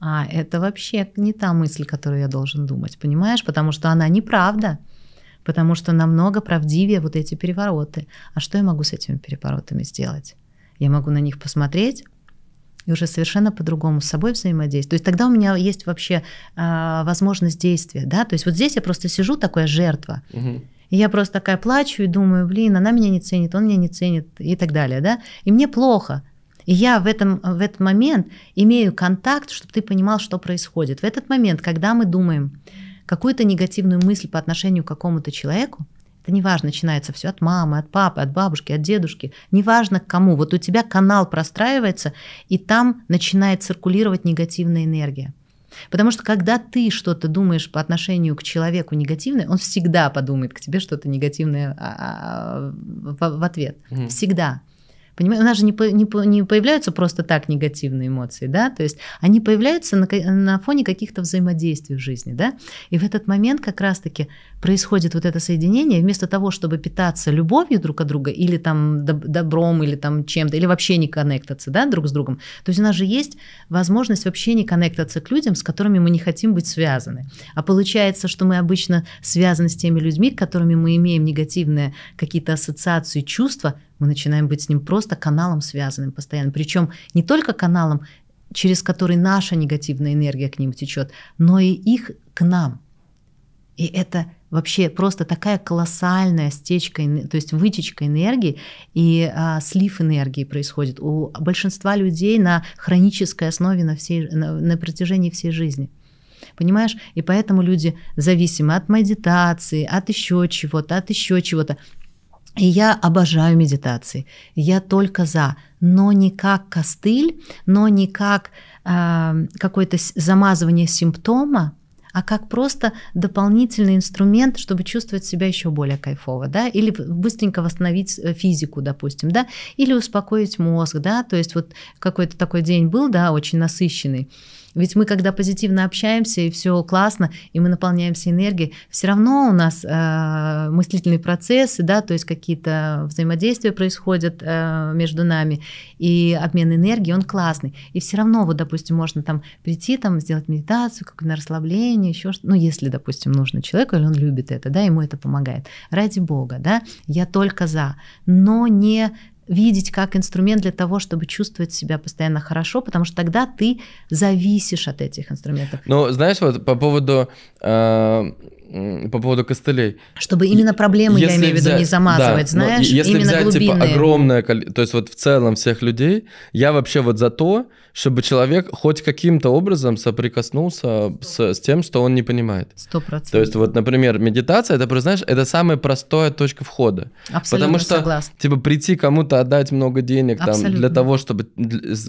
а это вообще не та мысль, которую я должен думать, понимаешь? Потому что она неправда, потому что намного правдивее вот эти перевороты. А что я могу с этими переворотами сделать? Я могу на них посмотреть, и уже совершенно по-другому с собой взаимодействую. То есть тогда у меня есть вообще э, возможность действия, да, то есть вот здесь я просто сижу такая жертва, и я просто такая плачу и думаю, блин, она меня не ценит, он меня не ценит и так далее, да, и мне плохо. И я в, этом, в этот момент имею контакт, чтобы ты понимал, что происходит. В этот момент, когда мы думаем какую-то негативную мысль по отношению к какому-то человеку, это неважно, начинается все от мамы, от папы, от бабушки, от дедушки. Неважно к кому. Вот у тебя канал простраивается, и там начинает циркулировать негативная энергия. Потому что когда ты что-то думаешь по отношению к человеку негативное, он всегда подумает к тебе что-то негативное а, а, в ответ. Всегда. Понимаете, у нас же не, по, не, по, не появляются просто так негативные эмоции, да, то есть они появляются на, на фоне каких-то взаимодействий в жизни, да, и в этот момент как раз-таки происходит вот это соединение, вместо того, чтобы питаться любовью друг от друга или там добром, или там чем-то, или вообще не коннектаться, да, друг с другом, то есть у нас же есть возможность вообще не коннектаться к людям, с которыми мы не хотим быть связаны, а получается, что мы обычно связаны с теми людьми, к которыми мы имеем негативные какие-то ассоциации, чувства, мы начинаем быть с ним просто каналом связанным постоянно. Причем не только каналом, через который наша негативная энергия к ним течет, но и их к нам. И это вообще просто такая колоссальная стечка, то есть вытечка энергии и а, слив энергии происходит у большинства людей на хронической основе на, всей, на, на протяжении всей жизни. Понимаешь? И поэтому люди зависимы от медитации, от еще чего-то, от еще чего-то. И я обожаю медитации, я только за, но не как костыль, но не как э, какое-то замазывание симптома, а как просто дополнительный инструмент, чтобы чувствовать себя еще более кайфово, да, или быстренько восстановить э, физику, допустим, да, или успокоить мозг, да, то есть вот какой-то такой день был, да, очень насыщенный, ведь мы, когда позитивно общаемся, и все классно, и мы наполняемся энергией, все равно у нас э, мыслительные процессы, да, то есть какие-то взаимодействия происходят э, между нами, и обмен энергии он классный. И все равно, вот, допустим, можно там прийти, там, сделать медитацию, как на расслабление, еще что-то, ну, если, допустим, нужно человеку, или он любит это, да, ему это помогает. Ради бога, да, я только за, но не видеть как инструмент для того, чтобы чувствовать себя постоянно хорошо, потому что тогда ты зависишь от этих инструментов. Ну, знаешь, вот по поводу э, по поводу костылей. Чтобы именно проблемы, если я имею в виду, не замазывать, да, ну, знаешь, если именно взять, типа, глубинные. Типа, огромное то есть вот в целом всех людей, я вообще вот за то, чтобы человек хоть каким-то образом соприкоснулся с, с тем, что он не понимает. Сто процентов. То есть вот, например, медитация, это, просто, знаешь, это самая простая точка входа. Абсолютно Потому что, согласна. типа, прийти кому-то отдать много денег там для того, чтобы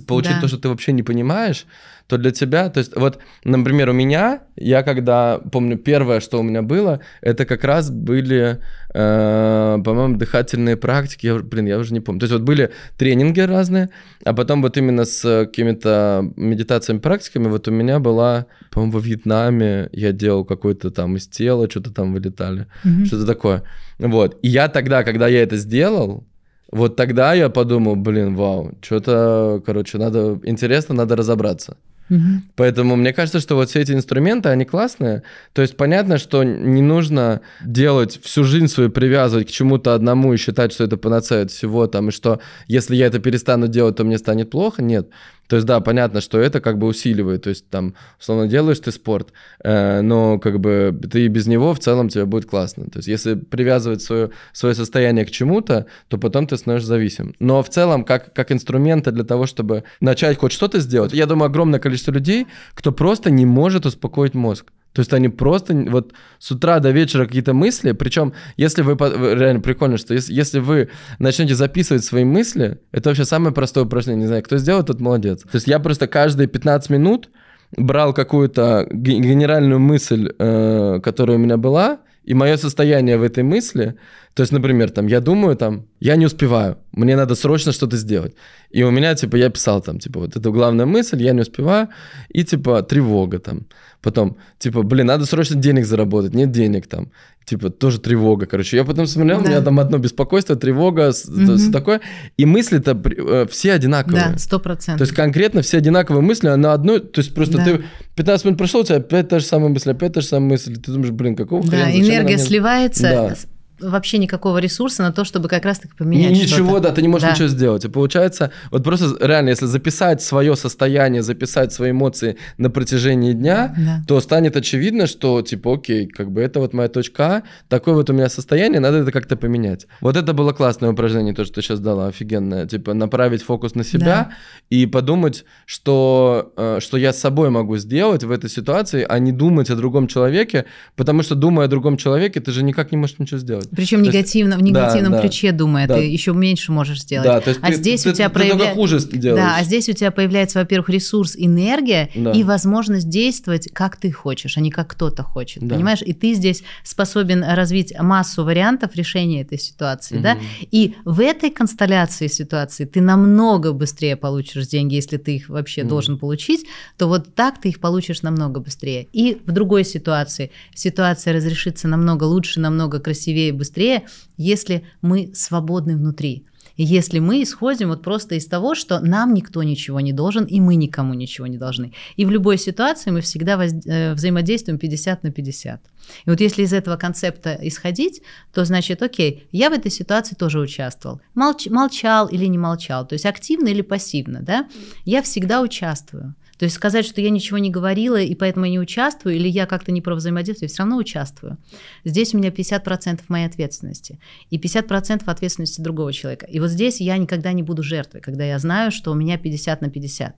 получить да. то, что ты вообще не понимаешь, то для тебя, то есть вот, например, у меня, я когда, помню, первое, что у меня было, это как раз были, э, по-моему, дыхательные практики, я, блин, я уже не помню. То есть вот были тренинги разные, а потом вот именно с какими-то медитациями, практиками, вот у меня была, по-моему, во Вьетнаме я делал какой-то там из тела, что-то там вылетали, mm-hmm. что-то такое. Вот, и я тогда, когда я это сделал, вот тогда я подумал, блин, вау, что-то, короче, надо, интересно, надо разобраться. Угу. Поэтому мне кажется, что вот все эти инструменты, они классные. То есть понятно, что не нужно делать всю жизнь свою привязывать к чему-то одному и считать, что это панацея от всего, там, и что если я это перестану делать, то мне станет плохо. Нет. То есть, да, понятно, что это как бы усиливает. То есть, там, условно, делаешь ты спорт, э, но как бы ты и без него в целом тебе будет классно. То есть, если привязывать свое, свое состояние к чему-то, то потом ты становишься зависим. Но в целом, как, как инструмента для того, чтобы начать хоть что-то сделать, я думаю, огромное количество людей, кто просто не может успокоить мозг. То есть они просто вот с утра до вечера какие-то мысли. Причем, если вы реально прикольно, что если, если вы начнете записывать свои мысли, это вообще самое простое упражнение. Не знаю, кто сделал, тот молодец. То есть я просто каждые 15 минут брал какую-то генеральную мысль, э, которая у меня была, и мое состояние в этой мысли, то есть, например, там, я думаю, там, я не успеваю, мне надо срочно что-то сделать. И у меня, типа, я писал там, типа, вот это главная мысль, я не успеваю, и, типа, тревога там. Потом, типа, блин, надо срочно денег заработать, нет денег там. Типа, тоже тревога, короче. Я потом смотрел, да. у меня там одно беспокойство, тревога, угу. все такое. И мысли-то э, все одинаковые. Да, сто процентов. То есть конкретно все одинаковые мысли, а на одной, то есть просто да. ты 15 минут прошло, у тебя опять та же самая мысль, опять та же самая мысль. Ты думаешь, блин, какого да, хрена? Да, энергия сливается, да вообще никакого ресурса на то, чтобы как раз-таки поменять Ничего, да, ты не можешь да. ничего сделать. И получается, вот просто реально, если записать свое состояние, записать свои эмоции на протяжении дня, да. то станет очевидно, что типа, окей, как бы это вот моя точка а, такое вот у меня состояние, надо это как-то поменять. Вот это было классное упражнение, то, что ты сейчас дала, офигенное. Типа направить фокус на себя да. и подумать, что, э, что я с собой могу сделать в этой ситуации, а не думать о другом человеке, потому что, думая о другом человеке, ты же никак не можешь ничего сделать. Причем негативно, в негативном да, ключе да, думая, да. ты еще меньше можешь сделать. Да, то есть а ты, здесь ты, у тебя ты, проявля... ты хуже делаешь. Да, а здесь у тебя появляется, во-первых, ресурс, энергия да. и возможность действовать, как ты хочешь, а не как кто-то хочет. Да. Понимаешь? И ты здесь способен развить массу вариантов решения этой ситуации, угу. да? И в этой констелляции ситуации ты намного быстрее получишь деньги, если ты их вообще угу. должен получить, то вот так ты их получишь намного быстрее. И в другой ситуации ситуация разрешится намного лучше, намного красивее, быстрее, если мы свободны внутри. Если мы исходим вот просто из того, что нам никто ничего не должен, и мы никому ничего не должны. И в любой ситуации мы всегда воз... Э, взаимодействуем 50 на 50. И вот если из этого концепта исходить, то значит, окей, я в этой ситуации тоже участвовал. Молч... Молчал или не молчал, то есть активно или пассивно, да? Я всегда участвую. То есть сказать, что я ничего не говорила, и поэтому я не участвую, или я как-то не про взаимодействую, я все равно участвую. Здесь у меня 50% моей ответственности и 50% ответственности другого человека. И вот здесь я никогда не буду жертвой, когда я знаю, что у меня 50 на 50.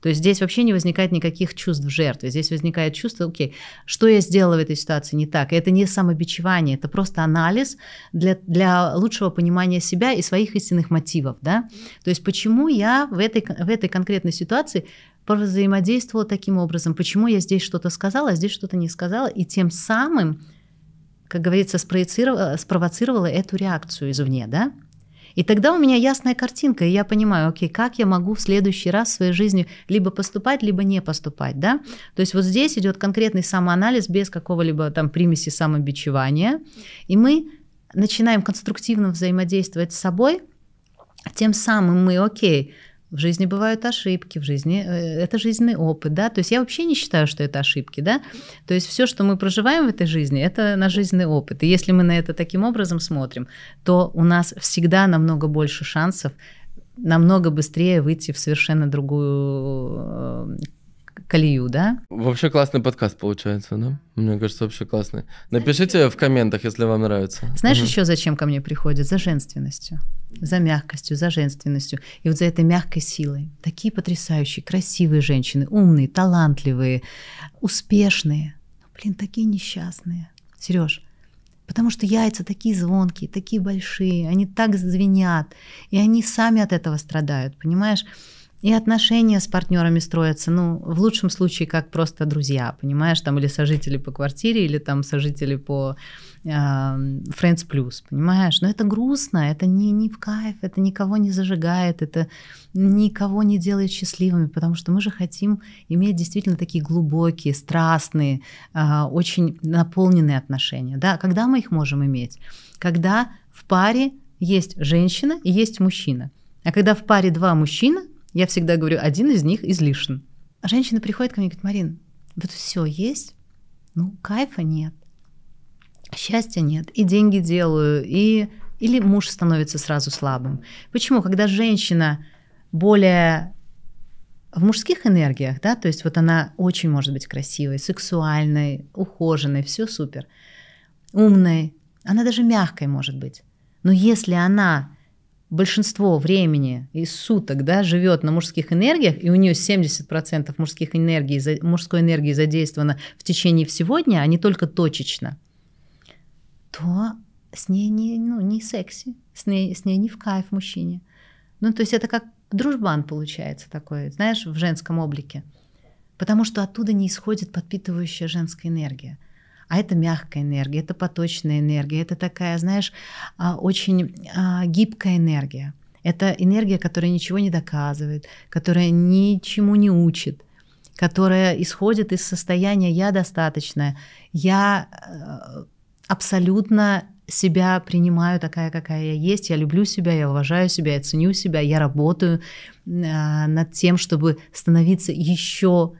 То есть здесь вообще не возникает никаких чувств жертвы. Здесь возникает чувство, окей, что я сделала в этой ситуации не так. И это не самобичевание, это просто анализ для, для лучшего понимания себя и своих истинных мотивов. Да? То есть почему я в этой, в этой конкретной ситуации взаимодействовала таким образом, почему я здесь что-то сказала, а здесь что-то не сказала, и тем самым, как говорится, э, спровоцировала эту реакцию извне, да? И тогда у меня ясная картинка, и я понимаю, окей, как я могу в следующий раз в своей жизни либо поступать, либо не поступать, да? То есть вот здесь идет конкретный самоанализ без какого-либо там примеси самобичевания, и мы начинаем конструктивно взаимодействовать с собой, тем самым мы, окей, в жизни бывают ошибки, в жизни э, это жизненный опыт, да. То есть я вообще не считаю, что это ошибки, да. То есть все, что мы проживаем в этой жизни, это наш жизненный опыт. И если мы на это таким образом смотрим, то у нас всегда намного больше шансов намного быстрее выйти в совершенно другую э, колею, да? Вообще классный подкаст получается, да? Мне кажется, вообще классный. Напишите в комментах, если вам нравится. Знаешь угу. еще зачем ко мне приходят? За женственностью, за мягкостью, за женственностью. И вот за этой мягкой силой. Такие потрясающие, красивые женщины, умные, талантливые, успешные. Но, ну, блин, такие несчастные. Сереж, Потому что яйца такие звонкие, такие большие, они так звенят, и они сами от этого страдают, понимаешь? И отношения с партнерами строятся, ну, в лучшем случае, как просто друзья, понимаешь, там или сожители по квартире, или там сожители по э, Friends Plus, понимаешь? Но это грустно, это не, не в кайф, это никого не зажигает, это никого не делает счастливыми, потому что мы же хотим иметь действительно такие глубокие, страстные, э, очень наполненные отношения, да? Когда мы их можем иметь? Когда в паре есть женщина и есть мужчина. А когда в паре два мужчина? Я всегда говорю, один из них излишен. А женщина приходит ко мне и говорит, Марин, вот все есть, ну кайфа нет, счастья нет, и деньги делаю, и или муж становится сразу слабым. Почему? Когда женщина более в мужских энергиях, да, то есть вот она очень может быть красивой, сексуальной, ухоженной, все супер, умной, она даже мягкой может быть. Но если она большинство времени и суток да, живет на мужских энергиях, и у нее 70% мужских энергий, мужской энергии задействовано в течение всего дня, а не только точечно, то с ней не, ну, не секси, с ней, с ней не в кайф мужчине. Ну, то есть это как дружбан получается такой, знаешь, в женском облике. Потому что оттуда не исходит подпитывающая женская энергия – а это мягкая энергия, это поточная энергия, это такая, знаешь, а, очень а, гибкая энергия. Это энергия, которая ничего не доказывает, которая ничему не учит, которая исходит из состояния «я достаточная», «я э, абсолютно себя принимаю такая, какая я есть, я люблю себя, я уважаю себя, я ценю себя, я работаю э, над тем, чтобы становиться еще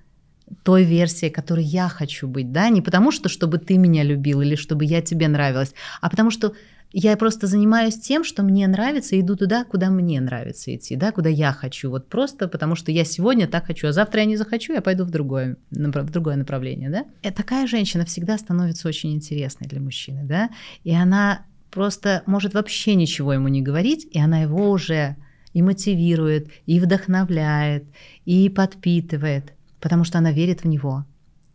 той версии, которой я хочу быть, да, не потому что, чтобы ты меня любил или чтобы я тебе нравилась, а потому что я просто занимаюсь тем, что мне нравится, иду туда, куда мне нравится идти, да, куда я хочу, вот просто потому что я сегодня так хочу, а завтра я не захочу, я пойду в другое, в другое направление, да. И э, такая женщина всегда становится очень интересной для мужчины, да, и она просто может вообще ничего ему не говорить, и она его уже и мотивирует, и вдохновляет, и подпитывает – потому что она верит в него.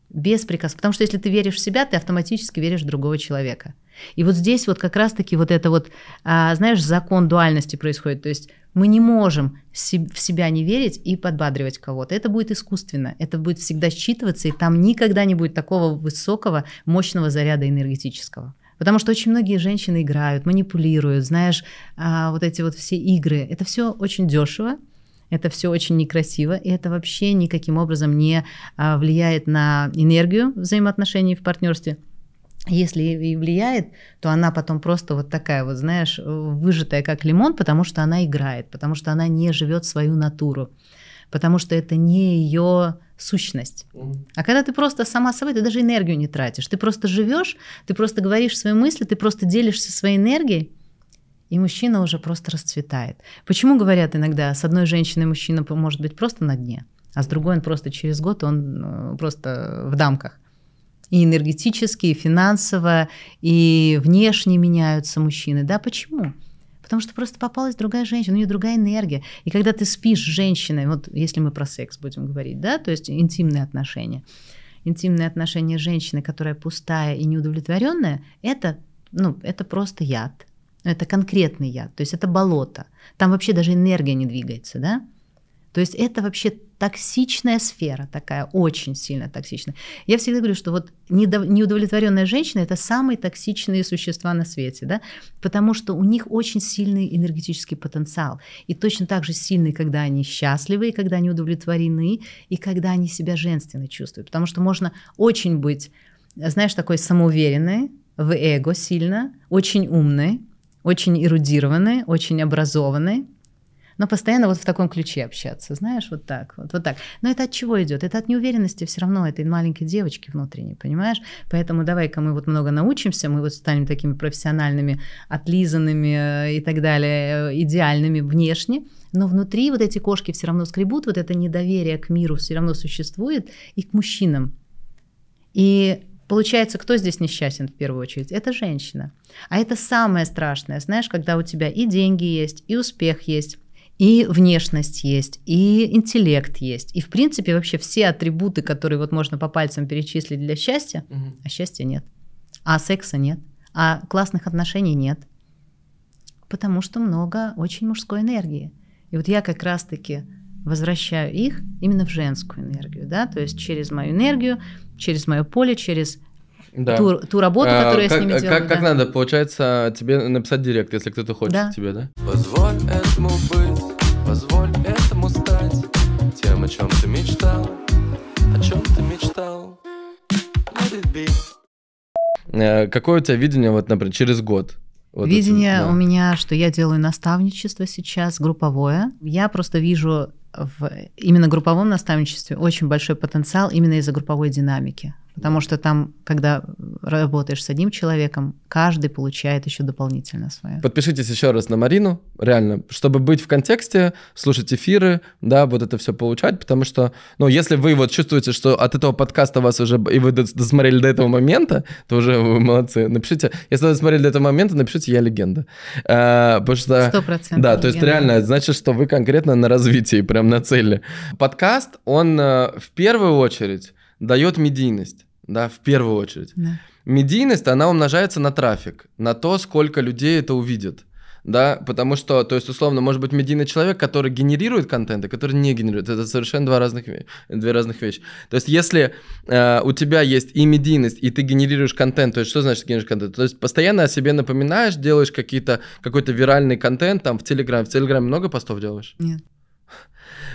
Без приказа. Потому что если ты веришь в себя, ты автоматически веришь в другого человека. И вот здесь вот как раз-таки вот это вот, а, знаешь, закон дуальности происходит. То есть мы не можем в себя не верить и подбадривать кого-то. Это будет искусственно, это будет всегда считываться, и там никогда не будет такого высокого, мощного заряда энергетического. Потому что очень многие женщины играют, манипулируют, знаешь, а, вот эти вот все игры. Это все очень дешево, это все очень некрасиво, и это вообще никаким образом не а, влияет на энергию взаимоотношений в партнерстве. Если и влияет, то она потом просто вот такая вот, знаешь, выжатая как лимон, потому что она играет, потому что она не живет свою натуру, потому что это не ее сущность. А когда ты просто сама собой, ты даже энергию не тратишь, ты просто живешь, ты просто говоришь свои мысли, ты просто делишься своей энергией, и мужчина уже просто расцветает. Почему говорят иногда, с одной женщиной мужчина может быть просто на дне, а с другой он просто через год, он э, просто в дамках. И энергетически, и финансово, и внешне меняются мужчины. Да, почему? Потому что просто попалась другая женщина, у нее другая энергия. И когда ты спишь с женщиной, вот если мы про секс будем говорить, да, то есть интимные отношения, интимные отношения женщины, которая пустая и неудовлетворенная, это, ну, это просто яд, это конкретный яд, то есть это болото. Там вообще даже энергия не двигается, да? То есть это вообще токсичная сфера такая, очень сильно токсичная. Я всегда говорю, что вот неудовлетворенная женщина – это самые токсичные существа на свете, да? потому что у них очень сильный энергетический потенциал. И точно так же сильный, когда они счастливы, и когда они удовлетворены, и когда они себя женственно чувствуют. Потому что можно очень быть, знаешь, такой самоуверенной, в эго сильно, очень умной, очень эрудированные, очень образованные, но постоянно вот в таком ключе общаться, знаешь, вот так, вот, вот так. Но это от чего идет? Это от неуверенности все равно этой маленькой девочки внутренней, понимаешь? Поэтому давай-ка мы вот много научимся, мы вот станем такими профессиональными, отлизанными э, и так далее, э, идеальными внешне, но внутри вот эти кошки все равно скребут, вот это недоверие к миру все равно существует и к мужчинам. И Получается, кто здесь несчастен в первую очередь? Это женщина. А это самое страшное, знаешь, когда у тебя и деньги есть, и успех есть, и внешность есть, и интеллект есть, и в принципе вообще все атрибуты, которые вот можно по пальцам перечислить для счастья, угу. а счастья нет, а секса нет, а классных отношений нет, потому что много очень мужской энергии. И вот я как раз-таки возвращаю их именно в женскую энергию, да, то есть через мою энергию через мое поле, через да. ту, ту работу, а, которую как, я с ними а, делаю. Как, да. как надо, получается, тебе написать директ, если кто-то хочет да. тебе, да? Позволь этому быть, позволь этому стать тем, о чем ты мечтал, о чем ты мечтал. Let it be. Э, какое у тебя видение, вот, например, через год? Вот Видение это, да. у меня, что я делаю наставничество сейчас, групповое. Я просто вижу в именно групповом наставничестве очень большой потенциал именно из-за групповой динамики. Потому что там, когда работаешь с одним человеком, каждый получает еще дополнительно свое. Подпишитесь еще раз на Марину, реально, чтобы быть в контексте, слушать эфиры, да, вот это все получать, потому что, ну, если вы вот чувствуете, что от этого подкаста вас уже, и вы досмотрели до этого момента, то уже вы молодцы, напишите, если вы досмотрели до этого момента, напишите «Я легенда». А, потому что... 100% Да, легенда. то есть реально, значит, что вы конкретно на развитии, прям на цели. Подкаст, он э, в первую очередь дает медийность да, в первую очередь. Да. Медийность, она умножается на трафик, на то, сколько людей это увидит. Да, потому что, то есть, условно, может быть медийный человек, который генерирует контент, а который не генерирует. Это совершенно два разных, две разных вещи. То есть, если э, у тебя есть и медийность, и ты генерируешь контент, то есть, что значит генерируешь контент? То есть, постоянно о себе напоминаешь, делаешь какие-то, какой-то виральный контент там в Телеграме. В Телеграме много постов делаешь? Нет.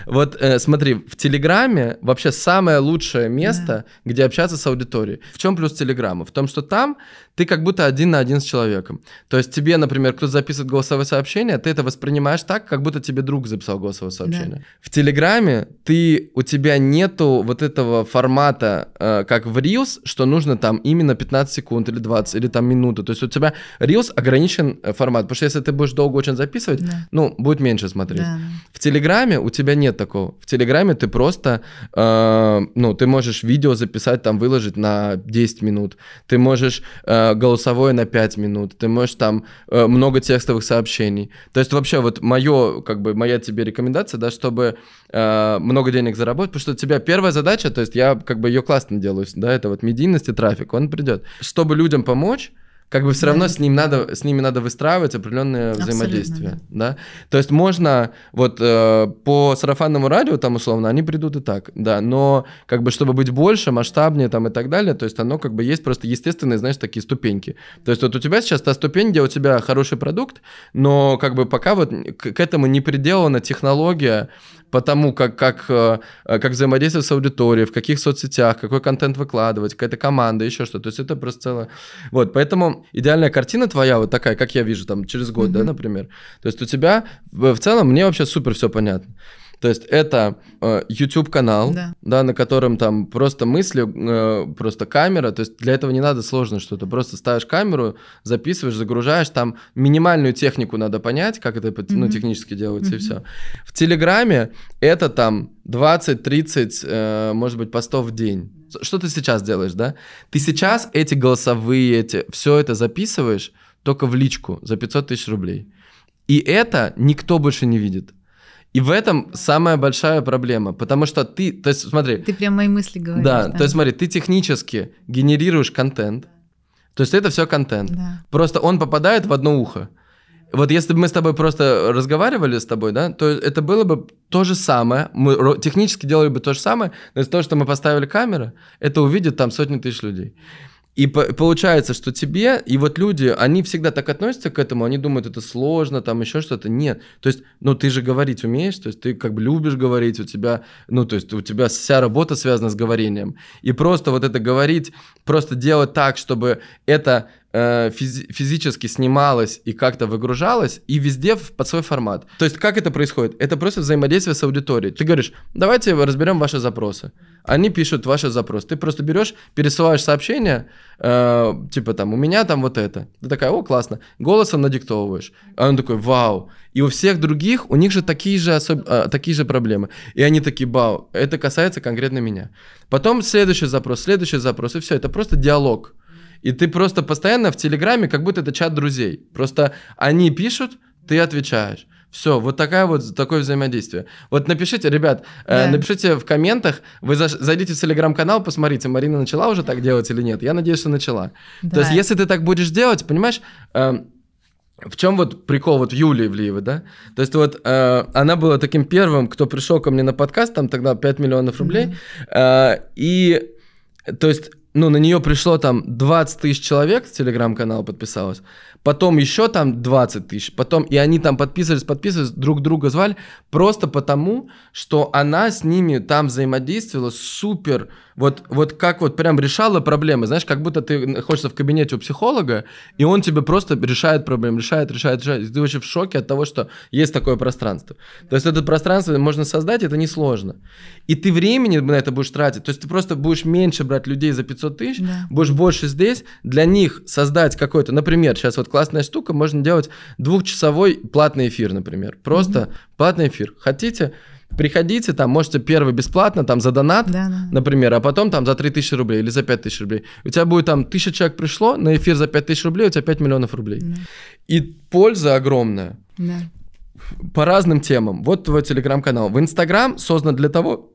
Вот э, смотри, в Телеграме вообще самое лучшее место, да. где общаться с аудиторией. В чем плюс Телеграма? В том, что там ты как будто один на один с человеком. То есть тебе, например, кто-то записывает голосовое сообщение, ты это воспринимаешь так, как будто тебе друг записал голосовое сообщение. Да. В Телеграме ты, у тебя нету вот этого формата, э, как в Reels, что нужно там именно 15 секунд или 20, или там минуту. То есть у тебя Reels ограничен э, формат, потому что если ты будешь долго очень записывать, да. ну, будет меньше смотреть. Да. В Телеграме у тебя тебя нет такого. В Телеграме ты просто, э, ну, ты можешь видео записать, там, выложить на 10 минут, ты можешь э, голосовое на 5 минут, ты можешь там э, много текстовых сообщений. То есть вообще вот моё как бы, моя тебе рекомендация, да, чтобы э, много денег заработать, потому что у тебя первая задача, то есть я как бы ее классно делаю, да, это вот медийность и трафик, он придет. Чтобы людям помочь, как бы все равно да. с, ним надо, с ними надо выстраивать определенное Абсолютно, Да. да. То есть можно вот э, по сарафанному радио там условно они придут и так, да, но как бы чтобы быть больше, масштабнее там и так далее, то есть оно как бы есть просто естественные, знаешь, такие ступеньки. То есть вот у тебя сейчас та ступень, где у тебя хороший продукт, но как бы пока вот к, к этому не приделана технология, по тому, как, как, э, э, как взаимодействовать с аудиторией, в каких соцсетях, какой контент выкладывать, какая-то команда, еще что-то. То есть это просто целое. Вот, поэтому идеальная картина твоя вот такая, как я вижу, там, через год, mm-hmm. да, например. То есть у тебя в целом мне вообще супер все понятно. То есть это э, YouTube канал, да. да, на котором там просто мысли, э, просто камера. То есть для этого не надо сложно что-то. Просто ставишь камеру, записываешь, загружаешь. Там минимальную технику надо понять, как это mm-hmm. технически делается mm-hmm. и все. В Телеграме это там 20-30, э, может быть, постов в день. Что ты сейчас делаешь, да? Ты сейчас эти голосовые, эти, все это записываешь только в личку за 500 тысяч рублей. И это никто больше не видит. И в этом самая большая проблема, потому что ты, то есть смотри... Ты прям мои мысли говоришь. Да, да. то есть смотри, ты технически генерируешь контент, то есть это все контент. Да. Просто он попадает в одно ухо. Вот если бы мы с тобой просто разговаривали с тобой, да, то это было бы то же самое. Мы технически делали бы то же самое, но из-за того, что мы поставили камеру, это увидят там сотни тысяч людей. И получается, что тебе, и вот люди, они всегда так относятся к этому, они думают, это сложно, там еще что-то. Нет. То есть, ну, ты же говорить умеешь, то есть ты как бы любишь говорить, у тебя, ну, то есть у тебя вся работа связана с говорением. И просто вот это говорить, просто делать так, чтобы это Э, физи- физически снималось и как-то выгружалось, и везде под свой формат. То есть как это происходит? Это просто взаимодействие с аудиторией. Ты говоришь, давайте разберем ваши запросы. Они пишут ваши запросы. Ты просто берешь, пересылаешь сообщение, э, типа там, у меня там вот это. Ты такая, о, классно. Голосом надиктовываешь. А он такой, вау. И у всех других, у них же такие же, особ... э, такие же проблемы. И они такие, вау, это касается конкретно меня. Потом следующий запрос, следующий запрос, и все. Это просто диалог и ты просто постоянно в Телеграме, как будто это чат друзей. Просто они пишут, ты отвечаешь. Все, вот такая вот такое взаимодействие. Вот напишите, ребят, э, да. э, напишите в комментах, вы заш, зайдите в телеграм-канал, посмотрите, Марина начала уже так делать или нет. Я надеюсь, что начала. Да. То есть, если ты так будешь делать, понимаешь, э, в чем вот прикол вот Юлии Ивлеевой, да? То есть вот э, она была таким первым, кто пришел ко мне на подкаст, там тогда 5 миллионов рублей. Mm-hmm. Э, и то есть ну, на нее пришло там 20 тысяч человек, телеграм-канал подписалось, потом еще там 20 тысяч, потом, и они там подписывались, подписывались, друг друга звали, просто потому, что она с ними там взаимодействовала супер, вот, вот как вот прям решала проблемы, знаешь, как будто ты находишься в кабинете у психолога, и он тебе просто решает проблемы, решает, решает, решает, и ты вообще в шоке от того, что есть такое пространство. То есть это пространство можно создать, это несложно. И ты времени на это будешь тратить, то есть ты просто будешь меньше брать людей за 500 тысяч, да. будешь больше здесь, для них создать какой-то, например, сейчас вот классная штука, можно делать двухчасовой платный эфир, например. Просто mm-hmm. платный эфир. Хотите, приходите, там можете первый бесплатно, там за донат, да, да. например, а потом там за 3000 рублей или за 5000 рублей. У тебя будет там 1000 человек пришло, на эфир за 5000 рублей, у тебя 5 миллионов рублей. Да. И польза огромная. Да. По разным темам. Вот твой телеграм-канал. В Инстаграм создан для того,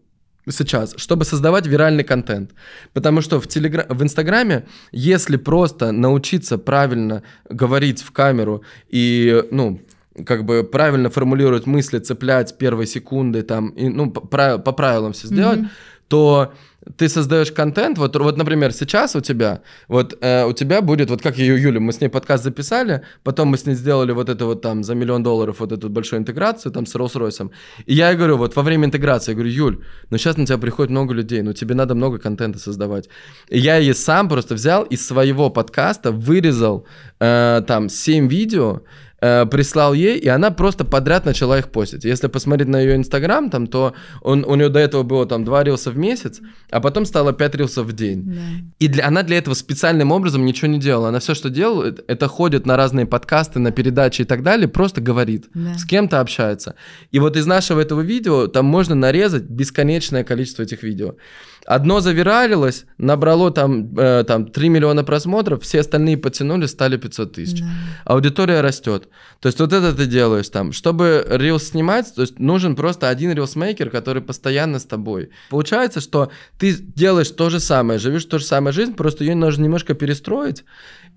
сейчас, чтобы создавать виральный контент. Потому что в, телегра... в Инстаграме, если просто научиться правильно говорить в камеру и, ну, как бы правильно формулировать мысли, цеплять первые секунды, там, и, ну, по, по правилам все сделать, mm-hmm то ты создаешь контент, вот, вот, например, сейчас у тебя, вот э, у тебя будет, вот как ее Юля, мы с ней подкаст записали, потом мы с ней сделали вот это вот там за миллион долларов вот эту большую интеграцию там с Rolls-Royce, и я ей говорю, вот во время интеграции, я говорю, Юль, ну сейчас на тебя приходит много людей, ну тебе надо много контента создавать. И я ей сам просто взял из своего подкаста, вырезал э, там 7 видео, Э, прислал ей, и она просто подряд начала их постить. Если посмотреть на ее инстаграм, там, то он, у нее до этого было там два рилса в месяц, а потом стало пять рилсов в день. Да. И для, она для этого специальным образом ничего не делала. Она все, что делала, это ходит на разные подкасты, на передачи и так далее, просто говорит, да. с кем-то общается. И вот из нашего этого видео там можно нарезать бесконечное количество этих видео. Одно завиралилось, набрало там, э, там 3 миллиона просмотров, все остальные потянули, стали 500 тысяч. Да. Аудитория растет. То есть вот это ты делаешь там. Чтобы рилс снимать, то есть нужен просто один рилсмейкер, который постоянно с тобой. Получается, что ты делаешь то же самое, живешь ту же самую жизнь, просто ее нужно немножко перестроить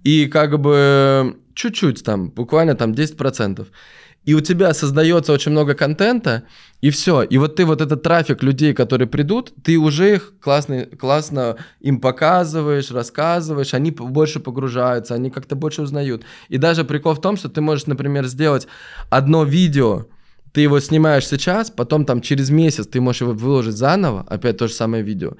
и как бы чуть-чуть там, буквально там 10% и у тебя создается очень много контента, и все. И вот ты вот этот трафик людей, которые придут, ты уже их классно, классно им показываешь, рассказываешь, они больше погружаются, они как-то больше узнают. И даже прикол в том, что ты можешь, например, сделать одно видео, ты его снимаешь сейчас, потом там через месяц ты можешь его выложить заново, опять то же самое видео.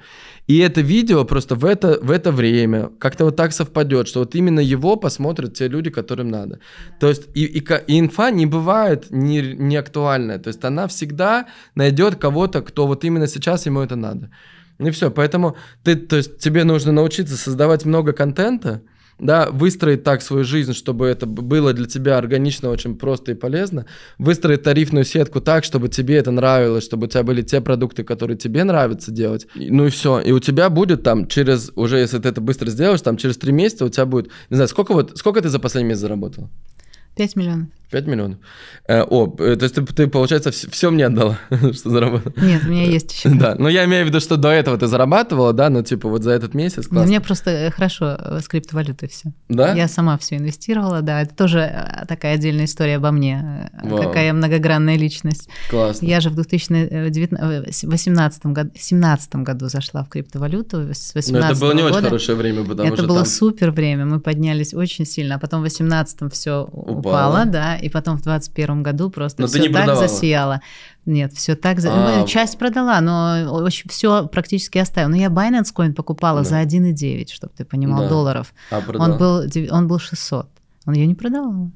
И это видео просто в это, в это время как-то вот так совпадет, что вот именно его посмотрят те люди, которым надо. То есть и, и, и инфа не бывает не, не актуальная, то есть она всегда найдет кого-то, кто вот именно сейчас ему это надо. И все, поэтому ты, то есть тебе нужно научиться создавать много контента, да, выстроить так свою жизнь, чтобы это было для тебя органично, очень просто и полезно, выстроить тарифную сетку так, чтобы тебе это нравилось, чтобы у тебя были те продукты, которые тебе нравится делать, ну и все, и у тебя будет там через, уже если ты это быстро сделаешь, там через три месяца у тебя будет, не знаю, сколько вот, сколько ты за последний месяц заработал? 5 миллионов. 5 миллионов. Э, о, э, то есть ты, ты получается, все, все мне отдала, что заработала? Нет, у меня э, есть еще. Да, но ну, я имею в виду, что до этого ты зарабатывала, да, но ну, типа вот за этот месяц. Классно. У меня просто э, хорошо с криптовалютой все. Да? Я сама все инвестировала, да, это тоже такая отдельная история обо мне, Вау. какая многогранная личность. Классно. Я же в 2018 году, 17 году зашла в криптовалюту, с Но ну, это было не года. очень хорошее время, потому это что Это было там... супер время, мы поднялись очень сильно, а потом в 18 все упало, упало да, и потом в 21 году просто но все так продавала. засияло. Нет, все так. За... Ну, а... часть продала, но очень, все практически оставила. Но ну, я Binance Coin покупала да. за 1,9, чтобы ты понимал, да. долларов. А продала. он, был, он был 600. Он ее не продавала.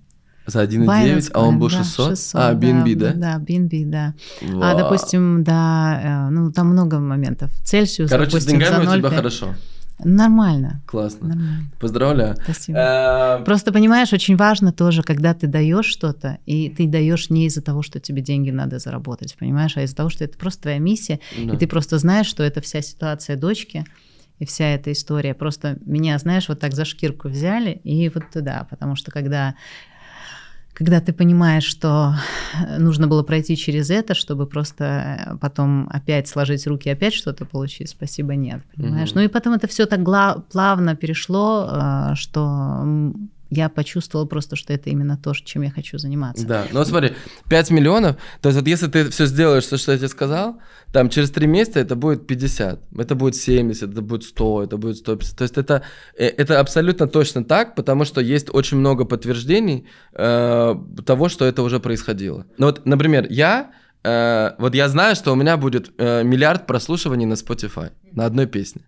За 1,9, а он был 600? Да, 600 а, BNB, да? Да, BNB, да. А, Вау. А, допустим, да, э, ну, там много моментов. Цельсиус, Короче, допустим, с деньгами у тебя хорошо. Нормально. Классно. Нормально. Поздравляю. Спасибо. Э, просто понимаешь, очень важно тоже, когда ты даешь что-то, и ты даешь не из-за того, что тебе деньги надо заработать, понимаешь, а из-за того, что это просто твоя миссия, да. и ты просто знаешь, что это вся ситуация дочки и вся эта история. Просто меня, знаешь, вот так за шкирку взяли и вот туда, потому что когда когда ты понимаешь, что э, нужно было пройти через это, чтобы просто э, потом опять сложить руки, опять что-то получить, спасибо, нет, понимаешь? Mm-hmm. Ну и потом это все так гла- плавно перешло, э, что я почувствовала просто, что это именно то, чем я хочу заниматься. Да, ну смотри, 5 миллионов, то есть вот если ты все сделаешь, то что я тебе сказал, там через 3 месяца это будет 50, это будет 70, это будет 100, это будет 150. То есть это, э, это абсолютно точно так, потому что есть очень много подтверждений э, того, что это уже происходило. Ну вот, например, я э, вот я знаю, что у меня будет э, миллиард прослушиваний на Spotify на одной песне.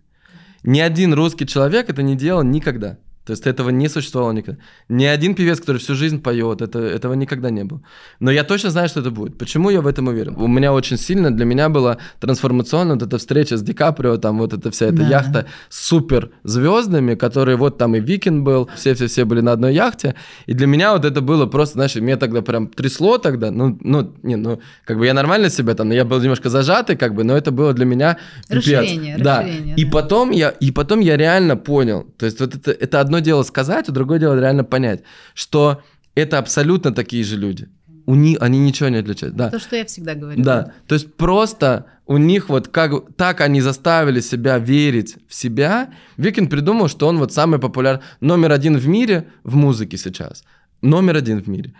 Ни один русский человек это не делал никогда. То есть этого не существовало никогда. Ни один певец, который всю жизнь поет, это, этого никогда не было. Но я точно знаю, что это будет. Почему я в этом уверен? У меня очень сильно, для меня была трансформационная вот эта встреча с Ди Каприо, там вот эта вся эта да. яхта с суперзвездами, которые вот там и Викин был, все-все-все были на одной яхте. И для меня вот это было просто, знаешь, мне тогда прям трясло тогда, ну, ну, не, ну, как бы я нормально себя там, я был немножко зажатый, как бы, но это было для меня пипец. Расширение, да. расширение. И потом я, и потом я реально понял, то есть вот это, это одно одно дело сказать, а другое дело реально понять, что это абсолютно такие же люди. У них они ничего не отличаются. Да. То, что я всегда говорю. Да. То есть просто у них вот как так они заставили себя верить в себя. Викинг придумал, что он вот самый популярный номер один в мире в музыке сейчас. Номер один в мире.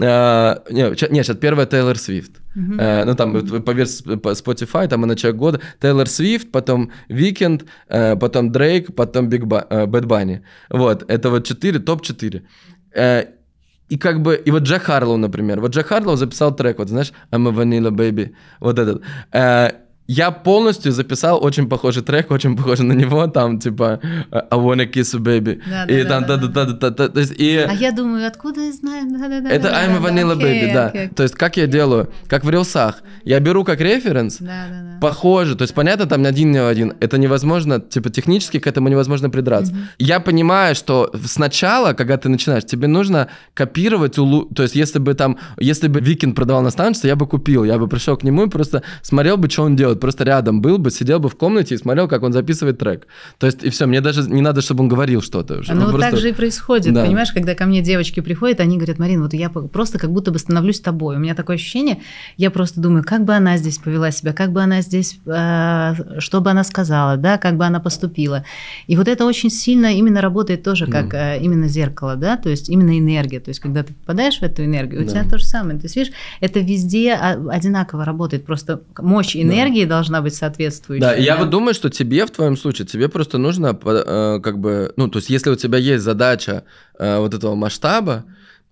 А, нет, сейчас первая Тейлор Свифт. Mm-hmm. ну, там, mm-hmm. поверь, Spotify, там она человек года. Тейлор Свифт, потом Викенд, э, потом Дрейк, потом Биг э, Бэд Банни. Вот, это вот 4, топ-4. И как бы, и вот Джек Харлоу, например. Вот Джек Харлоу записал трек, вот знаешь, I'm a Vanilla Baby, вот этот. Я полностью записал очень похожий трек, очень похожий на него, там типа I wanna kiss a baby. Да, и да, там да, да, да, да, да, А я думаю, откуда я знаю? это да, I'm да, a vanilla да, baby, да. То есть как я делаю, как в рилсах, я беру как референс, да, да, да. похоже, то есть понятно, там один на один, это невозможно, типа технически к этому невозможно придраться. Я понимаю, что сначала, когда ты начинаешь, тебе нужно копировать, улу... то есть если бы там, если бы Викин продавал на наставничество, я бы купил, я бы пришел к нему и просто смотрел бы, что он делает вот просто рядом был бы, сидел бы в комнате и смотрел, как он записывает трек. То есть, и все, мне даже не надо, чтобы он говорил что-то уже. Ну, вот просто... так же и происходит, да. понимаешь, когда ко мне девочки приходят, они говорят, Марин, вот я просто как будто бы становлюсь тобой. У меня такое ощущение, я просто думаю, как бы она здесь повела себя, как бы она здесь, а, что бы она сказала, да, как бы она поступила. И вот это очень сильно именно работает тоже как mm. именно зеркало, да, то есть именно энергия. То есть, когда ты попадаешь в эту энергию, у да. тебя то же самое. То есть, видишь, это везде а, одинаково работает, просто мощь энергии стратегия должна быть соответствующая. Да, я вот думаю, что тебе в твоем случае, тебе просто нужно э, как бы, ну, то есть если у тебя есть задача э, вот этого масштаба,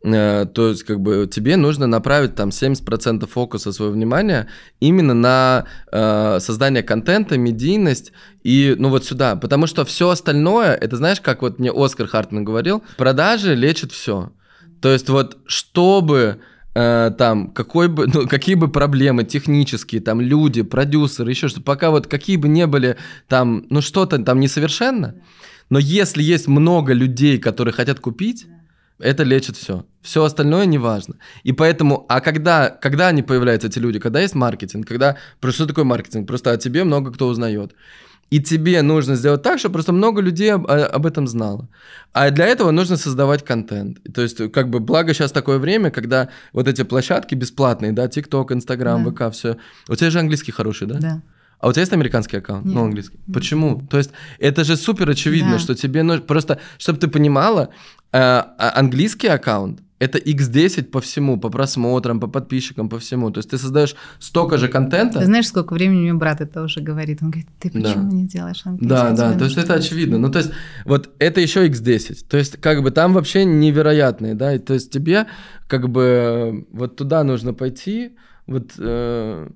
э, то есть как бы тебе нужно направить там 70% фокуса своего внимания именно на э, создание контента, медийность и ну вот сюда, потому что все остальное, это знаешь, как вот мне Оскар Хартман говорил, продажи лечат все. То есть вот чтобы Э, там, какой бы, ну, какие бы проблемы технические, там, люди, продюсеры, еще что пока вот какие бы не были там, ну, что-то там несовершенно, но если есть много людей, которые хотят купить, это лечит все. Все остальное не важно. И поэтому, а когда, когда они появляются, эти люди, когда есть маркетинг, когда, что такое маркетинг? Просто о тебе много кто узнает. И тебе нужно сделать так, чтобы просто много людей об, об этом знало. А для этого нужно создавать контент. То есть, э, как бы, благо сейчас такое время, когда вот эти площадки бесплатные, да, TikTok, Instagram, да. ВК, все. У тебя же английский хороший, да? Да. А у тебя есть американский аккаунт? Нет. Ну, английский. Нет. Почему? То есть это же супер очевидно, да. что тебе нужно... Просто, чтобы ты понимала, э, а английский аккаунт это x10 по всему, по просмотрам, по подписчикам, по всему. То есть ты создаешь столько же контента. Ты знаешь, сколько времени мне брат это уже говорит? Он говорит, ты почему да. не делаешь английский? Да, да, то есть это очевидно. Ну, то есть вот это еще x10. То есть как бы там вообще невероятные, да, и, то есть тебе как бы э, вот туда нужно пойти, вот, э,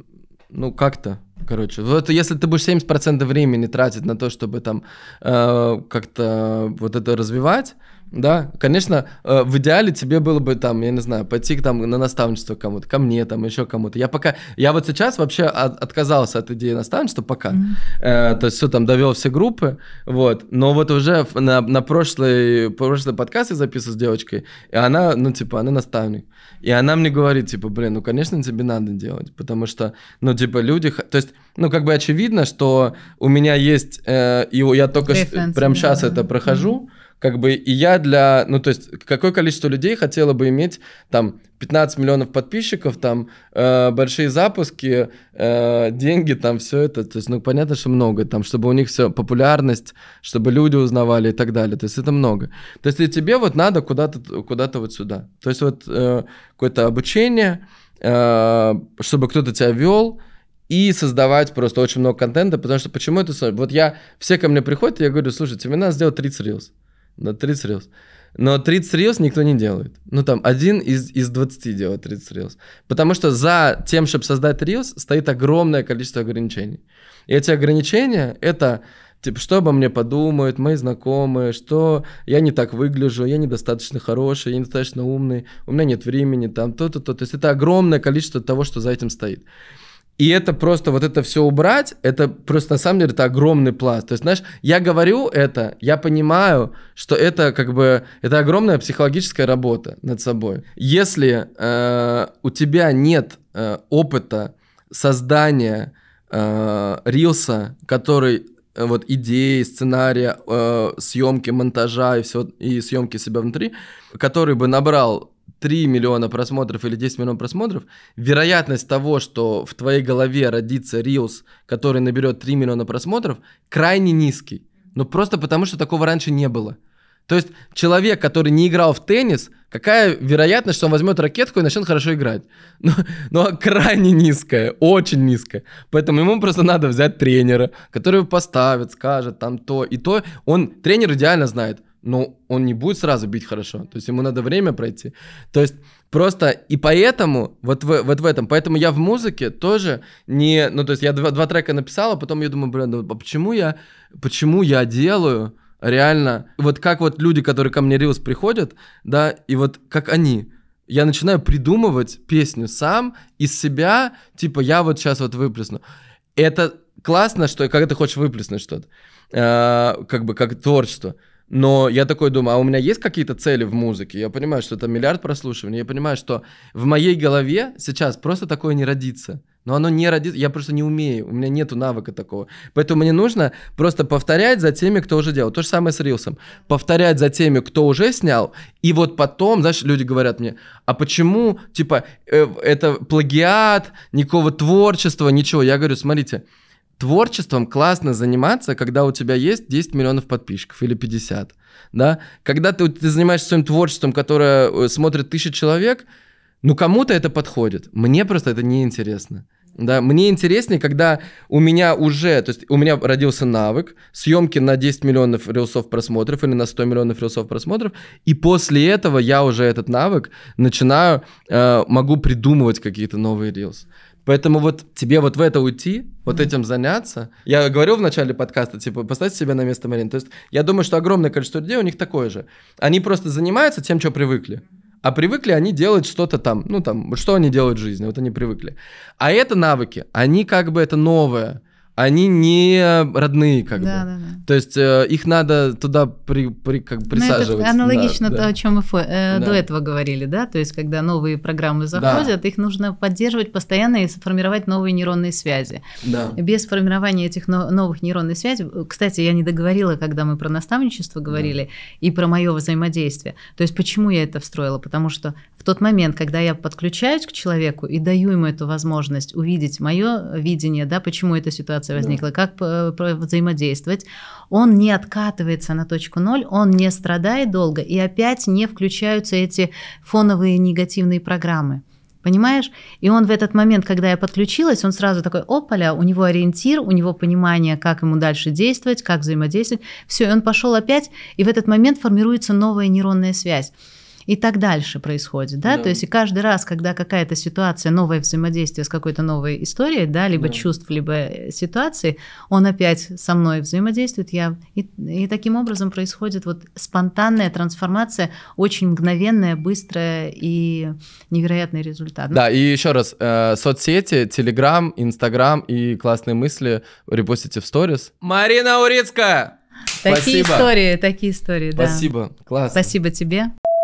ну, как-то, Короче, вот если ты будешь 70% времени тратить на то, чтобы там э, как-то вот это развивать, да, конечно, э, в идеале тебе было бы там, я не знаю, пойти там на наставничество кому-то, ко мне там, еще кому-то. Я пока, я вот сейчас вообще от, отказался от идеи наставничества пока. Mm-hmm. Э, то есть все там довел все группы, вот. Но вот уже на, на прошлый, прошлый подкаст я записывал с девочкой, и она, ну типа, она наставник. И она мне говорит, типа, блин, ну конечно тебе надо делать, потому что, ну типа люди, то есть, ну как бы очевидно, что у меня есть, э, и я только Референс, прям сейчас это прохожу. Mm-hmm как бы и я для, ну то есть какое количество людей хотело бы иметь там 15 миллионов подписчиков, там э, большие запуски, э, деньги, там все это, то есть ну понятно, что много, там чтобы у них все популярность, чтобы люди узнавали и так далее, то есть это много. То есть и тебе вот надо куда-то куда-то вот сюда, то есть вот э, какое-то обучение, э, чтобы кто-то тебя вел, и создавать просто очень много контента, потому что почему это... Вот я... Все ко мне приходят, и я говорю, слушайте, мне надо сделать 30 рилс. Да, 30 рилс. Но 30 рилс никто не делает. Ну, там, один из, из 20 делает 30 рилс. Потому что за тем, чтобы создать рилс, стоит огромное количество ограничений. И эти ограничения — это, типа, что обо мне подумают мои знакомые, что я не так выгляжу, я недостаточно хороший, я недостаточно умный, у меня нет времени, там, то-то-то. То есть это огромное количество того, что за этим стоит. И это просто вот это все убрать, это просто на самом деле это огромный пласт. То есть, знаешь, я говорю это, я понимаю, что это как бы это огромная психологическая работа над собой. Если э, у тебя нет э, опыта создания э, рилса, который э, вот идеи, сценария, э, съемки, монтажа и все и съемки себя внутри, который бы набрал 3 миллиона просмотров или 10 миллионов просмотров, вероятность того, что в твоей голове родится reels, который наберет 3 миллиона просмотров, крайне низкий. Ну просто потому, что такого раньше не было. То есть человек, который не играл в теннис, какая вероятность, что он возьмет ракетку и начнет хорошо играть? Ну, ну, а крайне низкая, очень низкая. Поэтому ему просто надо взять тренера, который его поставит, скажет там то и то. Он, тренер идеально знает, ну, он не будет сразу бить хорошо. То есть ему надо время пройти. То есть просто и поэтому, вот в, вот в этом, поэтому я в музыке тоже не, ну, то есть я два, два трека написал, а потом я думаю, блин, ну, а почему я, почему я делаю реально, вот как вот люди, которые ко мне рилс приходят, да, и вот как они, я начинаю придумывать песню сам из себя, типа, я вот сейчас вот выплесну. Это классно, что когда ты хочешь выплеснуть что-то, э, как бы как творчество, но я такой думаю, а у меня есть какие-то цели в музыке? Я понимаю, что это миллиард прослушиваний. Я понимаю, что в моей голове сейчас просто такое не родится. Но оно не родится, я просто не умею, у меня нету навыка такого. Поэтому мне нужно просто повторять за теми, кто уже делал. То же самое с Рилсом. Повторять за теми, кто уже снял. И вот потом, знаешь, люди говорят мне, а почему, типа, э, это плагиат, никакого творчества, ничего. Я говорю, смотрите, Творчеством классно заниматься, когда у тебя есть 10 миллионов подписчиков или 50. Да? Когда ты, ты занимаешься своим творчеством, которое э, смотрит тысяча человек, ну кому-то это подходит. Мне просто это неинтересно. Да, мне интереснее, когда у меня уже, то есть у меня родился навык съемки на 10 миллионов рилсов просмотров или на 100 миллионов рилсов просмотров, и после этого я уже этот навык начинаю, э, могу придумывать какие-то новые рилсы. Поэтому вот тебе вот в это уйти, вот этим заняться. Я говорил в начале подкаста, типа, поставь себя на место Марин. То есть я думаю, что огромное количество людей у них такое же. Они просто занимаются тем, что привыкли. А привыкли они делать что-то там, ну там, что они делают в жизни, вот они привыкли. А это навыки, они как бы это новое они не родные, как да, бы. Да, да. То есть э, их надо туда при, при, как, бы ну, присаживать. Это аналогично да, то, э, да. о чем мы э, да. до этого говорили, да? То есть, когда новые программы заходят, да. их нужно поддерживать постоянно и сформировать новые нейронные связи. Да. Без формирования этих но- новых нейронных связей, э, кстати, я не договорила, когда мы про наставничество говорили да. и про мое взаимодействие. То есть, почему я это встроила? Потому что в тот момент, когда я подключаюсь к человеку и даю ему эту возможность увидеть мое видение, да, почему эта ситуация ситуация возникла, да. как э, взаимодействовать. Он не откатывается на точку ноль, он не страдает долго, и опять не включаются эти фоновые негативные программы. Понимаешь? И он в этот момент, когда я подключилась, он сразу такой, опаля, у него ориентир, у него понимание, как ему дальше действовать, как взаимодействовать. Все, и он пошел опять, и в этот момент формируется новая нейронная связь и так дальше происходит, да? да. То есть и каждый раз, когда какая-то ситуация, новое взаимодействие с какой-то новой историей, да, либо да. чувств, либо э, ситуации, он опять со мной взаимодействует, я и, и таким образом происходит вот спонтанная трансформация, очень мгновенная, быстрая и невероятный результат. Да, и еще раз, э, соцсети, Телеграм, Инстаграм и классные мысли репостите в сторис. Марина Урицкая! Такие Спасибо. истории, такие истории, да. Спасибо, класс. Спасибо тебе.